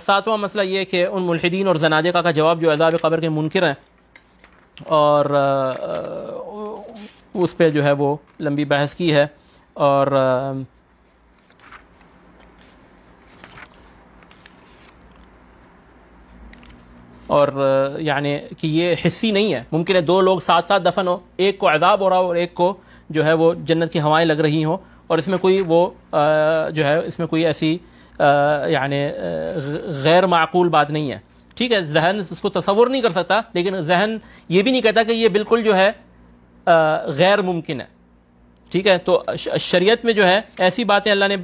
सातवां मसला ये कि उन मुलहदीन और जनाजे का जवाब जो अजाब कबर के मुनकर हैं और उस पर जो है वो लंबी बहस की है और और यानी कि ये हिस्सी नहीं है मुमकिन है दो लोग साथ साथ दफन हो एक को अदाब हो रहा हो और एक को जो है वो जन्नत की हवाएं लग रही हों और इसमें कोई वो जो है इसमें कोई ऐसी यानी गैर माकूल बात नहीं है ठीक है जहन उसको तस्वुर नहीं कर सकता लेकिन जहन ये भी नहीं कहता कि ये बिल्कुल जो है गैर मुमकिन है ठीक है तो शरीयत में जो है ऐसी बातें अल्लाह ने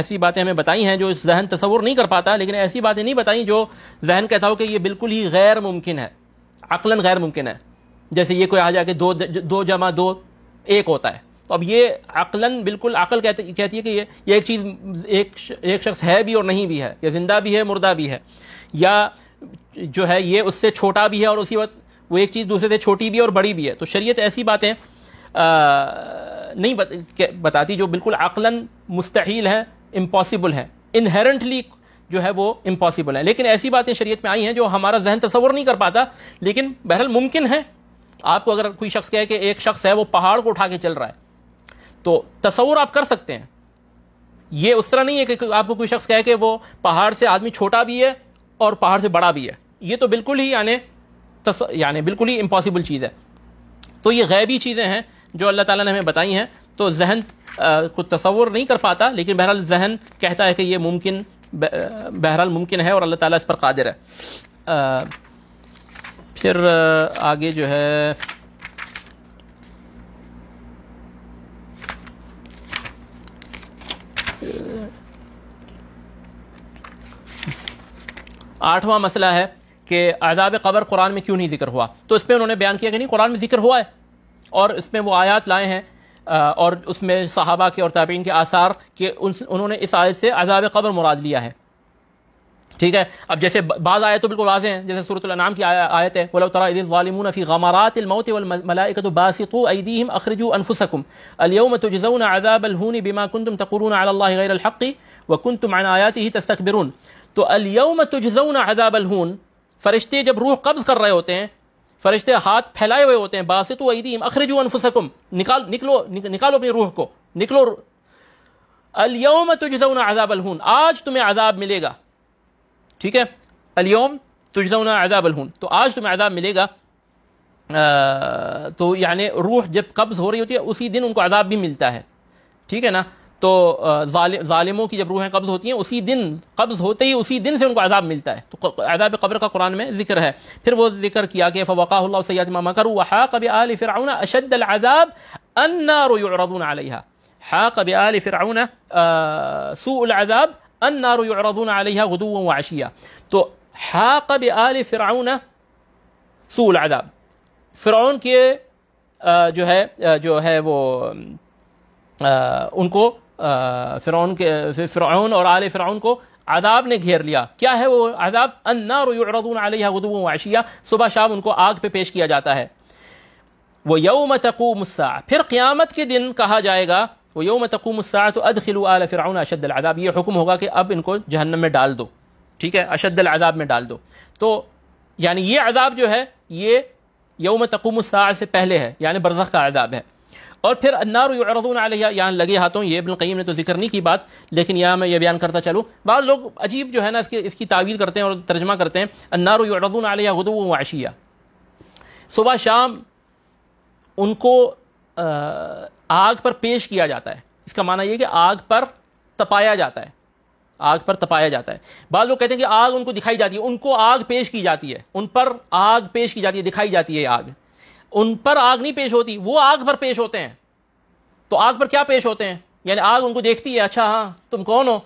ऐसी बातें हमें बताई हैं जो जहन तस्वुर नहीं कर पाता लेकिन ऐसी बातें नहीं बताई जो जहन कहता हो कि ये बिल्कुल ही गैर मुमकिन है अकलन गैर मुमकिन है जैसे ये कोई आ जाके दो दो जमा दो एक होता है तो अब ये अकलन बिल्कुल अकल कहती कहती है कि ये ये एक चीज़ एक एक शख्स है भी और नहीं भी है या ज़िंदा भी है मुर्दा भी है या जो है ये उससे छोटा भी है और उसी वक्त वो एक चीज़ दूसरे से छोटी भी है और बड़ी भी है तो शरीयत ऐसी बातें नहीं बत, बताती जो बिल्कुल अकलन मुस्तहिल है इम्पॉसिबल है इनहेरेंटली जो है वो इम्पॉसिबल है लेकिन ऐसी बातें शरीयत में आई हैं जो हमारा जहन तस्वर नहीं कर पाता लेकिन बहरहाल मुमकिन है आपको अगर कोई शख्स कहे कि एक शख्स है वो पहाड़ को उठा के चल रहा है तो तस्वूर आप कर सकते हैं ये उस तरह नहीं है कि आपको कोई शख्स कहे कि वो पहाड़ से आदमी छोटा भी है और पहाड़ से बड़ा भी है ये तो बिल्कुल ही यानी यानी बिल्कुल ही इम्पॉसिबल चीज़ है तो ये गैबी चीज़ें हैं जो अल्लाह ताला ने हमें बताई हैं तो जहन कुछ तस्वूर नहीं कर पाता लेकिन बहरहाल जहन कहता है कि ये मुमकिन बहरहाल मुमकिन है और अल्लाह ताला इस पर कादिर है आ, फिर आगे जो है आठवां मसला है कि अजाब कबर कुरान में क्यों नहीं जिक्र हुआ तो इस पर उन्होंने बयान किया कि नहीं कुरान में जिक्र हुआ है और इसमें वो आयात लाए हैं और उसमें सहाबा के और ताबीन के आसार के उन, उन्होंने इस आयत से अजाब कबर मुराद लिया है ठीक है अब जैसे बाज़ आए तो बिल्कुल वाजे हैं जैसे सूरत नाम की आयत है बोला तरामून फ़ी गमारात मौत मलाइकत बासत अदीम अखरजू अनफुसकुम अलियम तो जजौन तजन अदाबलहून बिमा कुन तुम तकरून अलहक़ी व कुन तुम आयात ही तस्तकबरून तो अलियम तो जजौन तजन अलहून फ़रिश्ते जब रूह कब्ज़ कर रहे होते हैं फ़रिश्ते हाथ फैलाए हुए होते हैं बासत अदीम अखरजू अनफुसकुम निकाल निकलो निकालो अपनी रूह को निकलो अलियम तो जजौन तजन अलहून आज तुम्हें अदाब मिलेगा ٹھیک ہے اليوم تجدون عذاب الہون تو آج تمہیں عذاب ملے گا تو یعنی روح جب قبض ہو رہی ہوتی ہے اسی دن ان کو عذاب بھی ملتا ہے ٹھیک ہے نا تو ظالموں کی جب روحیں قبض ہوتی ہیں اسی دن قبض ہوتے ہی اسی دن سے ان کو عذاب ملتا ہے تو عذاب قبر کا قرآن میں ذکر ہے پھر وہ ذکر کیا کہ فوقاہ اللہ سیات ما مکروا وحاق بآل فرعون اشد العذاب النار يعرضون عليها حاق بآل فرعون سوء العذاب अन नारो यरदून आलिया गदू वाशिया तो हाकब आल फ़िरौन सूल अदाब फ़िरौन के जो है जो है वो उनको फ़िरौन के फ़िरौन और आल फ़िरौन को आदाब ने घेर लिया क्या है वो आदाब अन्नारदून आलिया गदू वाशिया सुबह शाम उनको आग पे पेश किया जाता है वो यौम तकूमसा फिर क़्यामत के दिन कहा जाएगा वो यौम तकूम तो अदखिल आल फिर अशद अदाब ये हुक्म होगा कि अब इनको जहन्नम में डाल दो ठीक है अशद अदाब में डाल दो तो यानी ये अदाब जो है ये योम तकूम से पहले है यानी बरज़ का अदाब है और फिर अन्नारदून यहाँ लगे हाथों ये इब्न कईम ने तो जिक्र नहीं की बात लेकिन यहाँ मैं ये बयान करता चलूँ बाद लोग अजीब जो है ना इसकी इसकी तावीर करते हैं और तर्जमा करते हैं अन्नारदून आलिया गदू वाशिया सुबह शाम उनको आग पर पेश किया जाता है इसका माना यह कि आग पर तपाया जाता है आग पर तपाया जाता है बाद लोग कहते हैं कि आग उनको दिखाई जाती है उनको आग पेश की जाती है उन पर आग पेश की जाती है दिखाई जाती है आग उन पर आग नहीं पेश होती वो आग पर पेश होते हैं तो आग पर क्या पेश होते हैं यानी आग उनको देखती है अच्छा हाँ तुम कौन हो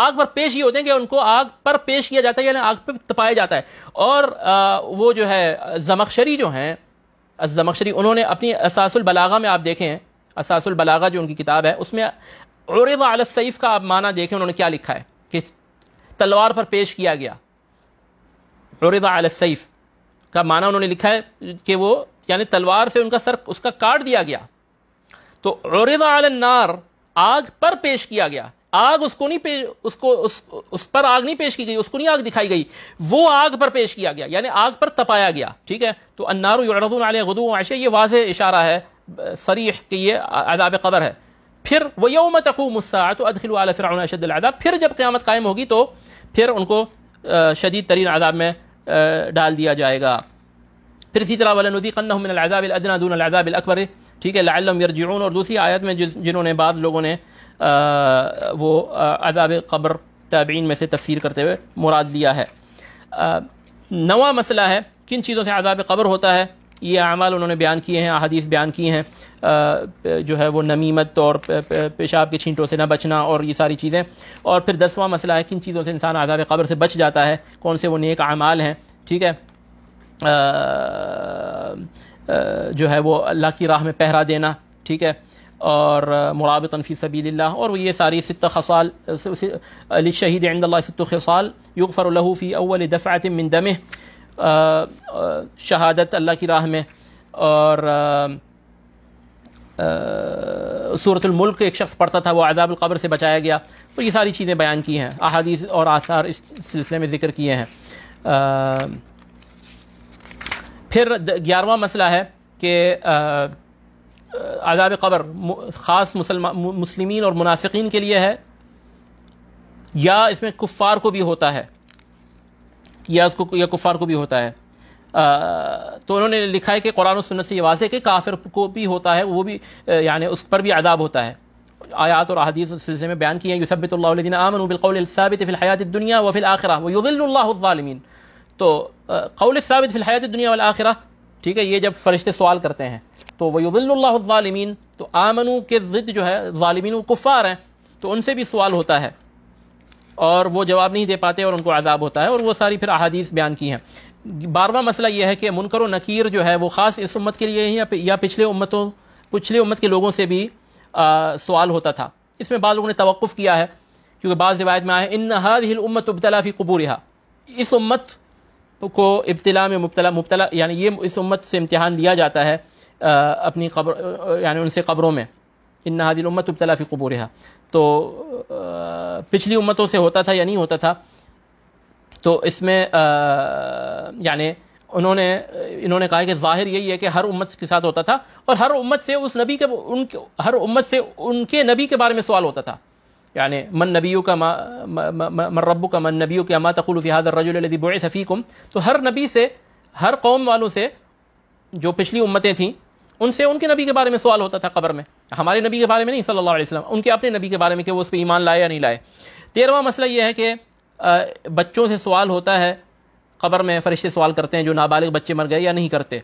आग पर पेश ही होते हैं कि उनको आग पर पेश किया जाता है यानी आग पर तपाया जाता है और आ, वो जो है जमक्शरी जो हैं जमक्शरी उन्होंने अपनी असासुल बलागा में आप देखें असासुल बलागा जो उनकी किताब है उसमें औरद आलसईफ़ का आप माना देखें उन्होंने क्या लिखा है कि तलवार पर पेश किया गया आल आलसईफ़ का माना उन्होंने लिखा है कि वो यानी तलवार से उनका सर उसका काट दिया गया तो औरद आलनार आग पर पेश किया गया आग उसको नहीं पेश उसको उस उस पर आग नहीं पेश की गई उसको नहीं आग दिखाई गई वो आग पर पेश किया गया यानी आग पर तपाया गया ठीक है तो अन्नार गदू आशे ये वाज इशारा है सरीह कि ये अदाब कबर है फिर वह यौम तकूम तो अदखिल आल फिर अशद अदाब फिर जब क़्यामत कायम होगी तो फिर उनको शदीद तरीन आदाब में डाल दिया जाएगा फिर इसी तरह वलनुदी कन्नादाबदनादाब अकबर ठीक है लाजून और दूसरी आयत में जिन्होंने बाद लोगों ने आ, वो अदाब कब्र तबीन में से तफसीर करते हुए मुराद लिया है नवा मसला है किन चीज़ों से अदाब कब्र होता है ये अमाल उन्होंने बयान किए हैं अदीस बयान किए हैं जो है वो नमीमत और पेशाब के छींटों से ना बचना और ये सारी चीज़ें और फिर दसवां मसला है किन चीज़ों से इंसान आज़ाब कब्र से बच जाता है कौन से वो नेक अमाल हैं ठीक है जो है वो अल्लाह की राह में पहरा देना ठीक है और मुराब तनफी सबील्ला और ये सारी सत खसाल शहीद शहीद खसाल युगफ़रलहफ़ी अवल दफ़ात मिन शहादत अल्लाह की राह में और सूरतुल्मुल्क एक शख्स पढ़ता था वो आदाबुल्कब्र से बचाया गया तो ये सारी चीज़ें बयान की हैं अहादीस और आसार इस सिलसिले में ज़िक्र किए हैं आ, फिर ग्यारहवा मसला है कि आदाब कब्र ख़ास मुसलमान मुस्लिमीन और मुनाफिकीन के लिए है या इसमें कुफ़ार को भी होता है या उसको या कुफार को भी होता है आ, तो उन्होंने लिखा है कि कुरान और सुनत से ये वाजे कि काफिर को भी होता है वो भी यानी उस पर भी आदाब होता है आयात और अहादीस सिलसिले में बयान किए यूसबितल्लादीन आमन बिलकौलबित दुनिया व फिल आखिरा वज़िल्लामिन तो कौल साबित फ़िलहयात दुनिया वाल आखिरा ठीक है ये जब फरिश्ते सवाल करते हैं तो वज़िल्लामिन तो आमनू के ज़िद जो है ालिमिन वो कुफ़ार हैं तो उनसे भी सवाल होता है और वो जवाब नहीं दे पाते और उनको आज़ाब होता है और वो सारी फिर अहादीस बयान की हैं बारवा मसला यह है कि मुनकर व नकीर जो है वो ख़ास इस उम्मत के लिए ही या पिछले उम्मतों पिछले उम्मत के लोगों से भी सवाल होता था इसमें बाद लोगों ने तवक़ किया है क्योंकि बाज़ रिवायत में आए इन हर हिल उम्मत उबतलाफ़ी कबूरहा इस उम्मत को इब्तला में मुबतला मुबतला यानी ये इस उम्मत से इम्तहान लिया जाता है आ, अपनी कब्र यानी उनसे कब्रों में इन हादिल उम्मत उबलाफ़ी कबूर है तो पिछली उम्मतों से होता था या नहीं होता था तो इसमें यानि उन्होंने इन्होंने कहा कि ज़ाहिर यही है कि हर उम्मत के साथ होता था और हर उम्मत से उस नबी के उनके हर उम्मत से उनके नबी के बारे में सवाल होता था यानी मन नबी का मन रब्बू का मन नबी का माँ तकुल रजुलदी बोए सफ़ीकुम तो हर नबी से हर कौम वालों से जो पिछली उम्मतें थीं उनसे उनके नबी के बारे में सवाल होता था कबर में हमारे नबी के बारे में नहीं सल्लल्लाहु अलैहि वसल्लम उनके अपने नबी के बारे में कि वो उस पर ईमान लाए या नहीं लाए तेरहवा मसला यह है कि बच्चों से सवाल होता है क़बर में फरिश्ते सवाल करते हैं जो नाबालिग बच्चे मर गए या नहीं करते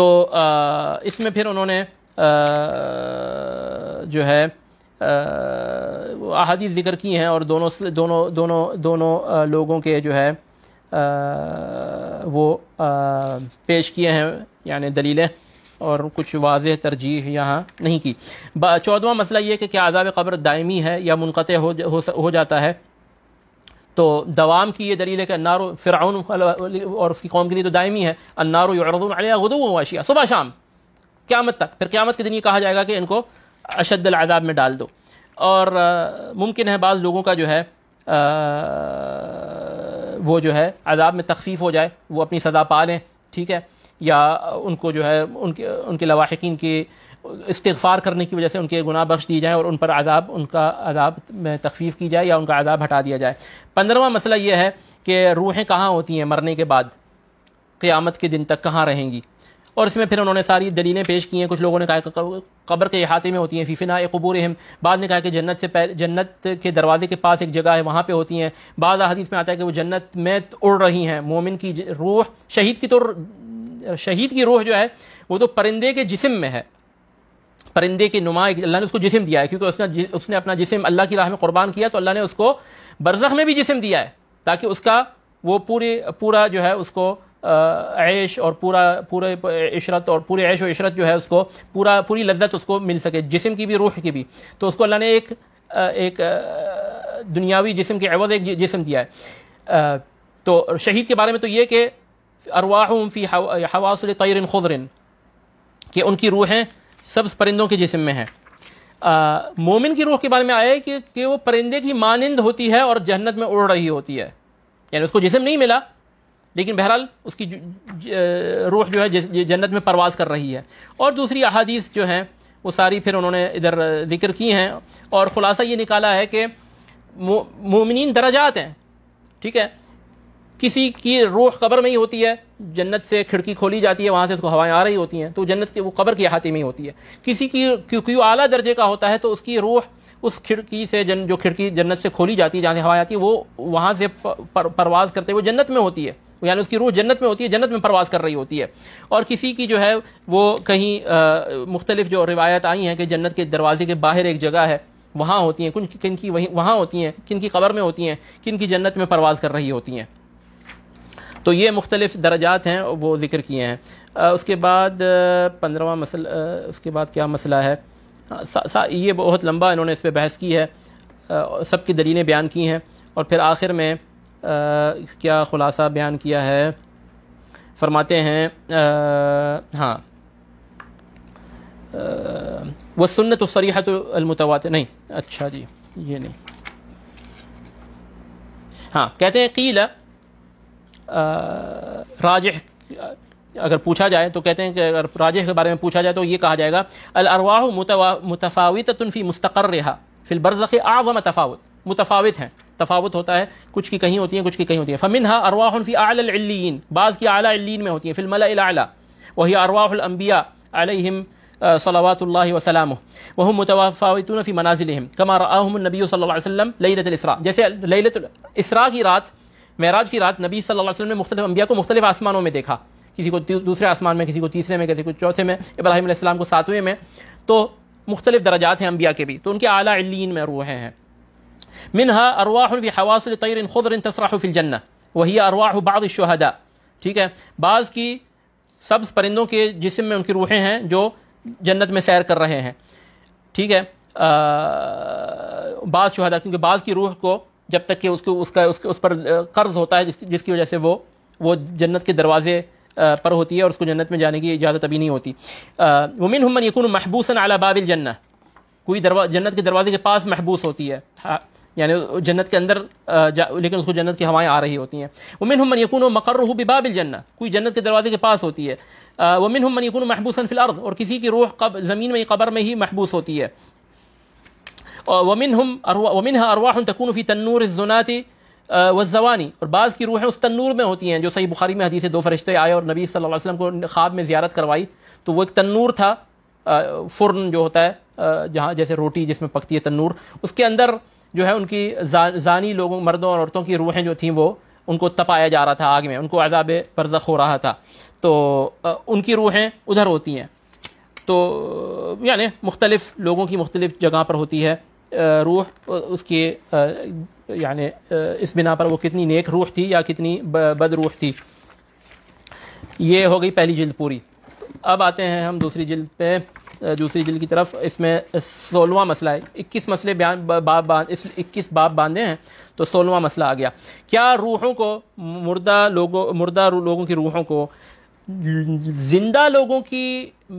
तो इसमें फिर उन्होंने जो है अहादीस ज़िक्र की हैं और दोनों दोनों दोनों दोनों लोगों के जो है वो पेश किए हैं यानी दलीलें और कुछ वाज तरजीह यहाँ नहीं की चौदवा मसला ये कि क्या आज़ाब कब्र दायमी है या मुनक़ हो, हो, जाता है तो दवाम की ये दलील है कि अन्नारो फ़िरौन और उसकी कौम के लिए तो दायमी है अन्नार यरदून सुबह शाम क़्यामत तक फिर क़्यामत के दिन ये कहा जाएगा कि इनको अशद आदाब में डाल दो और मुमकिन है बाज़ लोगों का जो है आ, वो जो है अदाब में तकफ़ीफ़ हो जाए वो अपनी सज़ा पा लें ठीक है या उनको जो है उनके उनके लवाकिन के इस्तफ़ार करने की वजह से उनके गुनाह बख्श दिए जाएँ और उन पर अदाब उनका अदाब में तखफीफ की जाए या उनका आदाब हटा दिया जाए पंद्रवा मसला यह है कि रूहें कहाँ होती हैं मरने के बाद क़्यामत के दिन तक कहाँ रहेंगी और इसमें फिर उन्होंने सारी दलीलें पेश की हैं कुछ लोगों ने कहा कब्र के अहाते में होती हैं फ़ीफिना कबूर अहम बाद ने कहा कि जन्नत से जन्नत के दरवाजे के पास एक जगह है वहाँ पर होती हैं बाद अदीस में आता है कि वो जन्नत में उड़ रही हैं मोमिन की रूह शहीद की तो शहीद की रूह जो है वो तो परिंदे के जिसम में है परिंदे के नुमा अल्लाह ने उसको जिसम दिया है क्योंकि उसने उसने अपना जिसम अल्लाह की राह में कुर्बान किया तो अल्लाह ने उसको बरसख में भी जिसम दिया है ताकि उसका वो पूरे पूरा जो है उसको ऐश और पूरा पूरे इशरत और पूरे ऐश और इशरत जो है उसको पूरा पूरी लज्जत उसको मिल सके जिसम की भी रूह की भी तो उसको अल्लाह ने एक एक दुनियावी जिसम के अवध एक जिसम दिया है तो शहीद के बारे में तो ये कि अरवाह फ़ी हवासल तैर खुदरिन कि उनकी रूहें सब परिंदों के जिसम में हैं मोमिन की रूह के बारे में आया है कि, कि वो परिंदे की मानंद होती है और जन्नत में उड़ रही होती है यानी उसको जिसम नहीं मिला लेकिन बहरहाल उसकी रूह जो है जन्नत में परवाज़ कर रही है और दूसरी अहादीस जो हैं वो सारी फिर उन्होंने इधर जिक्र की हैं और ख़ुलासा ये निकाला है कि मोमिन दराजात हैं ठीक है किसी की रूह कब्र में ही होती है जन्नत से खिड़की खोली जाती है वहाँ से उसको हवाएं आ रही होती हैं तो जन्नत के वो कब्र के अहाते में ही होती है किसी की क्योंकि आला दर्जे का होता है तो उसकी रूह उस खिड़की से जन जो खिड़की जन्नत से खोली जाती है जहाँ से हवाएं आती है वो वहाँ से परवाज़ करते हुए जन्नत में होती है यानी उसकी रूह जन्नत में होती है जन्नत में परवास कर रही होती है और किसी की जो है वो कहीं मुख्तलिफ जो रिवायत आई हैं कि जन्नत के दरवाजे के बाहर एक जगह है वहाँ होती हैं कुछ किन की वहीं वहाँ होती हैं किन की कबर में होती हैं किन की जन्नत में परवास कर रही होती हैं तो ये मुख्तलिफ दर्जात हैं वो ज़िक्र किए हैं उसके बाद पंद्रवा मसल उसके बाद क्या मसला है सा, सा, ये बहुत लंबा इन्होंने इस पर बहस की है सबकी दलीलें बयान की हैं और फिर आखिर में क्या ख़ुलासा बयान किया है फरमाते हैं आ, हाँ वह सुन तो अलमतवात नहीं अच्छा जी ये नहीं हाँ कहते हैं कील राज अगर पूछा जाए तो कहते हैं कि अगर राजह के बारे में पूछा जाए तो ये कहा जाएगा अलरवा अरवाह मुतफावित फी मुस्तकर रहा फिल आ व मतफ़ावत मुतफावित हैं तफावत होता है कुछ की कहीं होती हैं कुछ की कहीं होती हैं फ़मिन हा अरवाहन फ़ी आलिन बाज़ की आला में होती हैं फ़िल्मला वही अरवाहलम्बिया अलम सलावात वसलम वह मुतवाफ़ावतून फ़ी मनाजिलहम कमा रबी वसम लसरा जैसे लसरा की रात महराज की रात नबी सल अलैहि वसल्लम ने मुख्तलिफ अम्बिया को मुख्तलिफ आसमानों में देखा किसी को दूसरे आसमान में किसी को तीसरे में किसी को चौथे में इब्राहिम को सातवें में तो मुख्तलिफ दर्जात हैं अम्बिया के भी तो उनके आला इल्लिन में रूहे हैं मिनहा अरवाह हवासिल तैर खुदर तसराह फिलजन्ना वही अरवाह बाद शहदा ठीक है बाज़ की सब्ज परिंदों के जिसम में उनकी रूहें हैं जो जन्नत में सैर कर रहे हैं ठीक है बाज़ शहदा क्योंकि बाज़ की रूह को जब तक कि उसको उसका उसके उस पर कर्ज़ होता है जिस, जिसकी वजह से वो वो जन्नत के दरवाजे पर होती है और उसको जन्नत में जाने की इजाज़त अभी नहीं होती वमिन हमन यकून महबूसन अला बाबिल जन्ना कोई दरवा जन्नत के दरवाजे के पास महबूस होती है यानी जन्नत के अंदर लेकिन उसको जन्नत की हवाएं आ रही होती हैं वमिन हम मन यकून मकर बिबाबिल जन्ना कोई जन्नत के दरवाजे के पास होती है वमिन हम मन यकून महबूसन फिल अर्द और किसी की रूह कब ज़मीन में कबर में ही महबूस होती है और वमिन हम वमिन अरवाह तकून फ़ी तन्नूर जुनाती वजवानी और बाज़ की रूहें उस तन्नूर में होती हैं जो सही बुखारी में हदीस दो फरिश्ते आए और नबी सल्लल्लाहु अलैहि वसल्लम को ख्वाब में ज़्यारत करवाई तो वो एक तन्नूर था फ़ुरन जो होता है जहाँ जैसे रोटी जिसमें पकती है तन्नूर उसके अंदर जो है उनकी जा, जानी लोगों मर्दों और औरतों की रूहें जो थीं वो उनको तपाया जा रहा था आग में उनको अजाब बरजख हो रहा था तो उनकी रूहें उधर होती हैं तो यानी मुख्तलिफ़ लोगों की मुख्तलिफ़ जगह पर होती है रूह उसके यानि इस बिना पर वो कितनी नेक रूह थी या कितनी बद रूह थी ये हो गई पहली जिल्द पूरी अब आते हैं हम दूसरी जिल्द पे दूसरी जिल की तरफ इसमें सोलवा मसला है इक्कीस मसले बयान बाप बांध इस इक्कीस बाप बांधे हैं तो सोलवा मसला आ गया क्या रूहों को मुर्दा लोगों मुर्दा लोगों की रूहों को जिंदा लोगों की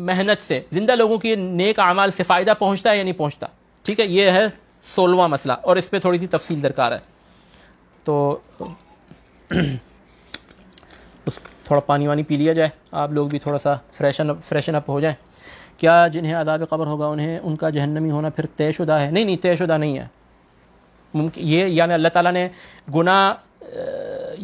मेहनत से जिंदा लोगों की नेक अमाल से फ़ायदा पहुँचता है या नहीं पहुँचता ठीक है ये है सोलवा मसला और इस पर थोड़ी सी तफसील दरकार है तो थोड़ा पानी वानी पी लिया जाए आप लोग भी थोड़ा सा फ्रेशन अप फ्रेशन अप हो जाएं क्या जिन्हें आदाब कबर होगा उन्हें उनका जहन्नमी होना फिर तयशुदा है नहीं नहीं तयशुदा नहीं है मुमकिन ये यानी अल्लाह ताला ने गुना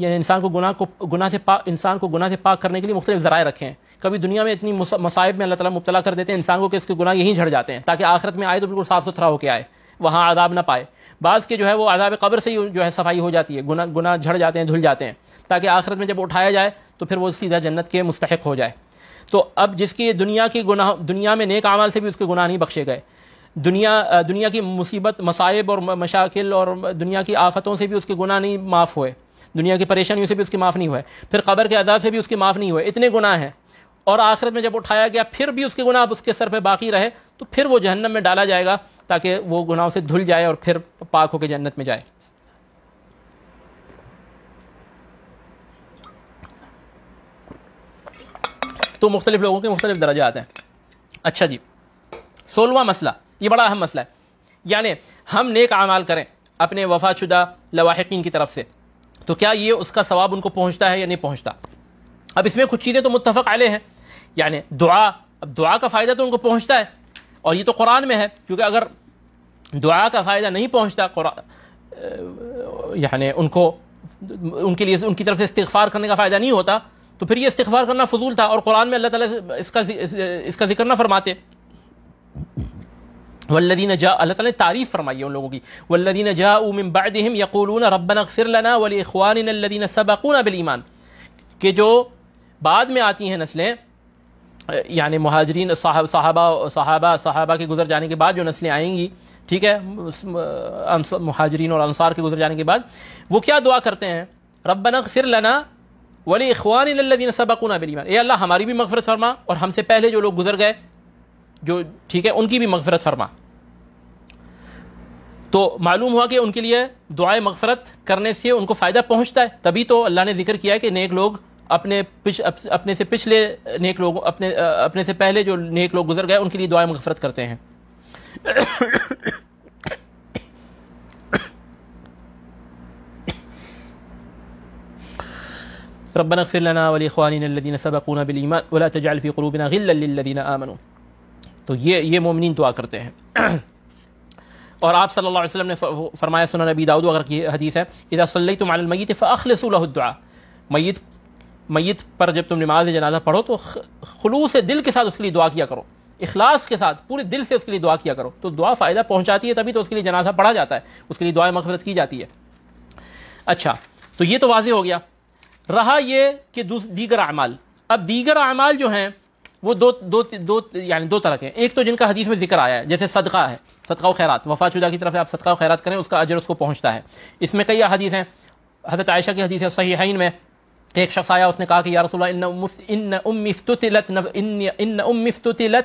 यानी इंसान को गुनाह को गुनाह से पाक इंसान को गुनाह से पाक करने के लिए मुख्तलिफ ज़राए रखे हैं कभी दुनिया में इतनी मसाइब में अल्लाह ताला मुबला कर देते हैं इंसान को कि इसके गुनाह यहीं झड़ जाते हैं ताकि आखिरत में आए तो बिल्कुल साफ़ सुथरा होकर आए वहाँ आदाब ना पाए बाज़ के जो है वो आदाब कब्र से ही जो है सफाई हो जाती है गुना गुनाह झड़ जाते हैं धुल जाते हैं ताकि आखिरत में जब उठाया जाए तो फिर वो सीधा जन्नत के मुस्तक हो जाए तो अब जिसकी दुनिया की गुनाह दुनिया में नेक अमाल से भी उसके गुनाह नहीं बख्शे गए दुनिया दुनिया की मुसीबत मसाइब और मशाकिल और दुनिया की आफतों से भी उसके गुनाह नहीं माफ़ हुए दुनिया की परेशानियों से भी उसकी माफ़ नहीं हुए फिर कबर के अदाब से भी उसके माफ़ नहीं हुए इतने गुनाह हैं और आखिरत में जब उठाया गया फिर भी उसके गुनाह अब उसके सर पर बाकी रहे तो फिर वो जहन्नम में डाला जाएगा ताकि वो गुनाहों से धुल जाए और फिर पाक होकर जन्नत में जाए तो मुख्तलिफ लोगों के मुख्तलिफ दर्जे आते हैं अच्छा जी सोलवा मसला ये बड़ा अहम मसला है यानी हम नेक अमाल करें अपने वफा शुदा लवाहकिन की तरफ से तो क्या ये उसका सवाब उनको पहुँचता है या नहीं पहुँचता अब इसमें कुछ चीज़ें तो मुतफ़ आले हैं यानी दुआ अब दुआ का फ़ायदा तो उनको पहुँचता है और ये तो कुरान में है क्योंकि अगर दुआ का फ़ायदा नहीं पहुँचता यानी उनको उनके लिए उनकी तरफ से इस्तफ़ार करने का फ़ायदा नहीं होता तो फिर ये इस्तफार करना फजूल था और कुरान में अल्लाह ताला इसका इसका जिक्र ना फरमाते वल्लदीन जा अल्लाह ताला ने तारीफ़ फरमाई है उन लोगों की वल्लदीन जा उमिन बादहिम यकूलून रब्बना अगफिर लना वली इखवानिन अल्लदीन सबकूना बिल ईमान के जो बाद में आती हैं नस्लें यानी महाजरीन साहबा साहबा साहबा के गुजर जाने के बाद जो नस्लें आएंगी ठीक है महाजरीन और अनसार के गुजर जाने के बाद वो क्या दुआ करते हैं रब्बना अगफिर लना वली इखवान सबकुना बिलीमान ये अल्लाह हमारी भी मगफरत फरमा और हमसे पहले जो लोग गुजर गए जो ठीक है उनकी भी मगफरत फरमा तो मालूम हुआ कि उनके लिए दुआएं मफरत करने से उनको फ़ायदा पहुंचता है तभी तो अल्लाह ने जिक्र किया है कि नेक लोग अपने पिछ अप, अपने से पिछले नेक लोग अपने अपने से पहले जो नेक लोग गुजर गए उनके लिए दुआएं मगफरत करते हैं ربنا اغفر लना वलिखानिन الذين سبقونا بالإيمان ولا تجعل في قلوبنا غلا للذين آمنوا तो ये ये मोमिन दुआ करते हैं और आप सल्लल्लाहु अलैहि वसल्लम ने फरमाया सुना नबी दाऊद अगर की हदीस है इदा सल्लई तुम अलमैत फ़लसुलहुद्दुआ मैत मैत पर जब तुम नमाज जनाजा पढ़ो तो खलूस दिल के साथ उसके लिए दुआ किया करो इखलास के साथ पूरे दिल से उसके लिए दुआ किया करो तो दुआ फ़ायदा पहुंचाती है तभी तो उसके लिए जनाजा पढ़ा जाता है उसके लिए दुआ मफफरत की जाती है अच्छा तो ये तो वाजह हो गया रहा ये कि दीगर अमाल अब दीगर अमाल जो हैं वो दो दो दो यानी दो तरह के एक तो जिनका हदीस में जिक्र आया है जैसे सदका है सदका खैरात वफाशुदा की तरफ आप सदका खैरात करें उसका अजर उसको पहुँचता है इसमें कई हदीस हैं हजरत आयशा की हदीस है सही में एक शख्स आया उसने कहा कि या रसोल्ला इन इन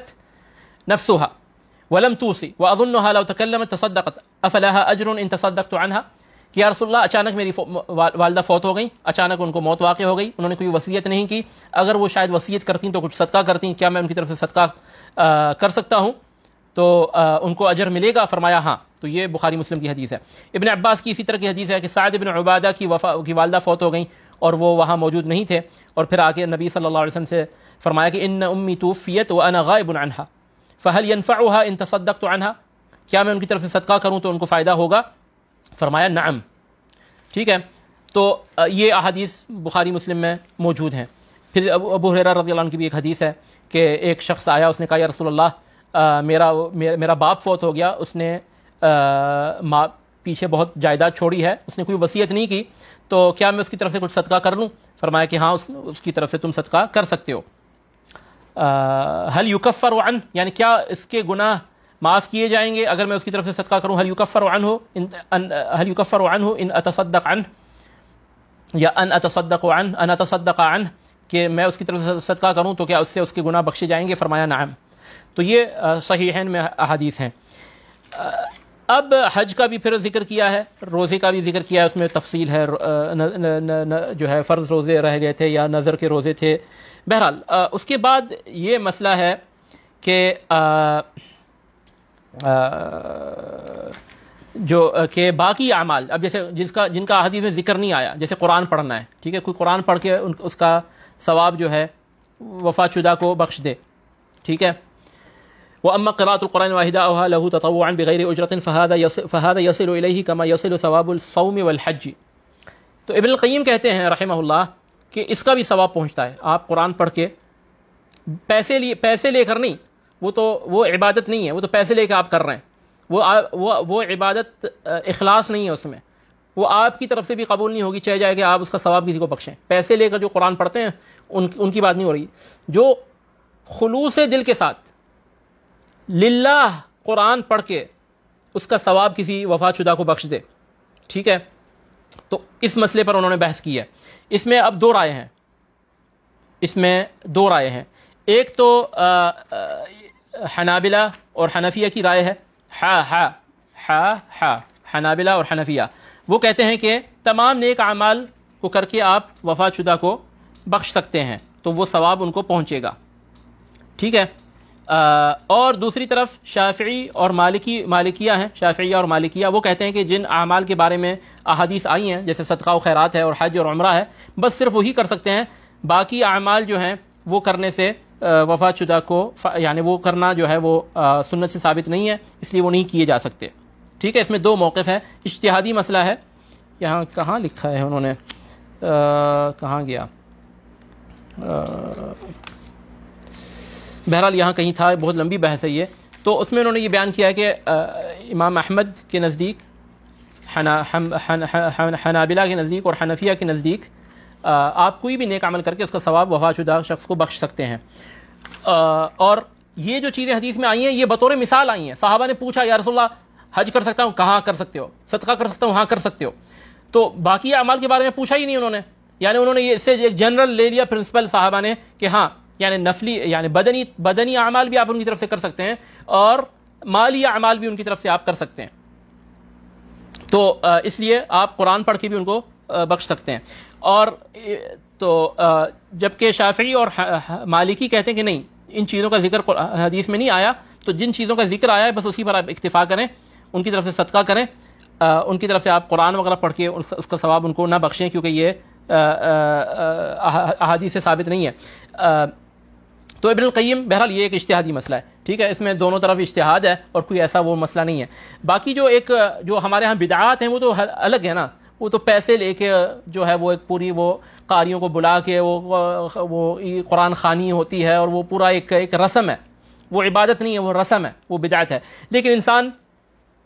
नफसुहा वलम तूसी वजुन अजुन तसदक़त अफलाहा अजर इन तसदक तो अनहा कि यारसोल्ला अचानक मेरी वा, वालदा फौत हो गई अचानक उनको मौत वाक़ हो गई उन्होंने कोई वसीयत नहीं की अगर वो शायद वसीयत करती तो कुछ सदका करती क्या मैं उनकी तरफ से सदका कर सकता हूँ तो आ, उनको अजर मिलेगा फरमाया हाँ तो ये बुखारी मुस्लिम की हदीस है इबन अब्बास की इसी तरह की हदीस है कि शायद इबन उबादा की वफा की वालदा फौत हो गई और वो वहाँ मौजूद नहीं थे और फिर आके नबी सल्लल्लाहु अलैहि वसल्लम से फरमाया कि इन उम्मी तूफ़ियत व अन गायबन अनहा फ़हल यनफ़ा इन तसदक तो अनहा क्या मैं उनकी तरफ से सदका करूँ तो उनको फ़ायदा होगा फरमाया नाम ठीक है तो ये अदीस बुखारी मुस्लिम में मौजूद हैं फिर अबू हरेरा रजी की भी एक हदीस है कि एक शख्स आया उसने कहा रसोल्ला मेरा मेरा बाप फौत हो गया उसने माँ पीछे बहुत जायदाद छोड़ी है उसने कोई वसीयत नहीं की तो क्या मैं उसकी तरफ से कुछ सदका कर लूँ फरमाया कि हाँ उस, उसकी तरफ से तुम सदका कर सकते हो आ, हल युकफ़र वन यानी क्या इसके गुनाह माफ़ किए जाएंगे अगर मैं उसकी तरफ से सदका करूँ हलयुकफ़र युकफ़र अन हो इन हल अन हो इन अतसदक अन या अन अतसदक अन अन अतसदक अन कि मैं उसकी तरफ से सदका करूँ तो क्या उससे उसके गुनाह बख्शे जाएंगे फरमाया नाम तो ये सही है में अदीस हैं अब हज का भी फिर जिक्र किया है रोज़े का भी जिक्र किया है उसमें तफसील है न, न, न, जो है फ़र्ज़ रोज़े रह गए थे या नज़र के रोज़े थे बहरहाल उसके बाद ये मसला है कि जो के बाकी अमाल अब जैसे जिसका जिनका अहदी में जिक्र नहीं आया जैसे कुरान पढ़ना है ठीक है कोई कुरान पढ़ के उन उसका सवाब जो है वफाशुदा को बख्श दे ठीक है वह अम्मा करातुल्कुरान वाहिदा लहू ततवान बगैर उजरत फ़हद यस, फ़हादा यसिल कमा यसिल सवाबुलसौम वलहजी तो इबन कहते हैं रहमल्ला कि इसका भी सवाब पहुँचता है आप कुरान पढ़ के पैसे लिए पैसे लेकर नहीं वो तो वो इबादत नहीं है वो तो पैसे लेके आप कर रहे हैं वो आ, वो वो इबादत इखलास नहीं है उसमें वो आपकी तरफ से भी कबूल नहीं होगी चाहे जाए कि आप उसका सवाब किसी को बख्शें पैसे लेकर जो कुरान पढ़ते हैं उन उनकी बात नहीं हो रही जो खलूस दिल के साथ लिल्ला कुरान पढ़ के उसका सवाब किसी वफाशुदा को बख्श दे ठीक है तो इस मसले पर उन्होंने बहस की है इसमें अब दो राय हैं इसमें दो राय हैं एक तो आ, आ, हनाबिला और हनफिया की राय है हा हा हा हा हनाबिला और हनफिया वो कहते हैं कि तमाम नेक अमाल को करके आप वफातशुदा को बख्श सकते हैं तो वो सवाब उनको पहुँचेगा ठीक है आ, और दूसरी तरफ शाफी और मालिकी मालिकिया हैं शाफिया और मालिकिया वो कहते हैं कि जिन अमाल के बारे में अहदीस आई हैं जैसे सदका व खैरात है और हज और उम्र है बस सिर्फ वही कर सकते हैं बाकी अमाल जो हैं वो करने से शुदा को यानी वो करना जो है वो सुन्नत से साबित नहीं है इसलिए वो नहीं किए जा सकते ठीक है इसमें दो मौक़ हैं इश्तहादी मसला है यहाँ कहाँ लिखा है उन्होंने कहाँ गया बहरहाल यहाँ कहीं था बहुत लंबी बहस है ये तो उसमें उन्होंने ये बयान किया है कि आ, इमाम अहमद के नज़दीक हनाबिला के नज़दीक और हनफिया के नज़दीक आप कोई भी नेक अमल करके उसका सवाब वफाशुदा शख्स को बख्श सकते हैं और ये जो चीज़ें हदीस में आई हैं ये बतौर मिसाल आई हैं साहबा ने पूछा या रसोल्ला हज कर सकता हूँ कहाँ कर सकते हो सदका कर सकता हूँ हाँ कर सकते हो तो बाकी अमाल के बारे में पूछा ही नहीं उन्होंने यानी उन्होंने ये इससे एक जनरल ले लिया प्रिंसिपल साहबा ने कि हाँ यानी नफली यानी बदनी बदनी अमाल भी आप उनकी तरफ से कर सकते हैं और माली अमाल भी उनकी तरफ से आप कर सकते हैं तो इसलिए आप कुरान पढ़ के भी उनको बख्श सकते हैं और तो जबकि शाफी और मालिकी कहते हैं कि नहीं इन चीज़ों का जिक्र हदीस में नहीं आया तो जिन चीज़ों का जिक्र आया है बस उसी पर आप इतफ़ा करें उनकी तरफ से सदका करें आ, उनकी तरफ से आप कुरान वगैरह पढ़ के उसका सवाब उनको ना बख्शें क्योंकि ये अहादी से साबित नहीं है आ, तो इबन कईम बहरहाल ये एक इश्तहादी मसला है ठीक है इसमें दोनों तरफ इश्तहाद है और कोई ऐसा वो मसला नहीं है बाकी जो एक जो हमारे यहाँ बिदात हैं वो तो अलग है ना वो तो पैसे लेके जो है वो एक पूरी वो कारियों को बुला के वो वो कुरान खानी होती है और वो पूरा एक एक रस्म है वो इबादत नहीं है वो रस्म है वो बिदात है लेकिन इंसान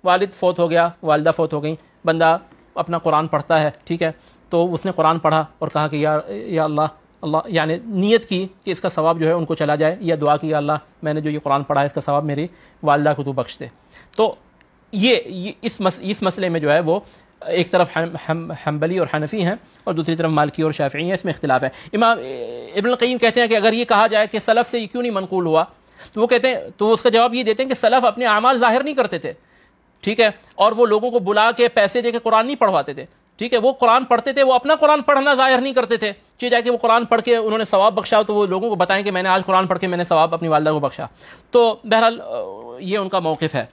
वालिद फ़ोत हो गया वालदा फ़ोत हो गई बंदा अपना कुरान पढ़ता है ठीक है तो उसने कुरान पढ़ा और कहा कि यार या अल्लाह अल्लाह यानी नीयत की कि इसका सवाब जो है उनको चला जाए या दुआ की अल्लाह मैंने जो ये कुरान पढ़ा है इसका सवाब मेरी वालदा को तो बख्श दे तो ये, ये इस मस, इस मसले में जो है वो एक तरफ हम, हम, हम्बली और हनफी हैं और दूसरी तरफ मालकी और शाफी हैं इसमें इख्तिलाफ है इमाम इबन कईम कहते हैं कि अगर ये कहा जाए कि सलफ़ से ये क्यों नहीं मनकूल हुआ तो वो कहते हैं तो उसका जवाब ये देते हैं कि सलफ़ अपने आमाल ज़ाहिर नहीं करते थे ठीक है और वो लोगों को बुला के पैसे दे के कुरान नहीं पढ़वाते थे ठीक है वो कुरान पढ़ते थे वो अपना कुरान पढ़ना ज़ाहिर नहीं करते थे चीज है कि वो कुरान पढ़ के उन्होंने सवाब बख्शा तो वो लोगों को बताएं कि मैंने आज कुरान पढ़ के मैंने सवाब अपनी वालदा को बख्शा तो बहरहाल ये उनका मौकफ है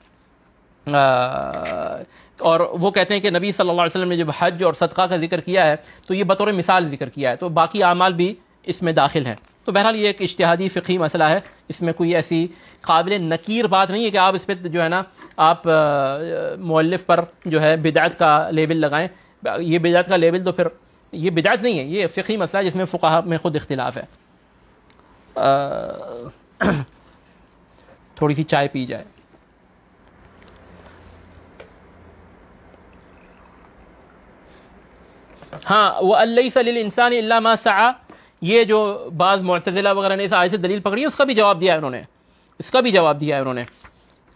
और वो कहते हैं कि नबी सल्लल्लाहु अलैहि वसल्लम ने जब हज और सदका का जिक्र किया है तो ये बतौर मिसाल जिक्र किया है तो बाकी अमाल भी इसमें दाखिल हैं तो बहरहाल ये एक इश्तहादी फ़िकी मसला है इसमें कोई ऐसी काबिल नकीर बात नहीं है कि आप इस पर जो है ना आप मौलफ पर जो है बिदात का लेबल लगाएं ये बिदात का लेबल तो फिर ये बिदात नहीं है ये फ़िकी मसला है जिसमें फ़ुका में ख़ुद इख्तिलाफ़ है आ, थोड़ी सी चाय पी जाए हाँ वह अल्लासान सा ये जो बाज़ मतजिला वगैरह ने इस आय से दलील पकड़ी है उसका भी जवाब दिया है उन्होंने इसका भी जवाब दिया है उन्होंने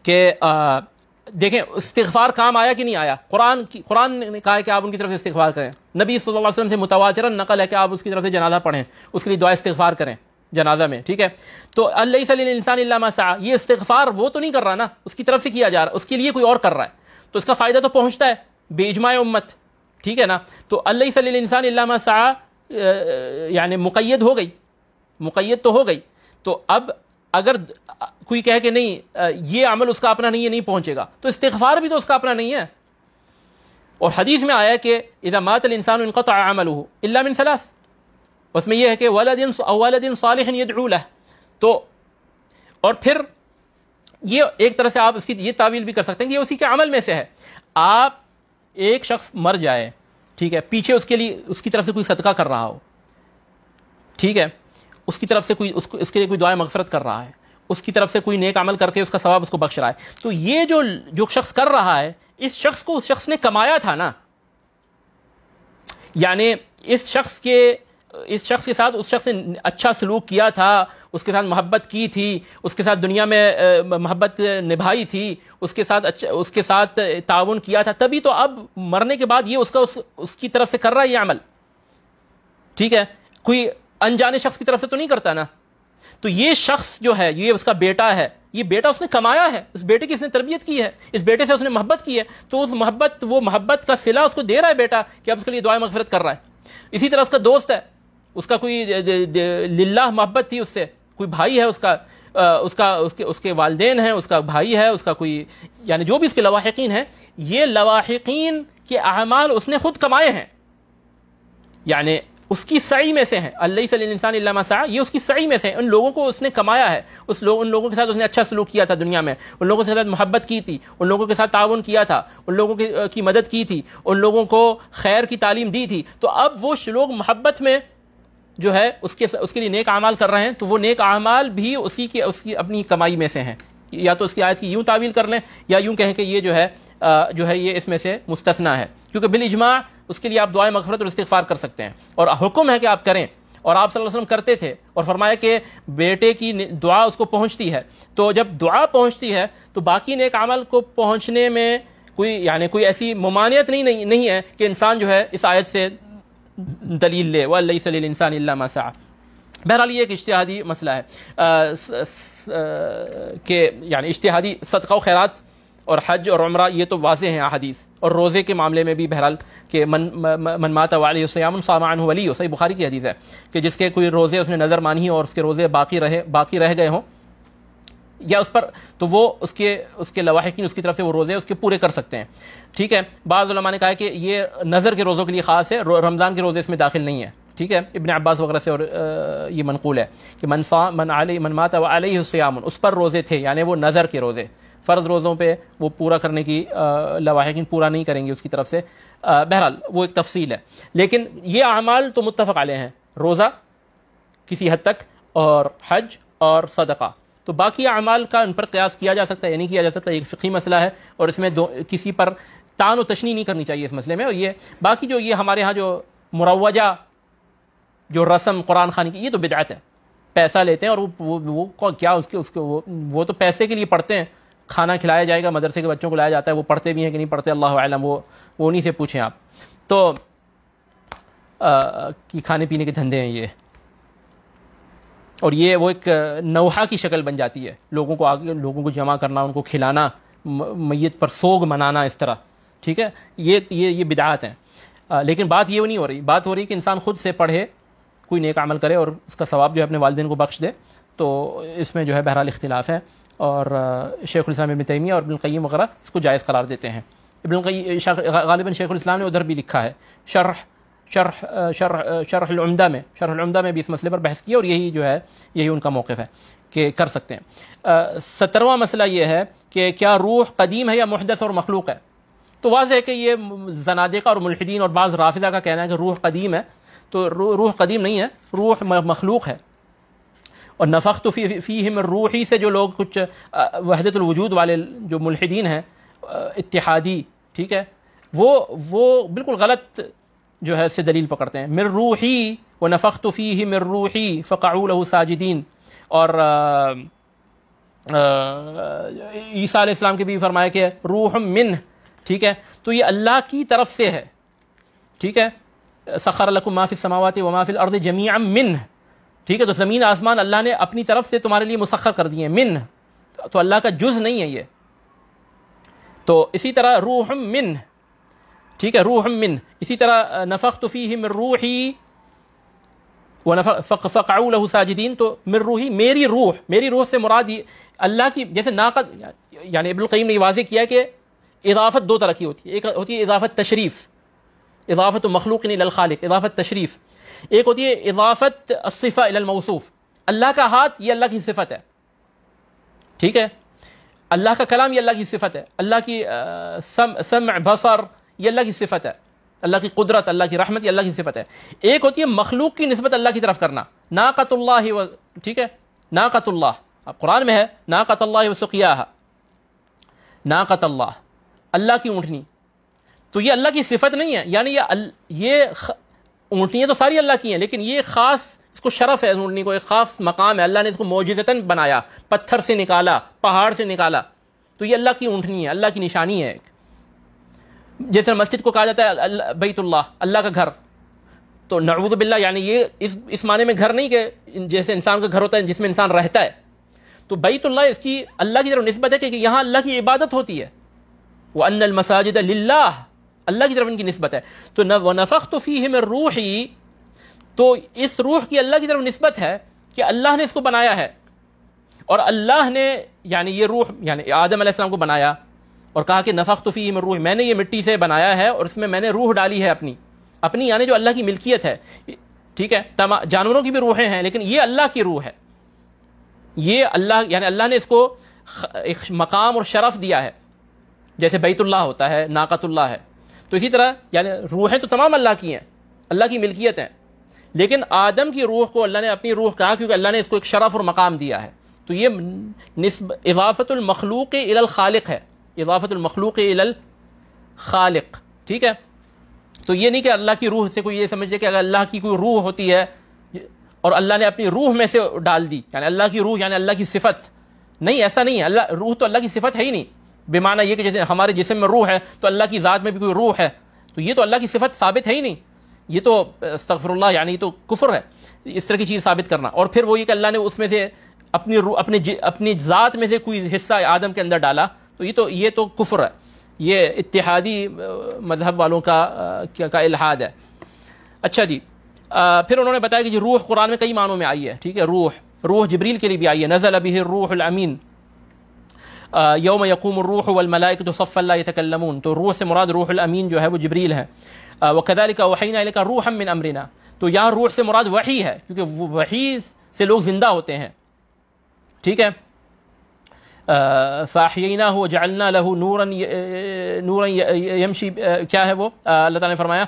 कि देखें इस्तार काम आया कि नहीं आया कुरान की कुरान ने कहा है कि आप उनकी तरफ से इस्तार करें नबी सल्लल्लाहु अलैहि वसल्लम से मुतवाचर नकल है कि आप उसकी तरफ से जनाजा पढ़ें उसके लिए दुआ इस्तार करें जनाजा में ठीक है तो अल्लासान सा ये इस्तार वो तो नहीं कर रहा ना उसकी तरफ से किया जा रहा उसके लिए कोई और कर रहा है तो इसका फ़ायदा तो पहुँचता है बेजमाए उम्मत ठीक है ना तो अल्लाह सल इंसान सा यानि मुकैद हो गई मुकैद तो हो गई तो अब अगर कोई कह के नहीं ये अमल उसका अपना नहीं है नहीं पहुंचेगा तो इस्तफार भी तो उसका अपना नहीं है और हदीस में आया कि इजामात इंसान उनका तो अमल हो इलामिन सलास उसमें यह है कि वाला दिन वाला दिन ये रूल है तो और फिर ये एक तरह से आप उसकी ये तावील भी कर सकते हैं कि ये उसी के अमल में से है आप एक शख्स मर जाए ठीक है पीछे उसके लिए उसकी तरफ से कोई सदका कर रहा हो ठीक है उसकी तरफ से कोई उसको उसके लिए कोई दुआ मकसरत कर रहा है उसकी तरफ से कोई नेक अमल करके उसका सवाब उसको बख्श रहा है तो ये जो जो शख्स कर रहा है इस शख्स को उस शख्स ने कमाया था ना यानी इस शख्स के इस शख्स के साथ उस शख्स ने अच्छा सलूक किया था उसके साथ मोहब्बत की थी उसके साथ दुनिया में मोहब्बत निभाई थी उसके साथ अच्छा उसके साथ ताउन किया था तभी तो अब मरने के बाद ये उसका उस, उसकी तरफ से कर रहा है ये अमल ठीक है कोई अनजाने शख्स की तरफ से तो नहीं करता ना तो ये शख्स जो है ये उसका बेटा है ये बेटा उसने कमाया है उस बेटे की इसने तरबियत की है इस बेटे से उसने मोहब्बत की है तो उस मोहब्बत वो मोहब्बत का सिला उसको दे रहा है बेटा कि अब उसके लिए दुआ मफफरत कर रहा है इसी तरह उसका दोस्त है उसका कोई लिल्ला मोहब्बत थी उससे कोई भाई है उसका आ, उसका उसके उसके वालदेन हैं उसका भाई है उसका कोई यानी जो भी उसके लवाहिकीन हैं ये लवाहिकीन के अहमाल उसने खुद कमाए हैं यानी उसकी सही में से हैं अल्लाह सा ये उसकी सही में से हैं उन लोगों को उसने कमाया है उस लोग उन लोगों के साथ उसने अच्छा सलूक किया था दुनिया में उन लोगों के साथ मोहब्बत की थी उन लोगों के साथ ताउन किया था उन लोगों की मदद की थी उन लोगों को खैर की तालीम दी थी तो अब वो लोग मोहब्बत में जो है उसके उसके लिए नेक अमाल कर रहे हैं तो वो नेक अमाल भी उसी की उसकी अपनी कमाई में से हैं या तो उसकी आयत की यूं तावील कर लें या यूं कहें कि ये जो है जो है ये इसमें से मुस्तना है क्योंकि बिल इजमा उसके लिए आप दुआ मफरत और इस्तफ़ार कर सकते हैं और हुक्म है कि आप करें और आप सल्लल्लाहु अलैहि वसल्लम करते थे और फरमाया कि बेटे की दुआ उसको पहुंचती है तो जब दुआ पहुंचती है तो बाकी नेक अमल को पहुंचने में कोई यानी कोई ऐसी ममानियत नहीं नहीं, नहीं है कि इंसान जो है इस आयत से दलील ले वल्लई इंसान मसा बहरहाल ये एक इश्तहादी मसला है कि यानी इश्तहादी सदका खैरात और हज और उम्र ये तो वाज हैं अहादीस और रोज़े के मामले में भी बहरहाल के मन मनमाता वाली सामान वली सही बुखारी की हदीस है कि जिसके कोई रोज़े उसने नज़र मानी और उसके रोज़े बाकी रहे बाकी रह गए हों या उस पर तो वो उसके उसके लवाहकिन उसकी तरफ से वो रोज़े उसके पूरे कर सकते हैं ठीक है बाज़ा ने कहा कि ये नज़र के रोज़ों के लिए ख़ास है रमज़ान के रोज़े इसमें दाखिल नहीं है ठीक है इबन अब्बास वगैरह से और ये मनकूल है कि मनसा मन आल मन माता वाल आली उस पर रोज़े थे यानी वो नज़र के रोज़े फ़र्ज़ रोज़ों पर वो पूरा करने की लवाहकिन पूरा नहीं करेंगे उसकी तरफ से बहरहाल वो एक तफसील है लेकिन ये अमाल तो मुतफ़ आल हैं रोज़ा किसी हद तक और हज और सदका तो बाकी अमाल का उन पर कयास किया जा सकता है या नहीं किया जा सकता एक फ़ी मसला है और इसमें दो किसी पर तान व तशनी नहीं करनी चाहिए इस मसले में और ये बाकी जो ये हमारे यहाँ जो मुरवजा जो रस्म कुरान खानी की ये तो बिदात है पैसा लेते हैं और वो वो, वो, वो क्या उसके उसके वो वो तो पैसे के लिए पढ़ते हैं खाना खिलाया जाएगा मदरसे के बच्चों को लाया जाता है वो पढ़ते भी हैं कि नहीं पढ़ते अल्लाह आलम वो वो उन्हीं से पूछें आप तो आ, कि खाने पीने के धंधे हैं ये और ये वो एक नौहा की शक्ल बन जाती है लोगों को आगे लोगों को जमा करना उनको खिलाना मैत पर सोग मनाना इस तरह ठीक है ये ये ये बिदात हैं लेकिन बात ये नहीं हो रही बात हो रही कि इंसान खुद से पढ़े कोई नेक अमल करे और उसका सवाब जो है अपने वालदेन को बख्श दे तो इसमें जो है बहरहाल इख्तिलाफ़ है और शेखुलस्लाम इबन तैमिया और इबनकैम वगैरह इसको जायज़ करार देते हैं इबन गालिबा इस्लाम ने उधर भी लिखा है शर्ह शरह शरह शरह उमदा में शरह उमदा में भी इस मसले पर बहस की और यही जो है यही उनका मौक़ है कि कर सकते हैं सत्तरवा मसला ये है कि क्या रूह कदीम है या मुहदस और मखलूक है तो वाज है कि ये जनादिका और मुलहदीन और बाज़ राफिदा का कहना है कि रूह कदीम है तो रूह कदीम नहीं है रूह मखलूक है और नफ़ख तो फी फी रूह रूही से जो लोग कुछ वहदतलवजूद वाले जो मुलहदीन हैं इतिहादी ठीक है वो वो बिल्कुल गलत जो है इससे दलील पकड़ते हैं मिर रूही व नफ़त फ़ी ही मिर रूही फ़काउल साजिदीन और ईसा इस्लाम के भी फरमाया कि रूह मिन ठीक है तो ये अल्लाह की तरफ से है ठीक है सखर लकु माफिल समावत व माफिल अर्द अम मिन ठीक है तो ज़मीन आसमान अल्लाह ने अपनी तरफ से तुम्हारे लिए मुसखर कर दिए मिन तो अल्लाह का जुज़ नहीं है ये तो इसी तरह रूह मिन ठीक है रूह मिन इसी तरह नफ़क तो फ़ी मिर रूही व फ़क़ाउल साजिदीन तो मिर रूही मेरी रूह मेरी रूह से मुराद अल्लाह की जैसे नाकद यानी इबुल्कईम ने वाजे किया कि इजाफ़त दो तरह की होती है एक होती है इजाफ़त तशरीफ़ इजाफ़त मखलूक खालिक इजाफ़त तशरीफ़ एक होती है इजाफ़त असफ़ा मौसूफ़ अल्लाह का हाथ ये अल्लाह की सिफत है ठीक है अल्लाह का कलाम ये अल्लाह की सिफत है अल्लाह की सम सम बसर ये अल्लाह की सिफत है अल्लाह की कुदरत अल्लाह की रहमत ये अल्लाह की सिफत है एक होती है मखलूक की नस्बत अल्लाह की तरफ करना नाकतुल्ला व ठीक है ना नाकतुल्ला अब कुरान में है ना नाकतल्ला वसुकिया नाकतल्ला अल्लाह की ऊँटनी तो ये अल्लाह की सिफत नहीं है यानी ये ये ऊँटनियाँ तो सारी अल्लाह की हैं लेकिन ये ख़ास इसको शरफ है ऊँटनी को एक खास मकाम है अल्लाह ने इसको मौजतन बनाया पत्थर से निकाला पहाड़ से निकाला तो ये अल्लाह की ऊँटनी है अल्लाह की निशानी है एक जैसे मस्जिद को कहा जाता है बैतुल्ला अल्लाह का घर तो नवूद बिल्ला यानी ये इस इस माने में घर नहीं के जैसे इंसान का घर होता है जिसमें इंसान रहता है तो बैतुल्ला इसकी अल्लाह की तरफ नस्बत है कि यहाँ अल्लाह की इबादत होती है वह अन मसाजिद अल्लाह की तरफ इनकी नस्बत है तो न व नफ़ तो फ़ी है रूह ही तो इस रूह की अल्लाह की तरफ नस्बत है कि अल्लाह ने इसको बनाया है और अल्लाह ने यानी ये रूह यानी आदम को बनाया और कहा कि नफक तो फ़ी रूह मैंने ये मिट्टी से बनाया है और इसमें मैंने रूह डाली है अपनी अपनी यानी जो अल्लाह की मिल्कियत है ठीक है तमाम जानवरों की भी रूहें हैं लेकिन ये अल्लाह की रूह है ये अल्लाह यानी अल्लाह ने इसको एक मकाम और शरफ दिया है जैसे बैतुल्ला होता है नाकतुल्ला है तो इसी तरह यानी रूहें तो तमाम अल्लाह की हैं अल्लाह की मिल्कियत हैं लेकिन आदम की रूह को अल्लाह ने अपनी रूह कहा क्योंकि अल्लाह ने इसको एक शरफ और मकाम दिया है तो ये नस्ब इजाफ़तमखलूक अल खालिक है इजाफ़तमखलूक इलल खालिक ठीक है तो ये नहीं कि अल्लाह की रूह से कोई ये समझे कि अगर अल्लाह की कोई रूह होती है और अल्लाह ने अपनी रूह में से डाल दी यानी अल्लाह की रूह यानी अल्लाह की सिफत नहीं ऐसा नहीं है अल्लाह रूह तो अल्लाह की सिफत है ही नहीं बेमाना ये कि जैसे हमारे जिसम में रूह है तो अल्लाह की ज़ात में भी कोई रूह है तो ये तो अल्लाह की सिफत साबित है ही नहीं ये तो तफरल्ला यानी तो कुफर है इस तरह की चीज़ साबित करना और फिर वो ये कि अल्लाह ने उसमें से अपनी रू अपनी ज़ात में से कोई हिस्सा आदम के अंदर डाला तो ये तो ये तो कुफ्र है ये इतिहादी मजहब वालों का का इलाहाद है अच्छा जी आ, फिर उन्होंने बताया कि जी रूह कुरान में कई मानों में आई है ठीक है रूह रूह जबरील के लिए भी आई है नज़ल अभी रूहमीन यौम यकूम रूह वलमलाक तो सफ़ल्लाकलमून तो रूह से मुराद रूहमीन जो है वो जबरील है व कदाल का वही का रूह हम अमरिना तो यहाँ रूह से मुराद वही है क्योंकि वही से लोग ज़िंदा होते हैं ठीक है फ़ाहियना हो जलना लहू नूर नूर यमशी क्या है वो अल्लाह ताला ने फरमाया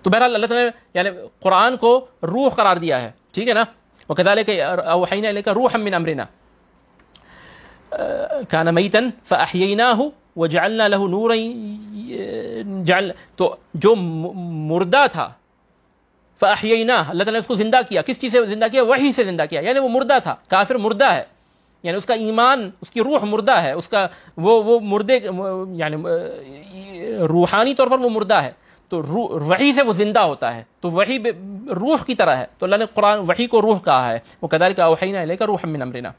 तो बहरहाल अल्लाह ताला ने यानी कुरान को रूह करार दिया है ठीक है ना वह कदाले के अवहैन लेकर रूह हम मिन अमरिना कान मईतन फ़ाहियना हो लहू नूर जल तो जो मुर्दा था फ़ाहियना अल्लाह ने उसको ज़िंदा किया किस चीज़ से ज़िंदा किया वही से ज़िंदा किया यानी वो मुर्दा था काफिर मुर्दा है यानी उसका ईमान उसकी रूह मुर्दा है उसका वो वो मुर्दे यानी रूहानी तौर पर वो मुर्दा है तो वही से वो ज़िंदा होता है तो वही रूह की तरह है तो अल्लाह ने कुरान वही को रूह कहा है वो कदार का वहीना लेकर रूह मिन अमरना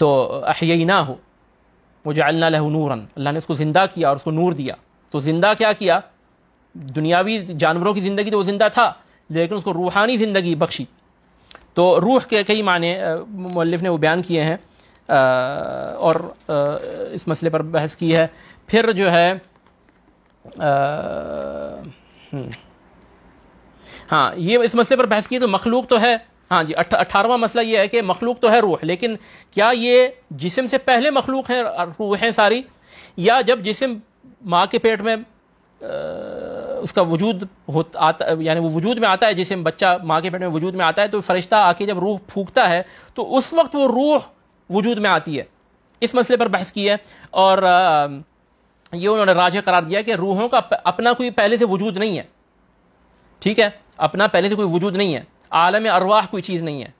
तो अहियना हो वो जल्ला नूरन अल्लाह ने उसको ज़िंदा किया और उसको नूर दिया तो ज़िंदा क्या किया दुनियावी जानवरों की ज़िंदगी तो वो ज़िंदा था लेकिन उसको रूहानी ज़िंदगी बख्शी तो रूह के कई माने मौलफ ने वो बयान किए हैं और इस मसले पर बहस की है फिर जो है हाँ ये इस मसले पर बहस की तो मखलूक तो है हाँ जी अठारहवा मसला ये है कि मखलूक तो है रूह लेकिन क्या ये जिसम से पहले मखलूक है रूह हैं सारी या जब जिसम माँ के पेट में उसका वजूद होता आता यानी वो वजूद में आता है जिसम बच्चा माँ के पेट में वजूद में आता है तो फरिश्ता आके जब रूह फूकता है तो उस वक्त वो रूह वजूद में आती है इस मसले पर बहस की है और ये उन्होंने राजा करार दिया कि रूहों का अपना कोई पहले से वजूद नहीं है ठीक है अपना पहले से कोई वजूद नहीं है आलम अरवाह कोई चीज़ नहीं है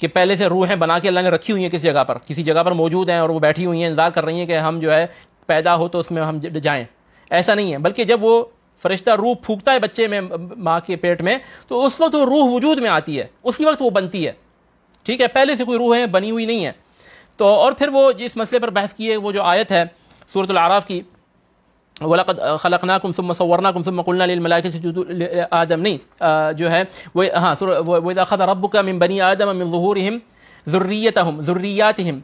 कि पहले से रूहें बना के अल्लाह ने रखी हुई हैं किसी जगह पर किसी जगह पर मौजूद हैं और वो बैठी हुई हैं इंतज़ार कर रही हैं कि हम जो है पैदा हो तो उसमें हम जाएँ ऐसा नहीं है बल्कि जब वो फरिश्ता रूह फूकता है बच्चे में माँ के पेट में तो उस वक्त वो रूह वजूद में आती है उसी वक्त वो बनती है ठीक है पहले से कोई रूहें बनी हुई नहीं है तो और फिर वो जिस मसले पर बहस की है वो जो आयत है सूरत आराफ़ की वलकद खलकनाकुम सुम सवरनाकुम सुम कुलना लिलमलाइके से आदम नहीं जो है वही हाँ वही खद रब का मिन बनी आदम मिन जहूरहम ज़ुर्रियतहम ज़ुर्रियातहम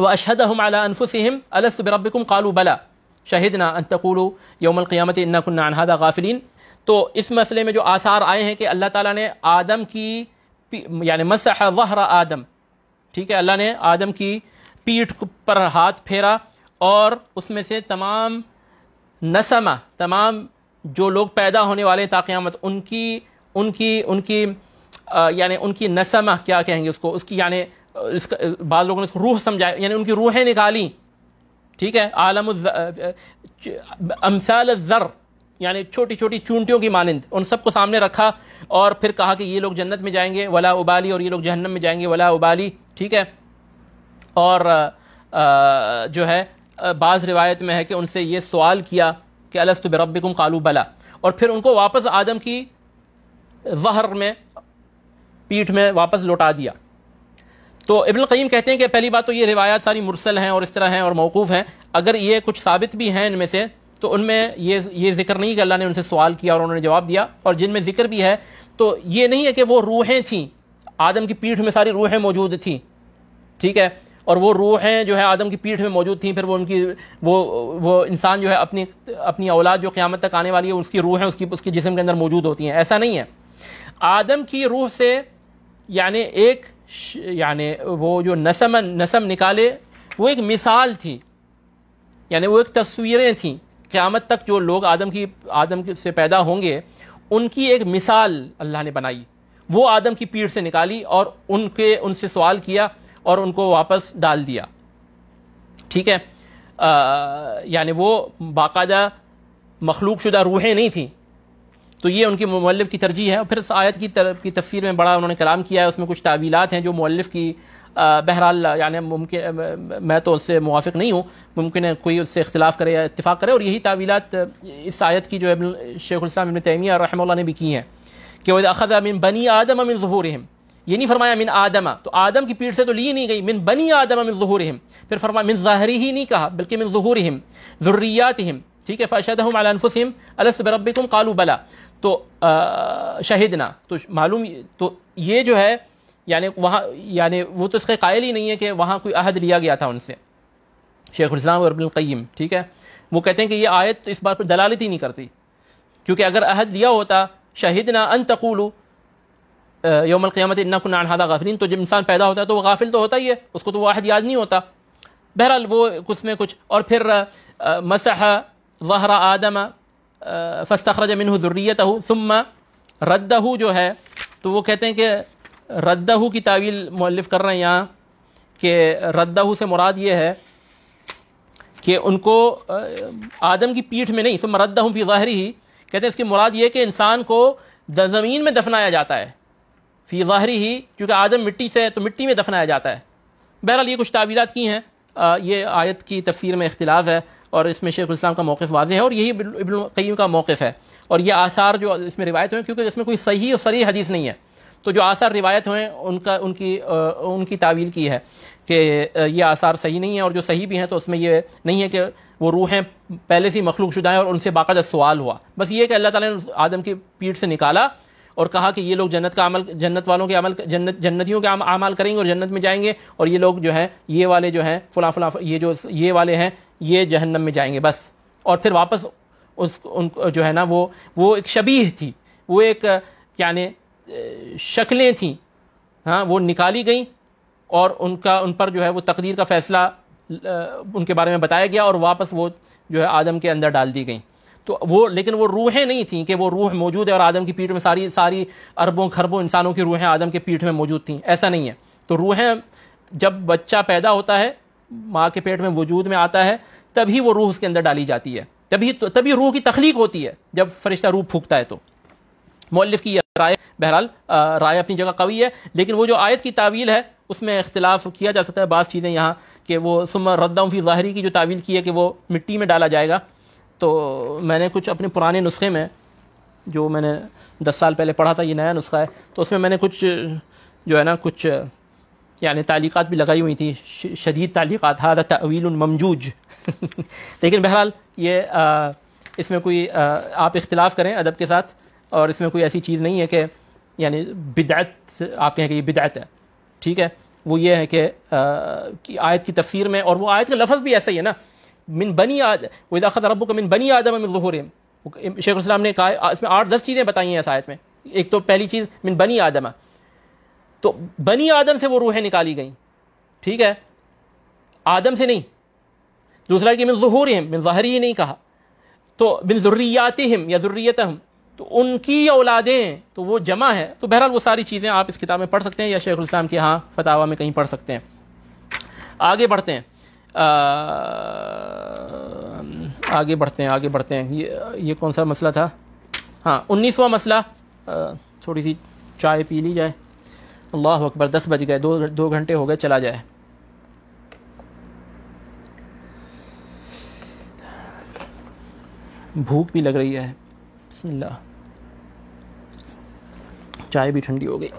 व अशहदहम अला अनफुसहम अलस्तु बिरब्बिकुम कालू बला शहीदना अन तकूलू यौमल क़ियामत इन्ना गाफिलीन तो इस मसले में जो आसार आए हैं कि अल्लाह ताला ने आदम की यानि मसह वहर आदम ठीक है अल्लाह ने आदम की पीठ पर हाथ फेरा और उसमें से तमाम नसमा तमाम जो लोग पैदा होने वाले हैं ताक़्यामत उनकी उनकी उनकी यानी उनकी नसमा क्या कहेंगे उसको उसकी यानी बाद लोगों ने उसको रूह समझाया यानी उनकी रूहें निकाली ठीक है आलम अमसाल ज़र यानी छोटी छोटी चूंटियों की मानंद उन सबको सामने रखा और फिर कहा कि ये लोग जन्नत में जाएंगे वला उबाली और ये लोग जहन्नम में जाएंगे वला उबाली ठीक है और आ, जो है बाज़ रिवायत में है कि उनसे ये सवाल किया कि अलस्त बरबिकुम कालू बला और फिर उनको वापस आदम की जहर में पीठ में वापस लौटा दिया तो इबन क़ीम कहते हैं कि पहली बात तो ये रिवायात सारी मुरसल हैं और इस तरह हैं और मौकूफ़ हैं अगर ये कुछ साबित भी हैं इनमें से तो उनमें ये ये जिक्र नहीं कि अल्लाह ने उनसे सवाल किया और उन्होंने जवाब दिया और जिनमें जिक्र भी है तो ये नहीं है कि वो रूहें थीं आदम की पीठ में सारी रूहें मौजूद थीं ठीक है और वो रूहें जो है आदम की पीठ में मौजूद थी फिर वो उनकी वो वो इंसान जो है अपनी अपनी औलाद जो क़्यामत तक आने वाली है उसकी रूहें उसकी उसके जिसम के अंदर मौजूद होती हैं ऐसा नहीं है आदम की रूह से यानि एक यानि वो जो नसम नसम निकाले वो एक मिसाल थी यानी वो एक तस्वीरें थी क़्यामत तक जो लोग आदम की आदम से पैदा होंगे उनकी एक मिसाल अल्लाह ने बनाई वो आदम की पीठ से निकाली और उनके उनसे सवाल किया और उनको वापस डाल दिया ठीक है यानी वो बाकायदा मखलूक शुदा रूहें नहीं थी तो ये उनकी मौलफ की तरजीह है और फिर आयत की तरफ की तफसीर में बड़ा उन्होंने कलाम किया है उसमें कुछ तावीलत हैं जो मौलफ की बहरहाल यानि मुमकिन मैं तो उससे मुआफ़ नहीं हूँ मुमकिन है कोई उससे इख्तलाफ करे या इतफ़ाक़ करे और यही तावीलत इस आयत की जो शेख इस्लाम इबन तैमिया रहमल ने भी की हैं कि वह अखज़ अमिन बनी आदम अमिन जहूर हम ये नहीं फरमाया मिन आदमा तो आदम की पीठ से तो ली नहीं गई मिन बनी आदमा मिन जहूर फिर फरमाया मिन ज़ाहरी ही नहीं कहा बल्कि मिन जहूर हिम ज़ुर्रियात हिम ठीक है फ़ाशद हम अलफुसम अलसबरब तुम कालू बला तो शहीदना तो मालूम तो ये जो है यानी वहाँ यानी वो तो इसके कायल ही नहीं है कि वहाँ कोई अहद लिया गया था उनसे शेखुलस्लाम और अब्लकैम ठीक है वो कहते हैं कि ये आयत तो इस बात पर दलालत ही नहीं करती क्योंकि अगर अहद लिया होता शहीदना अन तकूलू योमल क़ियामत इन्ना कुन्नादा गाफिलिन तो जब इंसान पैदा होता है तो वो गाफिल तो होता ही है उसको तो वाहद याद नहीं होता बहरहाल वो कुछ में कुछ और फिर मसह वहरा आदम फस्तखरज मिन ज़ुर्रियत हो सुम जो है तो वो कहते हैं कि रद्दहू की तावील मौलफ कर रहे हैं यहाँ कि रद्दहू से मुराद ये है कि उनको आदम की पीठ में नहीं सुम रद्दहू फी ज़ाहरी ही कहते हैं इसकी मुराद ये कि इंसान को ज़मीन में दफनाया जाता है फ़ी ज़ाहरी ही क्योंकि आदम मिट्टी से तो मिट्टी में दफनाया जाता है बहरहाल ये कुछ ताबीरत की हैं ये आयत की तफसीर में इख्तलाफ है और इसमें शेख इस्लाम का मौक़ वाज है और यही इबन का मौक़ है और ये आसार जो इसमें रिवायत हुए क्योंकि इसमें कोई सही और सरी हदीस नहीं है तो जो आसार रिवायत हुए उनका उनकी आ, उनकी तावील की है कि ये आसार सही नहीं है और जो सही भी हैं तो उसमें ये नहीं है कि वो रूहें पहले से ही मखलूक शुदा हैं और उनसे बाकायदा सवाल हुआ बस ये कि अल्लाह ताला ने आदम की पीठ से निकाला और कहा कि ये लोग जन्नत का अमल जन्नत वालों के अमल जन्नत जन्नतियों के अमाल करेंगे और जन्नत में जाएंगे और ये लोग जो है ये वाले जो हैं फला फुला ये जो ये वाले हैं ये जहन्नम में जाएंगे बस और फिर वापस उस उन जो है ना वो वो एक शबीह थी वो एक यानि शक्लें थीं हाँ वो निकाली गई और उनका उन पर जो है वो तकदीर का फ़ैसला उनके बारे में बताया गया और वापस वो जो है आदम के अंदर डाल दी गई तो वो लेकिन वो रूहें नहीं थी कि वो रूह मौजूद है और आदम की पीठ में सारी सारी अरबों खरबों इंसानों की रूहें आदम के पीठ में मौजूद थी ऐसा नहीं है तो रूहें जब बच्चा पैदा होता है माँ के पेट में वजूद में आता है तभी वो रूह उसके अंदर डाली जाती है तभी तभी रूह की तख्लीक होती है जब फरिश्ता रूह फूकता है तो मौलफ की राय बहरहाल राय अपनी जगह कवी है लेकिन वो जो आयत की तावील है उसमें इख्तलाफ किया जा सकता है बास चीज़ें यहाँ कि वो सुम रद्दाफी ज़ाहरी की जो तावील की है कि वो मिट्टी में डाला जाएगा तो मैंने कुछ अपने पुराने नुस्खे में जो मैंने दस साल पहले पढ़ा था ये नया नुस्खा है तो उसमें मैंने कुछ जो है ना कुछ यानी तालीक़ात भी लगाई हुई थी शदीद तालीक़ात हाद तवील ममजूज लेकिन बहरहाल ये आ, इसमें कोई आ, आप इख्तलाफ करें अदब के साथ और इसमें कोई ऐसी चीज़ नहीं है कि यानी बिदायत आप कहें कि ये बिदायत है ठीक है वो ये है कि, आ, कि आयत की तफसीर में और वो आयत का लफ्ज़ भी ऐसा ही है ना मिन बनी आद वजा खत रबू का मिन बनी आदम मिन जहूरम शेख इस्लाम ने कहा इसमें आठ दस चीज़ें बताई हैं शायद में एक तो पहली चीज़ मिन बनी आदम तो बनी आदम से वो रूहें निकाली गई ठीक है आदम से नहीं दूसरा कि मिन जहूर हम मिन ज़हरी नहीं कहा तो बिन ज़ुर्रियात हम या ज़ुर्रियत हम तो उनकी औलादें तो वो जमा है तो बहरहाल वो सारी चीज़ें आप इस किताब में पढ़ सकते हैं या शेख इस्लाम के यहाँ फतावा में कहीं पढ़ सकते हैं आगे बढ़ते हैं आगे बढ़ते हैं आगे बढ़ते हैं ये ये कौन सा मसला था हाँ उन्नीसवा मसला थोड़ी सी चाय पी ली जाए अल्लाह अकबर दस बज गए दो दो घंटे हो गए चला जाए भूख भी लग रही है बसमिल्ला चाय भी ठंडी हो गई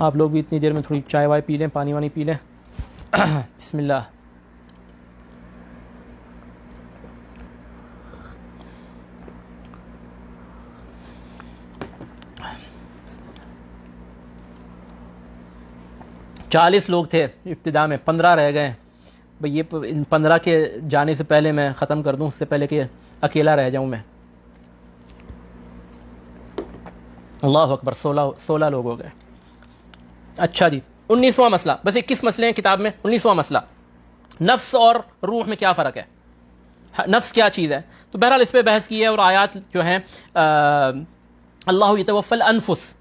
आप लोग भी इतनी देर में थोड़ी चाय वाय पी लें पानी वानी पी लें बसमिल्ला चालीस लोग थे इब्तदा में पंद्रह रह गए भाई ये इन पंद्रह के जाने से पहले मैं ख़त्म कर दूँ उससे पहले कि अकेला रह जाऊँ मैं अल्लाह अकबर सोलह सोलह लोग हो गए अच्छा जी उन्नीसवां मसला बस इक्कीस मसले हैं किताब में उन्नीसवां मसला नफ्स और रूह में क्या फ़र्क है नफ्स क्या चीज़ है तो बहरहाल इस पर बहस की है और आयात जो हैं अल्लाह तवफ़ल अनफुस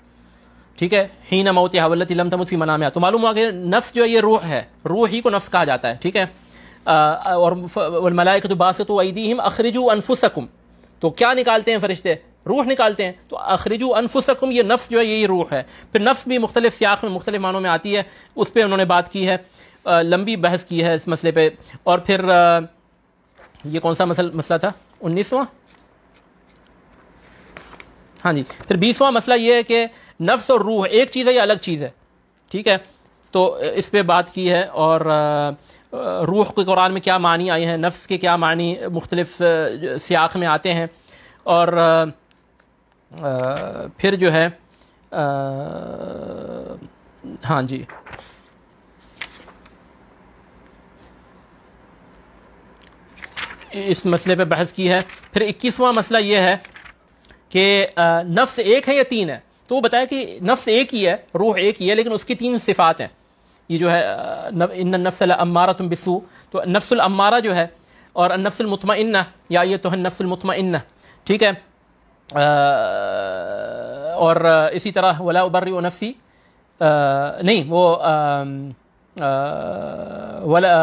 ठीक है ही न मौत हवलतम तमुफी मना में तो मालूम हुआ कि नफ्स जो है ये रूह है रूह ही को नफ्स कहा जाता है ठीक है आ, और के तो बासत तो हम अखरजु अनफुसकुम तो क्या निकालते हैं फरिश्ते रूह निकालते हैं तो अखरजू अनफुसकुम ये नफ्स जो है यही रूह है फिर नफ्स भी मुख्तलिफ सियाक में मुख्तलिफ मानों में आती है उस पर उन्होंने बात की है लंबी बहस की है इस मसले पर और फिर ये कौन सा मसल मसला था उन्नीसवां हाँ जी फिर बीसवां मसला ये है कि नफ्स और रूह एक चीज़ है या अलग चीज़ है ठीक है तो इस पर बात की है और रूह के कुरान में क्या मानी आई है नफ्स के क्या मानी मुख्तलिफ सियाक में आते हैं और फिर जो है आ, हाँ जी इस मसले पे बहस की है फिर इक्कीसवा मसला यह है कि नफ्स एक है या तीन है तो वो बताया कि नफ्स एक ही है रूह एक ही है लेकिन उसकी तीन सिफात हैं ये जो है इन नफ्सल अम्मारा तुम बिसू तो नफ्सल अम्मारा जो है और नफ्सलमतमा या ये तो है इन्ना ठीक है और इसी तरह वला उबर नफसी नहीं वो वला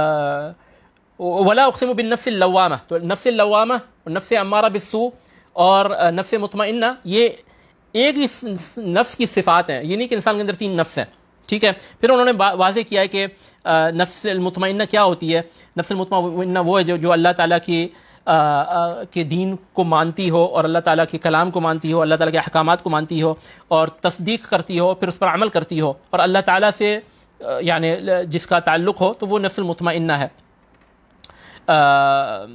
वला उकसम बिन लवामा तो नफ्स लवामा नफ्स अमारा बिस्सू और नफ्स मतम ये एक ही नफ्स की सिफात हैं ये नहीं कि इंसान के अंदर तीन नफ्स हैं ठीक है फिर उन्होंने वाजे किया है कि नफ्स मतम क्या होती है नफ्स मुतमना वो है जो जो अल्लाह ताली की के दीन को मानती हो और अल्लाह ताला के कलाम को मानती हो अल्लाह ताला के अहकाम को मानती हो और तस्दीक करती हो फिर उस पर अमल करती हो और अल्लाह ताला से यानि जिसका ताल्लुक हो तो वो नफसलमतमाइना है आ,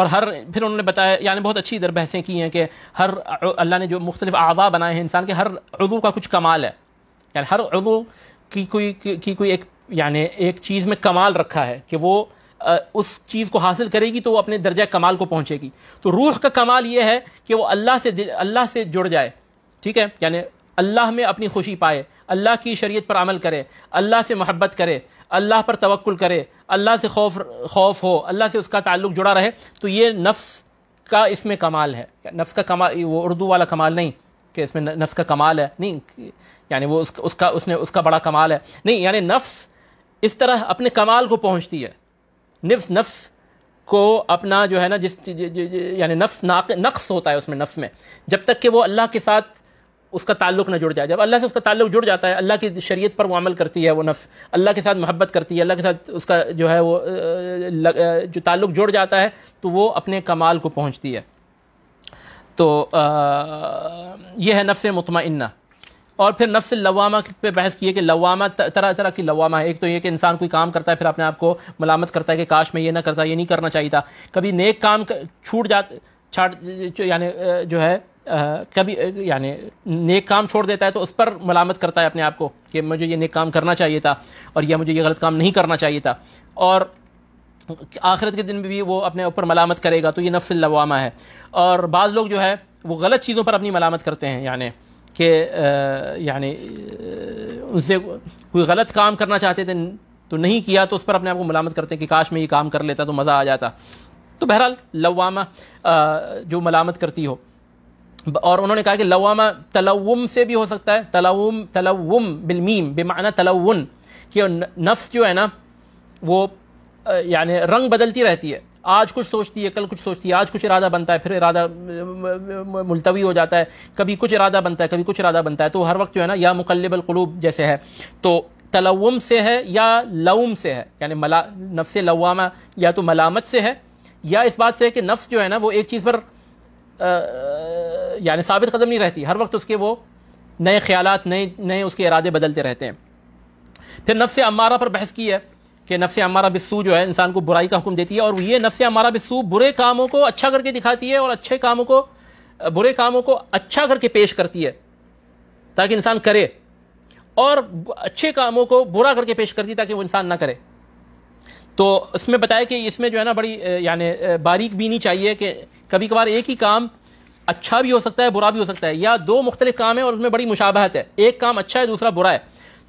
और हर फिर उन्होंने बताया यानी बहुत अच्छी इधर बहसें की हैं कि हर अल्लाह ने जो मुख्तलिफ अज़ा बनाए हैं इंसान के हर अज़ू का कुछ कमाल है यानी हर अज़ू की कोई की कोई एक यानी एक चीज़ में कमाल रखा है कि वो उस चीज़ को हासिल करेगी तो वो अपने दर्जा कमाल को पहुँचेगी तो रूह का कमाल ये है कि वो अल्लाह से अल्लाह से जुड़ जाए ठीक है यानी अल्लाह में अपनी खुशी पाए अल्लाह की शरीयत पर अमल करे अल्लाह से मोहब्बत करे अल्लाह पर तवक्ल करे अल्लाह से खौफ खौफ हो अल्लाह से उसका ताल्लुक जुड़ा रहे तो ये नफ्स का इसमें कमाल है नफ्स का कमाल वो उर्दू वाला कमाल नहीं कि इसमें नफ्स का कमाल है नहीं यानी वो उसका उसका उसने उसका बड़ा कमाल है नहीं यानी नफ्स इस तरह अपने कमाल को पहुँचती है नफ्स नफ्स को अपना जो है ना जिस यानी नफ्स नाक नक्स होता है उसमें नफ्स में जब तक कि वो अल्लाह के साथ उसका ताल्लुक ना जुड़ जाए जब अल्लाह से उसका ताल्लुक जुड़ जाता है अल्लाह की शरीयत पर वो अमल करती है वो नफ्स अल्लाह के साथ मोहब्बत करती है अल्लाह के साथ उसका जो है वो जो ताल्लुक जुड़ जाता है तो वो अपने कमाल को पहुँचती है तो आ, ये है नफ्स मतमाइना और फिर नफ्स लवामा पे बहस की है कि लवामा तरह तरह की लवामा है एक तो ये कि इंसान कोई काम करता है फिर अपने आप को मलामत करता है कि काश मैं ये ना करता ये नहीं करना चाहिए था कभी नेक काम छूट जा छाट यानी जो है आ, कभी यानी नेक काम छोड़ देता है तो उस पर मलामत करता है अपने आप को कि मुझे ये नेक काम करना चाहिए था और यह मुझे ये गलत काम नहीं करना चाहिए था और आखिरत के दिन में भी वो अपने ऊपर मलामत करेगा तो ये नफ्स लवामा है और बाज़ लोग जो है वो गलत चीज़ों पर अपनी मलामत करते हैं यानी कि यानी उनसे कोई गलत काम करना चाहते थे तो नहीं किया तो उस पर अपने आप को मलामत करते हैं कि काश मैं ये काम कर लेता तो मज़ा आ जाता तो बहरहाल लवामा जो मलामत करती हो और उन्होंने कहा कि लवामा तलवम से भी हो सकता है तलवम तलवम बिलमीम बेमाना तलवन कि नफ्स जो है ना वो यानी रंग बदलती रहती है आज कुछ सोचती है कल कुछ सोचती है आज कुछ इरादा बनता है फिर इरादा मुलतवी हो जाता है कभी कुछ इरादा बनता है कभी कुछ इरादा बनता है तो हर वक्त जो है ना या मुकलबल कलूब जैसे है तो तलवम से है या लउम से है यानी मला नफ्स लवामा या तो मलामत से है या इस बात से है कि नफ्स जो है ना वो एक चीज़ पर यानी साबित कदम नहीं रहती हर वक्त उसके वो नए ख्याल नए नए उसके इरादे बदलते रहते हैं फिर नफ्स अमारा पर बहस की है कि नफ्स हमारा बिस्सू जो है इंसान को बुराई का हुक्म देती है और ये नफ्स हमारा बिस्सू बुरे कामों को अच्छा करके दिखाती है और अच्छे कामों को बुरे कामों को अच्छा करके पेश करती है ताकि इंसान करे और अच्छे कामों को बुरा करके पेश करती है ताकि वो इंसान ना करे तो इसमें बताया कि इसमें जो है ना बड़ी यानी बारीक बीनी चाहिए कि कभी कभार एक ही काम अच्छा भी हो सकता है बुरा भी हो सकता है या दो मुख्तलिफ काम है और उसमें बड़ी मुशाबहत है एक काम अच्छा है दूसरा बुरा है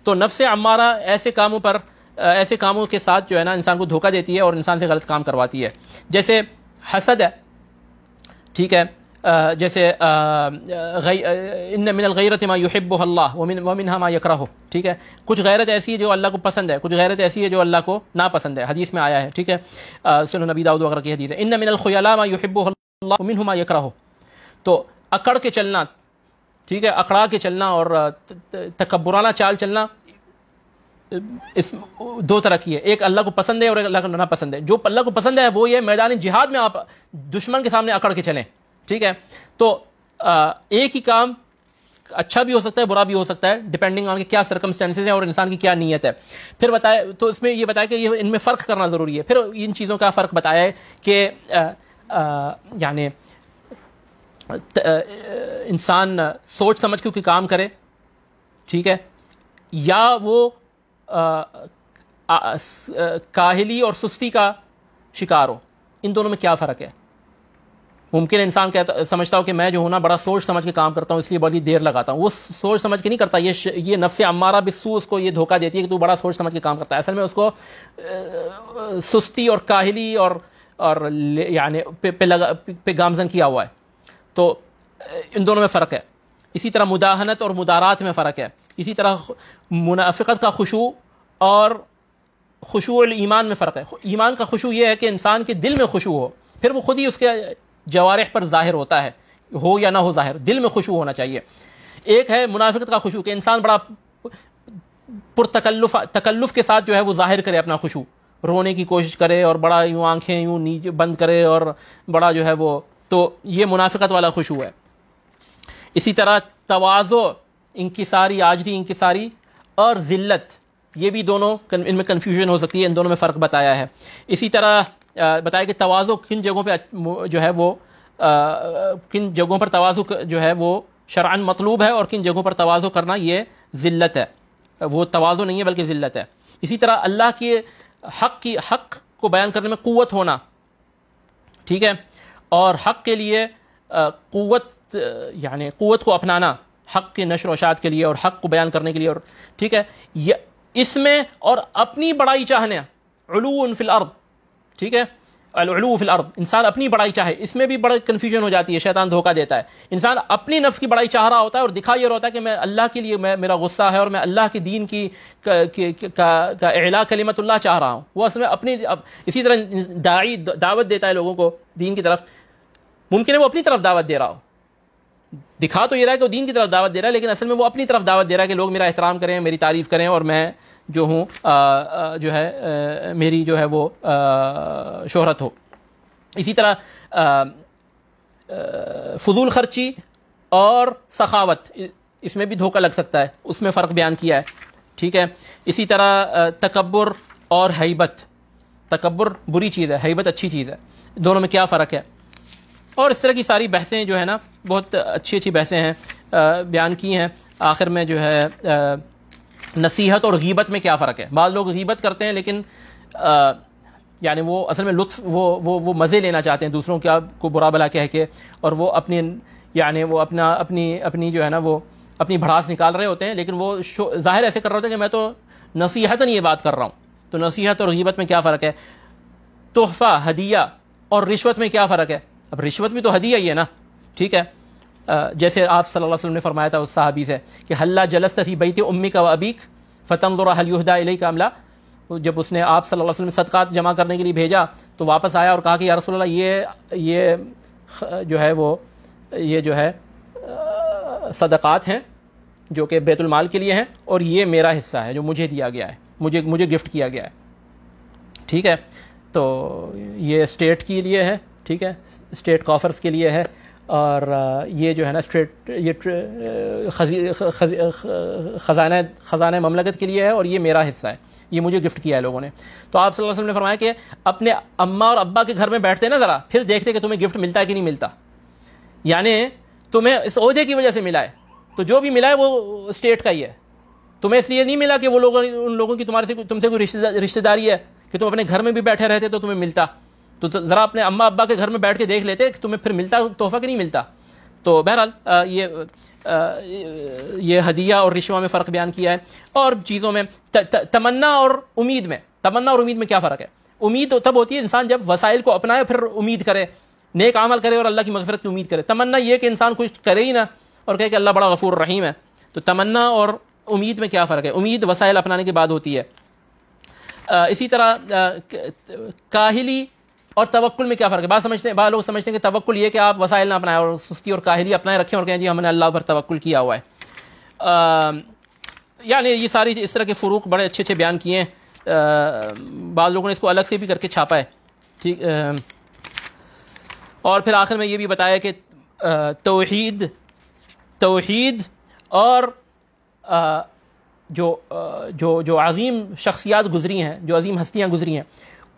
तो नफ्स अम्मारा ऐसे कामों पर ऐसे कामों के साथ जो है ना इंसान को धोखा देती है और इंसान से गलत काम करवाती है जैसे हसद है ठीक है जैसे इन मिनल गैरत मा युहब अल्लाह वमिन वमिन माँ यकरा हो ठीक है कुछ गैरत ऐसी है जो अल्लाह को पसंद है कुछ गैरत ऐसी है जो अल्लाह को नापसंद है हदीस में आया है ठीक है सुनो नबी दाऊद वगैरह की हदीस है इन मिनल खुयाला माँ युहब अल्लाह वमिन यकरा हो तो अकड़ के चलना ठीक है अकड़ा के चलना और तकबराना चाल चलना इस दो तरह की है एक अल्लाह को पसंद है और एक अल्लाह को ना पसंद है जो अल्लाह को पसंद है वो ये मैदानी जिहाद में आप दुश्मन के सामने अकड़ के चलें ठीक है तो आ, एक ही काम अच्छा भी हो सकता है बुरा भी हो सकता है डिपेंडिंग ऑन क्या सर्कमस्टेंसेज हैं और इंसान की क्या नीयत है फिर बताए तो इसमें यह बताया कि ये इनमें फ़र्क करना ज़रूरी है फिर इन चीज़ों का फ़र्क बताया है कि यानी इंसान सोच समझ के काम करे ठीक है या वो काहली और सुस्ती का शिकार हो इन दोनों में क्या फ़र्क है मुमकिन इंसान कहता समझता हो कि मैं जो हूँ ना बड़ा सोच समझ के काम करता हूँ इसलिए बड़ी देर लगाता हूँ वो सोच समझ के नहीं करता ये ये नफ्स भी सू उसको ये धोखा देती है कि तू बड़ा सोच समझ के काम करता है असल में उसको सुस्ती और काहली और और यानी पे पे लगा पे गामजन किया हुआ है तो इन दोनों में फ़र्क है इसी तरह मुदाहनत और मुदारात में फ़र्क है इसी तरह मुनाफिकत का खुशू और खुशू ईमान में फ़र्क है ईमान का खुशू यह है कि इंसान के दिल में खुशू हो फिर वो खुद ही उसके जवारह पर ज़ाहिर होता है हो या ना हो ज़ाहिर दिल में खुशू होना चाहिए एक है मुनाफिकत का खुशू कि इंसान बड़ा पुरतकल्लुफ़ तकल्लुफ़ के साथ जो है वो ज़ाहिर करे अपना खुशू रोने की कोशिश करे और बड़ा यूँ आँखें यूँ नीचे बंद करे और बड़ा जो है वो तो ये मुनाफिकत वाला खुशू है इसी तरह तोज़ो इंकसारी आजरी इंकसारी और ज़िल्लत ये भी दोनों इनमें कन्फ्यूजन हो सकती है इन दोनों में फ़र्क बताया है इसी तरह बताया कि तोज़ो किन जगहों पर जो है वो आ, किन जगहों पर तोज़ो जो है वो शरा मतलूब है और किन जगहों पर तोज़ो करना ये ज़िल्लत है वो तोज़ो नहीं है बल्कि ज़िल्लत है इसी तरह अल्लाह के हक की हक को बयान करने में क़वत होना ठीक है और हक के लिए क़वत यानी क़वत को अपनाना हक के नशर वशात के लिए और हक को बयान करने के लिए और ठीक है यह इसमें और अपनी बड़ाई चाहने फिल अर्द ठीक है फिल अर्द इंसान अपनी बड़ाई चाहे इसमें भी बड़ा कन्फ्यूजन हो जाती है शैतान धोखा देता है इंसान अपनी नफ्स की बड़ाई चाह रहा होता है और दिखा ये रहता है कि मैं अल्लाह के लिए मैं मेरा गुस्सा है और मैं अल्लाह के दीन की का, का, कलीमतुल्ला चाह रहा हूँ वो असल अपनी अप, इसी तरह दाई दावत देता है लोगों को दीन की तरफ मुमकिन है वो अपनी तरफ दावत दे रहा हो दिखा तो ये रहा है कि वो दीन की तरफ दावत दे रहा है लेकिन असल में वो अपनी तरफ दावत दे रहा है कि लोग मेरा एहतराम करें मेरी तारीफ़ करें और मैं जो हूँ जो है आ, मेरी जो है वो शहरत शोहरत हो इसी तरह फजूल खर्ची और सखावत इसमें भी धोखा लग सकता है उसमें फ़र्क बयान किया है ठीक है इसी तरह तकबर और हैबत तकबर बुरी चीज़ है हैबत अच्छी चीज़ है दोनों में क्या फ़र्क है और इस तरह की सारी बहसें जो है ना बहुत अच्छी अच्छी बहसें हैं बयान की हैं आखिर में जो है नसीहत और गीबत में क्या फ़र्क है बाद लोग गीबत करते हैं लेकिन यानी वो असल में लुत्फ वो वो वो मज़े लेना चाहते हैं दूसरों क्या को बुरा भला कह के और वो अपने यानी वो अपना अपनी अपनी जो है ना वो अपनी भड़ास निकाल रहे होते हैं लेकिन वो ज़ाहिर ऐसे कर रहे होते हैं कि मैं तो नसीहतन ये बात कर रहा हूँ तो नसीहत और गीबत में क्या फ़र्क है तोहफ़ा हदिया और रिश्वत में क्या फ़र्क है अब रिश्वत भी तो हदिया ही है ना ठीक है जैसे आप सल्लल्लाहु अलैहि वसल्लम ने फरमाया था उस साहबी से कि हल्ला जलस तफी बैत उम्मी का अबीक फ़तन हलहदा का अमला जब उसने आप सल्लल्लाहु अलैहि वसल्लम सदक़ात जमा करने के लिए भेजा तो वापस आया और कहा कि यार रसोल्ला ये ये जो है वो ये जो है सदक़ात हैं जो कि बैतुलमाल के लिए हैं और ये मेरा हिस्सा है जो मुझे दिया गया है मुझे मुझे गिफ्ट किया गया है ठीक है तो ये स्टेट के लिए है ठीक है स्टेट कॉफर्स के लिए है और uh, ये जो है ना स्टेट ये uh, ख़जाना ख़जाना ममलकत के लिए है और ये मेरा हिस्सा है ये मुझे गिफ्ट किया है लोगों ने तो आप सल्लल्लाहु अलैहि वसल्लम ने फरमाया कि अपने अम्मा और अब्बा के घर में बैठते ना ज़रा फिर देखते कि तुम्हें गिफ्ट मिलता है कि नहीं मिलता यानी तुम्हें इस अहदे की वजह से मिला है तो जो भी मिला है वो स्टेट का ही है तुम्हें इसलिए नहीं मिला कि वो लोगों उन लोगों की तुम्हारे से तुमसे कोई रिश्तेदारी है कि तुम अपने घर में भी बैठे रहते तो तुम्हें मिलता तो, ज़रा अपने अम्मा अब्बा के घर में बैठ के देख लेते कि तुम्हें फिर मिलता तोहफा कि नहीं मिलता तो बहरहाल ये आ, ये हदिया और रिश्वा में फ़र्क बयान किया है और चीज़ों में त, त, तमन्ना और उम्मीद में तमन्ना और उम्मीद में क्या फ़र्क है उम्मीद तो तब होती है इंसान जब वसाइल को अपनाए फिर उम्मीद करे नेक अमल करे और अल्लाह की मगफरत की उम्मीद करे तमन्ना ये कि इंसान कुछ करे ही ना और कहे कि अल्लाह बड़ा गफूर रहीम है तो तमन्ना और उम्मीद में क्या फ़र्क है उम्मीद वसाइल अपनाने के बाद होती है इसी तरह काहली काहिली और तवक्ल में क्या फ़र्क है बात समझते हैं बाद लोग समझते हैं कि तवक्ल ये कि आप वसाइल ना अपनाएं और सुस्ती और काहली अपनाएं रखें और कहें जी हमने अल्लाह पर तवक्ल किया हुआ है यानी ये सारी इस तरह के फ़रूक बड़े अच्छे अच्छे बयान किए हैं बाद लोगों ने इसको अलग से भी करके छापा है ठीक और फिर आखिर में ये भी बताया कि तोहीद तोहद और जो जो जो अज़ीम शख्सियात गुज़री हैं जो अज़ीम हस्तियाँ गुज़री हैं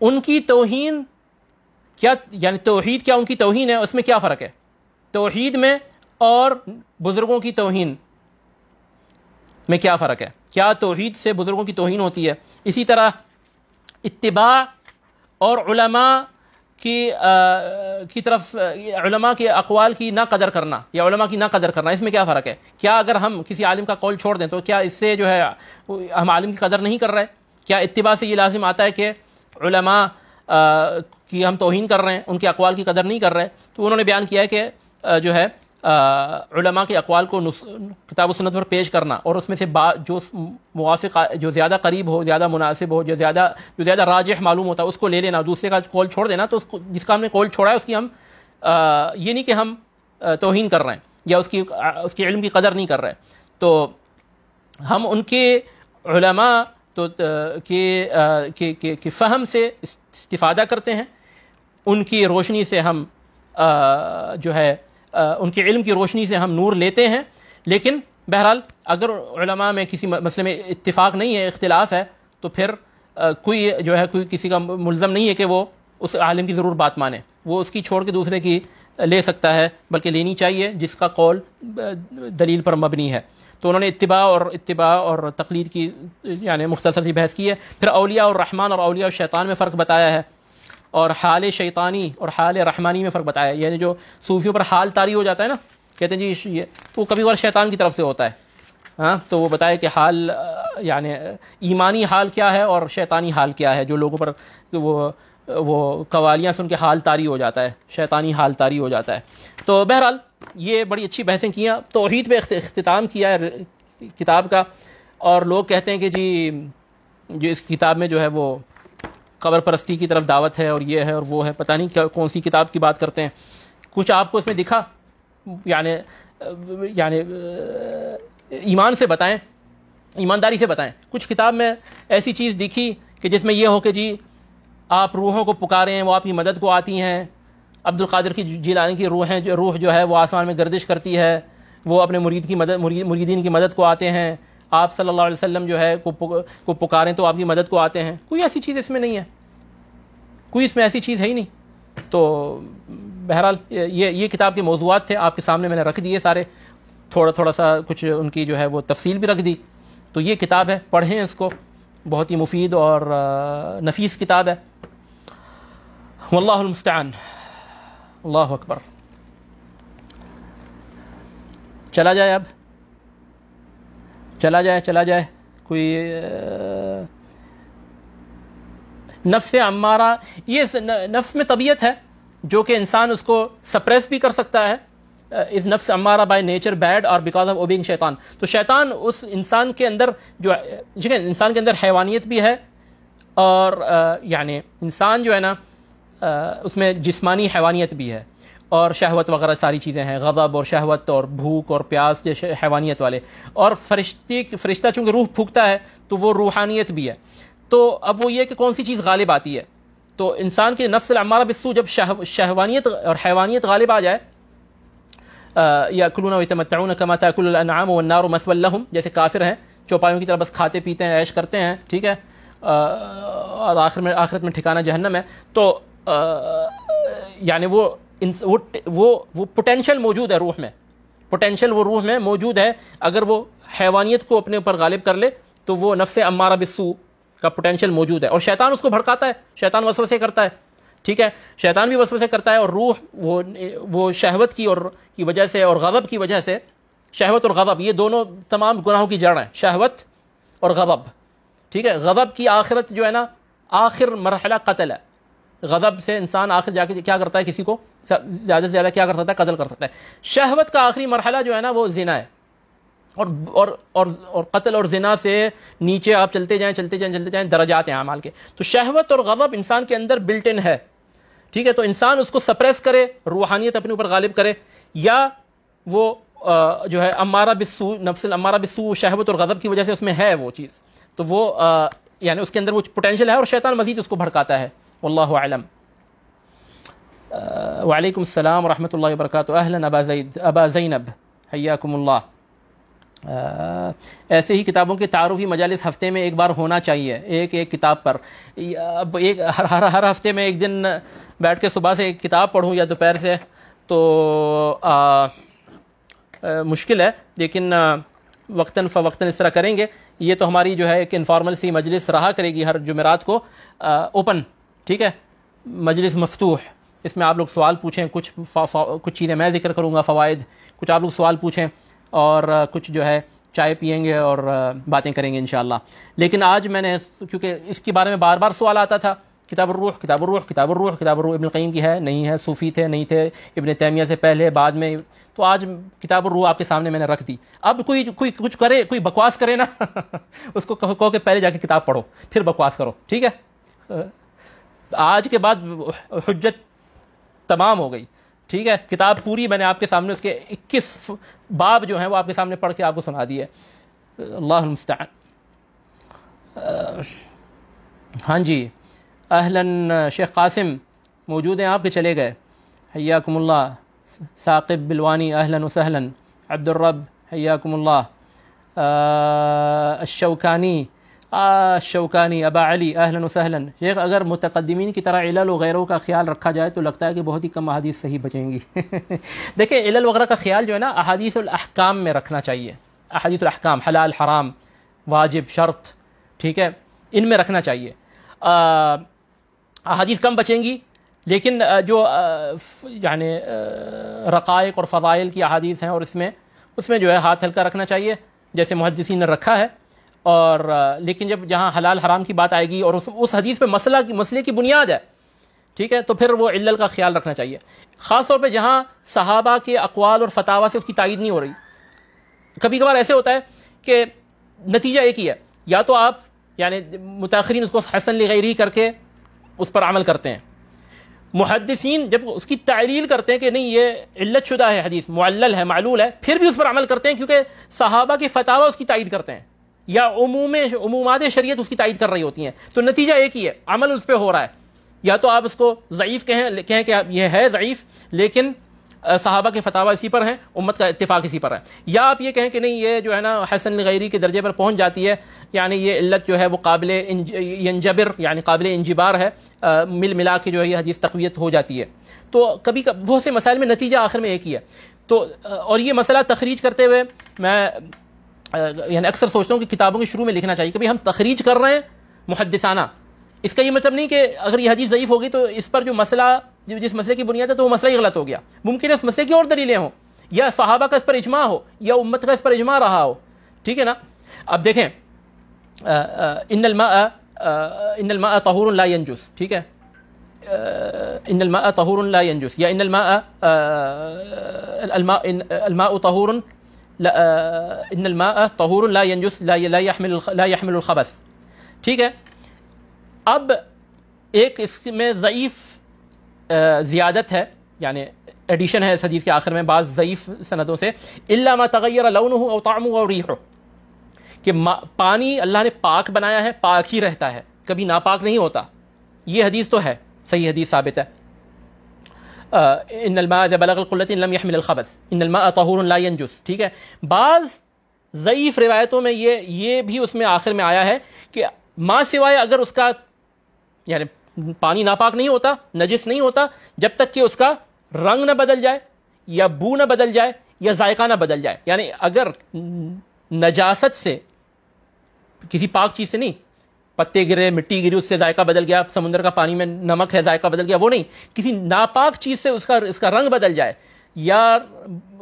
उनकी तोहन क्या यानी तोहीद क्या उनकी तोहन है उसमें क्या फ़र्क है तोहीद में और बुज़ुर्गों की तोहन में क्या फ़र्क है क्या तोहीद से बुज़ुर्गों की तोहन होती है इसी तरह इतबा और की आ, की तरफ के अकवाल की ना कदर करना या की ना कदर करना इसमें क्या फ़र्क है क्या अगर हम किसी आलिम का कौल छोड़ दें तो क्या इससे जो है हम आलिम की कदर नहीं कर रहे क्या इतबा से ये लाजिम आता है कि कि हम तोहन कर रहे हैं उनके अकवाल की कदर नहीं कर रहे तो उन्होंने बयान किया है कि जो है के अकवाल को किताब सनत पर पेश करना और उसमें से बा जो मुआफ़ जो ज़्यादा करीब हो ज़्यादा मुनासिब हो जो ज़्यादा जो ज़्यादा राज मालूम होता है उसको ले लेना दूसरे का कॉल छोड़ देना तो उसको जिसका हमने कॉल छोड़ा है उसकी हम आ, ये नहीं कि हम तोहन कर रहे हैं या उसकी उसकी इल्म की कदर नहीं कर रहे तो हम उनके तो के के, के, के फ़हम से इस्तिफ़ादा करते हैं उनकी रोशनी से हम आ, जो है आ, उनके इल्म की रोशनी से हम नूर लेते हैं लेकिन बहरहाल अगर में किसी मसले में इतफाक़ नहीं है इख्तलाफ है तो फिर आ, कोई जो है कोई किसी का मुलम नहीं है कि वो उस आलम की ज़रूर बात माने वो उसकी छोड़ के दूसरे की ले सकता है बल्कि लेनी चाहिए जिसका कौल दलील पर मबनी है तो उन्होंने इतबा और इतबा और तकलीद की यानी मुख्तर बहस की है फिर अलिया और रहमान और अलिया और शैतान में फ़र्क बताया है और हाल शैतानी और हाल रहमानी में फ़र्क बताया यानी जो सूफियों पर हाल तारी हो जाता है ना कहते हैं जी ये तो कभी और शैतान की तरफ से होता है हाँ तो वो बताया कि हाल यानि ईमानी हाल क्या है और शैतानी हाल क्या है जो लोगों पर वो वो कवालियाँ सुन के हाल तारी हो जाता है शैतानी हाल तारी हो जाता है तो बहरहाल ये बड़ी अच्छी बहसें की तोहहीद पर अख्ताम किया है किताब का और लोग कहते हैं कि जी जो इस किताब में जो है वो कबर परस्ती की तरफ दावत है और ये है और वो है पता नहीं क्या कौन सी किताब की बात करते हैं कुछ आपको इसमें दिखा यानी यानी ईमान से बताएं ईमानदारी से बताएं कुछ किताब में ऐसी चीज़ दिखी कि जिसमें यह हो कि जी आप रूहों को पुकारें वो आपकी मदद को आती हैं अब्दुल कादिर की जिलानी की रूहें जो रूह जो है वो आसमान में गर्दिश करती है वो अपने मुरीद की मदद मुरीदीन की मदद को आते हैं आप सल्लल्लाहु अलैहि वसल्लम जो है को को पुकारें तो आपकी मदद को आते हैं कोई ऐसी चीज़ इसमें नहीं है कोई इसमें ऐसी चीज़ है ही नहीं तो बहरहाल ये ये किताब के मौजूद थे आपके सामने मैंने रख दिए सारे थोड़ा थोड़ा सा कुछ उनकी जो है वो तफसील भी रख दी तो ये किताब है पढ़ें इसको बहुत ही मुफीद और नफीस किताब है वल्लास्तान अल्लाह अकबर चला जाए अब चला जाए चला जाए कोई नफ्स अमारा ये नफ्स में तबीयत है जो कि इंसान उसको सप्रेस भी कर सकता है इस नफ्स अमारा बाय नेचर बैड और बिकॉज ऑफ ओबिंग शैतान तो शैतान उस इंसान के अंदर जो ठीक है इंसान के अंदर हैवानियत भी है और यानी इंसान जो है ना उसमें जिस्मानी हैवानियत भी है और शहवत वगैरह सारी चीज़ें हैं गब और शहवत और भूख और प्यास जैसे हैवानियत वाले और फरिश्ते फरिश्ता चूँकि रूह फूकता है तो वो रूहानियत भी है तो अब वो ये कि कौन सी चीज़ गालिब आती है तो इंसान के नफ्स अमारा बिस्सू जब शह शहवानियत और हैवानियत गालिब आ जाए या कलून वतमताउन कमा तकुलनाम मसवल्लम जैसे काफिर हैं चौपाइयों की तरह बस खाते पीते हैं ऐश करते हैं ठीक है और आखिर में आखिरत में ठिकाना जहन्नम है तो यानी वो वो वो वो पोटेंशियल मौजूद है रूह में पोटेंशियल वो रूह में मौजूद है अगर वो हैवानियत को अपने ऊपर गालिब कर ले तो वो नफ्स अम्मारा बिस्सू का पोटेंशियल मौजूद है और शैतान उसको भड़काता है शैतान वसव से करता है ठीक है शैतान भी वसव से करता है और रूह वो वो शहवत की और की वजह से और गज़ब की वजह से शहवत और गज़ब ये दोनों तमाम गुनाहों की जड़ हैं शहवत और गज़ब ठीक है गज़ब की आखिरत जो है ना आखिर मरहला कतल है गज़ब से इंसान आखिर जाके क्या करता है किसी को ज़्यादा से ज़्यादा क्या कर सकता है कतल कर सकता है शहवत का आखिरी मरहला जो है ना वो जिना है और और और और कत्ल और जिना से नीचे आप चलते जाएँ चलते जाएँ चलते जाएँ दर्जात हैं अमाल के तो शहवत और गज़ब इंसान के अंदर बिल्ट इन है ठीक है तो इंसान उसको सप्रेस करे रूहानियत अपने ऊपर गालिब करे या वो आ, जो है अमारा बिसू नफसल अमारा बिसू शहवत और गज़ब की वजह से उसमें है वो चीज़ तो वो यानी उसके अंदर वो पोटेंशियल है और शैतान मजीद उसको भड़काता है وعليكم السلام ورحمه الله وبركاته اهلا ابا زيد ابا زينب حياكم الله ऐसे ही किताबों के तारुफी मजालिस हफ़्ते में एक बार होना चाहिए एक एक किताब पर अब एक हर हर हर हफ़्ते में एक दिन बैठ के सुबह से एक किताब पढ़ूँ या दोपहर से तो आ, आ, आ, मुश्किल है लेकिन वक्ता फ़वक्ता इस तरह करेंगे ये तो हमारी जो है एक इनफॉर्मल सी मजलिस रहा करेगी हर जुमेरात को ओपन ठीक है मजलिस मफतूह इसमें आप लोग सवाल पूछें कुछ फा, फा, कुछ चीज़ें मैं जिक्र करूँगा फ़वाद कुछ आप लोग सवाल पूछें और कुछ जो है चाय पियेंगे और बातें करेंगे इन लेकिन आज मैंने क्योंकि इसके बारे में बार बार सवाल आता था किताब रूह किताब रूह किताब रूह किताब रूह इबन कईम की है नहीं है सूफ़ी थे नहीं थे इबन तैमिया से पहले बाद में तो आज किताब रूह आपके सामने मैंने रख दी अब कोई कोई कुछ करे कोई बकवास करे ना उसको कहो, कहो कि पहले जाके किताब पढ़ो फिर बकवास करो ठीक है आज के बाद हजत तमाम हो गई ठीक है किताब पूरी मैंने आपके सामने उसके 21 बाब जो हैं वो आपके सामने पढ़ के आपको सुना दी है हाँ जी अहलन शेख कासिम मौजूद हैं आपके चले गए हयाकुमल्ला साकिब बिलवानी अहलन वसहलन अब्दुलरब हयाकुमल्ला शौकानी शौकानी अबा अली अहलन वसहलन शेख अगर मुतकदमी की तरह इलल वगैरह का ख्याल रखा जाए तो लगता है कि बहुत ही कम अहदीस सही बचेंगी देखिए इलल वगैरह का ख्याल जो है ना अहादीसम में रखना चाहिए अहादीसम हलाल हराम वाजिब शर्त ठीक है इन में रखना चाहिए अहदीस कम बचेंगी लेकिन जो यानी रक़ायक और फ़ाइल की अहदीस हैं और इसमें उसमें जो है हाथ हल्का रखना चाहिए जैसे मुहदसिन ने रखा है और लेकिन जब जहाँ हलाल हराम की बात आएगी और उस उस हदीस पे मसला की मसले की बुनियाद है ठीक है तो फिर वो इल्ल का ख्याल रखना चाहिए ख़ासतौर पर जहाँ सहाबा के अकवाल और फतावा से उसकी तायद नहीं हो रही कभी कभार ऐसे होता है कि नतीजा एक ही है या तो आप यानी मुताखरीन उसको हसन लगैरी करके उस पर अमल करते हैं मुहदसिन जब उसकी तहरील करते हैं कि नहीं ये इल्लत शुदा है हदीस मुअल्ल है मालूल है फिर भी उस पर अमल करते हैं क्योंकि सहाबा की फतावा उसकी तायद करते हैं या उमूम उमूमाद शरीयत उसकी तायद कर रही होती हैं तो नतीजा एक ही है अमल उस पर हो रहा है या तो आप उसको ज़यीफ़ कहें कहें कि यह है ज़यीफ़ लेकिन साहबा के फतावा इसी पर हैं उम्मत का इतफाक़ इसी पर है या आप ये कहें कि नहीं ये जो है ना हसन गैरी के दर्जे पर पहुंच जाती है यानी ये इल्लत जो है वो काबिल इंजबिर यानी काबिल इंजबार है आ, मिल मिला के जो है ये हदीस तकवीत हो जाती है तो कभी बहुत से मसाइल में नतीजा आखिर में एक ही है तो और ये मसला तखरीज करते हुए मैं यानी अक्सर सोचता हूँ कि किताबों के शुरू में लिखना चाहिए कि हम तखरीज कर रहे हैं मुहदसाना इसका ये मतलब नहीं कि अगर यह हदीस ज़यीफ़ होगी तो इस पर जो मसला जो जिस मसले की बुनियाद है तो वो मसला ही गलत हो गया मुमकिन है उस मसले की और दलीलें हों या सहाबा का इस पर इजमा हो या उम्मत का इस पर इजमा रहा हो ठीक है ना अब देखें इनलमा इनलमा तहूर ला ठीक है इनलमा तहूर ला या इनलमा अलमा तहूर इन मा तहूर ला यंजुस खबस ठीक है अब एक इसमें ज़यीफ़ ज़्यादत है यानी एडिशन है इस हदीस के आखिर में बाज़ ज़यीफ़ सनदों से इल्ला मा तगैर लौन हो अवताम और रीह कि पानी अल्लाह ने पाक बनाया है पाक ही रहता है कभी नापाक नहीं होता ये हदीस तो है सही हदीस साबित है इन अलमा बलगलकुल्लत लम यहमिल खबस इन अलमा तहूर ला यंजुस ठीक है बाज़ ज़यीफ़ रिवायतों में ये ये भी उसमें आखिर में आया है कि माँ सिवाय अगर उसका यानी पानी नापाक नहीं होता नजिस नहीं होता जब तक कि उसका रंग ना बदल जाए या बू ना बदल जाए या जायका ना बदल जाए यानी अगर नजासत से किसी पाक चीज़ से नहीं पत्ते गिरे मिट्टी गिरी उससे जायका बदल गया समुद्र का पानी में नमक है जायका बदल गया वो नहीं किसी नापाक चीज़ से उसका उसका रंग बदल जाए या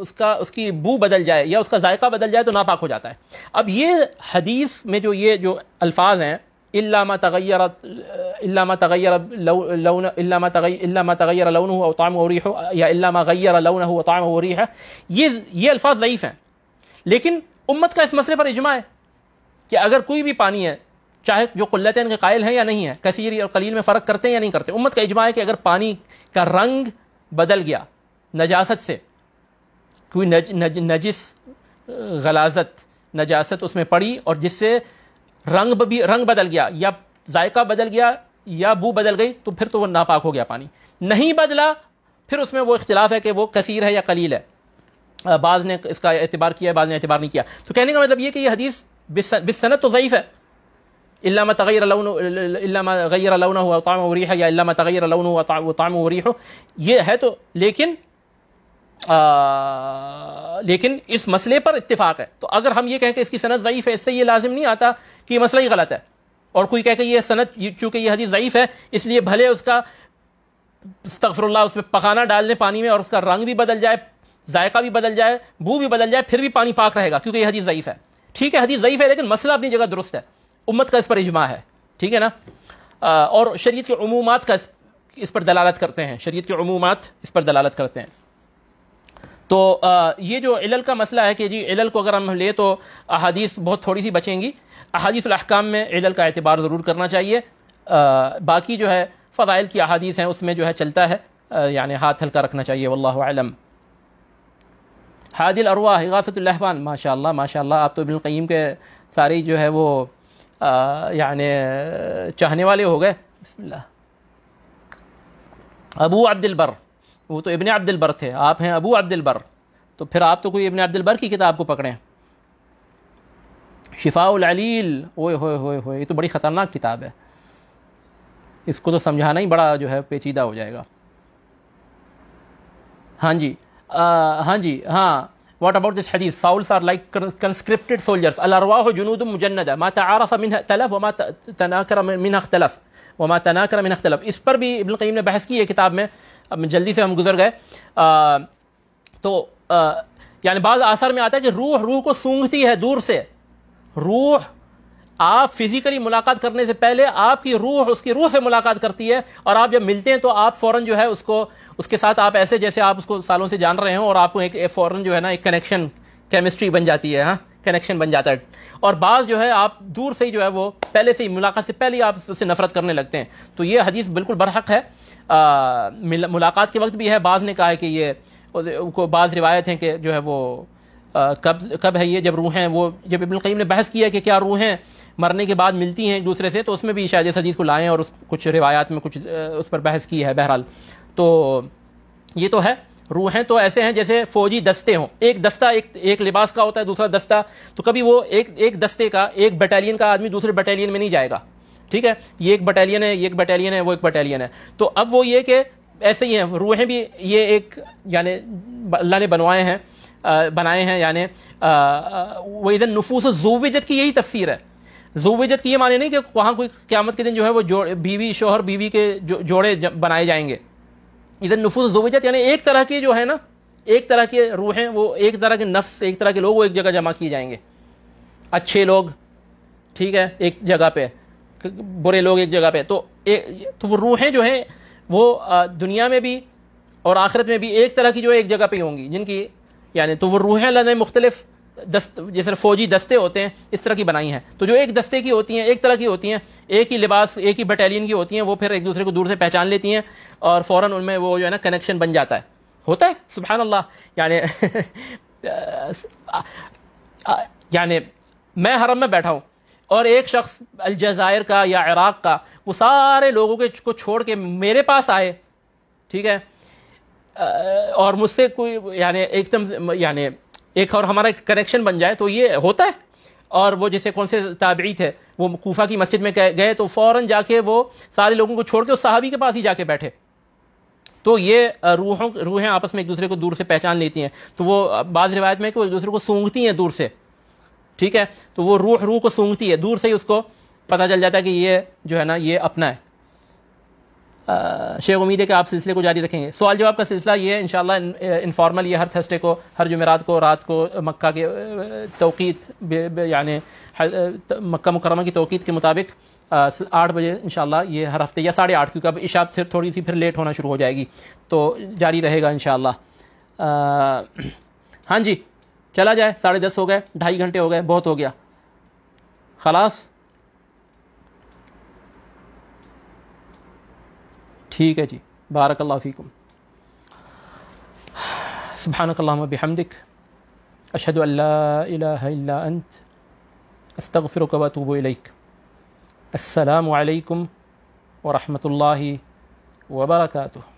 उसका उसकी बू बदल जाए या उसका जायका बदल जाए तो नापाक हो जाता है अब ये हदीस में जो ये जो अल्फाज हैं तगैर लौन तगैर लौन हो ताम हो या हो है ये ये अल्फाज ज़यीफ़ हैं लेकिन उम्मत का इस मसले पर इजमा है कि अगर कोई भी पानी है चाहे जो कुल्लतन के कायल हैं या नहीं है कसीर और कलील में फ़र्क करते हैं या नहीं करते उम्मत का इजमा है कि अगर पानी का रंग बदल गया नजासत से कोई नज, नज, नजिस गलाजत नजासत उसमें पड़ी और जिससे रंग भी रंग बदल गया या जायका बदल गया या बू बदल गई तो फिर तो वह नापाक हो गया पानी नहीं बदला फिर उसमें वो इख्तलाफ है कि वो कसीर है या कलील है बाज़ ने इसका एतबार किया है बाज़ ने एतबार नहीं किया तो कहने का मतलब ये कि यह हदीस बिस्सनत तो ज़यीफ़ है इल्ला मा तगैर लौन इल्ला मा गैर लौन हुआ ताम वरीह या इल्ला मा तगैर लौन हुआ ताम वरीह ये है तो लेकिन आ, लेकिन इस मसले पर इत्तेफाक है तो अगर हम ये कहें कि इसकी सनत ज़यीफ़ है इससे ये लाजिम नहीं आता कि ये मसला ही गलत है और कोई कह के ये सनत चूँकि ये हदीस ज़यीफ़ है इसलिए भले उसका तगफरल्ला उस पर पखाना डाल दें पानी में और उसका रंग भी बदल जाए जायका भी बदल जाए बू भी बदल जाए फिर भी पानी पाक रहेगा क्योंकि यह हदीस ज़यीफ़ है ठीक है हदीस ज़यीफ़ है लेकिन मसला अपनी जगह दुरुस्त है उम्मत का इस पर इजमा है ठीक है ना और शरीयत के अमूमात का इस पर दलालत करते हैं शरीयत के अमूमात इस पर दलालत करते हैं तो ये जो इलल का मसला है कि जी इलल को अगर हम ले तो अहादीस बहुत थोड़ी सी बचेंगी अहादीसकाम में इलल का एतबार ज़रूर करना चाहिए आ, बाकी जो है फ़ाइल की अहादीस हैं उसमें जो है चलता है यानी हाथ हल्का रखना चाहिए वल्लम हादिल अरवा हिगासतुल्लहवान माशा माशा आप तो इबन के सारी जो है वो यानि चाहने वाले हो गए अबू अब्दुलबर वो तो इबन अब्दुलबर थे आप हैं अबू अब्दुलबर तो फिर आप तो कोई इबन अब्दुलबर की किताब को पकड़ें शिफाउललील ओए होए होए होए ये तो बड़ी ख़तरनाक किताब है इसको तो समझाना ही बड़ा जो है पेचीदा हो जाएगा हाँ जी आ, हाँ जी हाँ What about this hadith? Souls are like conscripted soldiers. Al-arwahu junudun mujannada. Ma ta'arafa minha talaf wa ma tanakara minha ikhtalaf. व मा तनाकर मिन अख्तलफ इस पर भी इबन कीम ने बहस की है किताब में अब jaldi se hum guzar gaye. To, yani baaz asar mein aata hai ki rooh rooh ko सूंघती hai दूर se. Rooh आप फिजिकली मुलाकात करने से पहले आपकी रूह उसकी रूह से मुलाकात करती है और आप जब मिलते हैं तो आप फौरन जो है उसको उसके साथ आप ऐसे जैसे आप उसको सालों से जान रहे हो और आपको एक, फौरन जो है ना एक कनेक्शन केमिस्ट्री बन जाती है हाँ कनेक्शन बन जाता है और बाज जो है आप दूर से ही जो है वो पहले से ही मुलाकात से पहले ही आप उससे नफरत करने लगते हैं तो ये हदीस बिल्कुल बरहक है आ, मुलाकात के वक्त भी है बाज ने कहा है कि ये बाज रिवायत हैं कि जो है वो कब कब है ये जब रूहें वो जब इबन कईम ने बहस किया कि क्या रूहें मरने के बाद मिलती हैं दूसरे से तो उसमें भी शायद सजीद को लाएँ और उस कुछ रिवायात में कुछ उस पर बहस की है बहरहाल तो ये तो है रूहें तो ऐसे हैं जैसे फौजी दस्ते हों एक दस्ता एक एक लिबास का होता है दूसरा दस्ता तो कभी वो एक एक दस्ते का एक बटालियन का आदमी दूसरे बटालियन में नहीं जाएगा ठीक है ये एक बटालियन है ये एक बटालियन है वो एक बटालियन है तो अब वो ये कि ऐसे ही हैं रूहें भी ये एक यानी अल्लाह ने बनवाए हैं बनाए हैं यानी वहीदन नफूस जोविजत की यही तफसीर है जोविजत की ये माने नहीं कि वहाँ कोई क्यामत के दिन जो है वो जो बीवी शोहर बीवी के जो, जोड़े बनाए जाएंगे इधर नफूस जोविजत यानी एक तरह की जो है ना एक तरह की रूहें वो एक तरह के नफ्स एक तरह के लोग वो एक जगह जमा किए जाएंगे अच्छे लोग ठीक है एक जगह पे बुरे लोग एक जगह पे तो ए, तो वो रूहें जो हैं वो दुनिया में भी और आखिरत में भी एक तरह की जो है एक जगह पे होंगी जिनकी यानी तो वो रूहें अल्लाह ने मुख्तलिफ दस्त जैसे फौजी दस्ते होते हैं इस तरह की बनाई हैं तो जो एक दस्ते की होती हैं एक तरह की होती हैं एक ही लिबास एक ही बटालियन की होती हैं वो फिर एक दूसरे को दूर से पहचान लेती हैं और फ़ौर उनमें वो जो है ना कनेक्शन बन जाता है होता है सुबह अल्लाह यानी यानी मैं हरम में बैठा हूँ और एक शख्स अलजायर का या इराक़ का वो सारे लोगों के को छोड़ के मेरे पास आए ठीक है और मुझसे कोई यानी एकदम यानी एक और हमारा कनेक्शन बन जाए तो ये होता है और वो जैसे कौन से ताबीत है वो कोफा की मस्जिद में गए तो फ़ौर जाके वो सारे लोगों को छोड़ के उस सहाबी के पास ही जाके बैठे तो ये रूहों रूहें आपस में एक दूसरे को दूर से पहचान लेती हैं तो वो बाद रिवायत में कि वो एक दूसरे को सूंघती हैं दूर से ठीक है तो वो रूह रूह को सूंघती है दूर से ही उसको पता चल जाता है कि ये जो है ना ये अपना है शेख उम्मीद है कि आप सिलसिले को जारी रखेंगे सवाल जवाब का सिलसिला ये है इन इनफॉर्मल ये हर थर्सडे को हर जुमेरात को रात को मक्का के तोक़ीत यानी मक्का मुकरमा की तोक़ीत के मुताबिक आठ बजे इन ये हर हफ्ते या साढ़े आठ क्योंकि अब इशाब फिर थोड़ी सी फिर लेट होना शुरू हो जाएगी तो जारी रहेगा इन हाँ जी चला जाए साढ़े दस हो गए ढाई घंटे हो गए बहुत हो गया खलास ٹھیک ہے جی بارک اللہ فیکم سبحانک اللہم بحمدک اشہدو ان لا الہ الا انت استغفرک و اتوبو الیک السلام علیکم ورحمت اللہ وبرکاتہ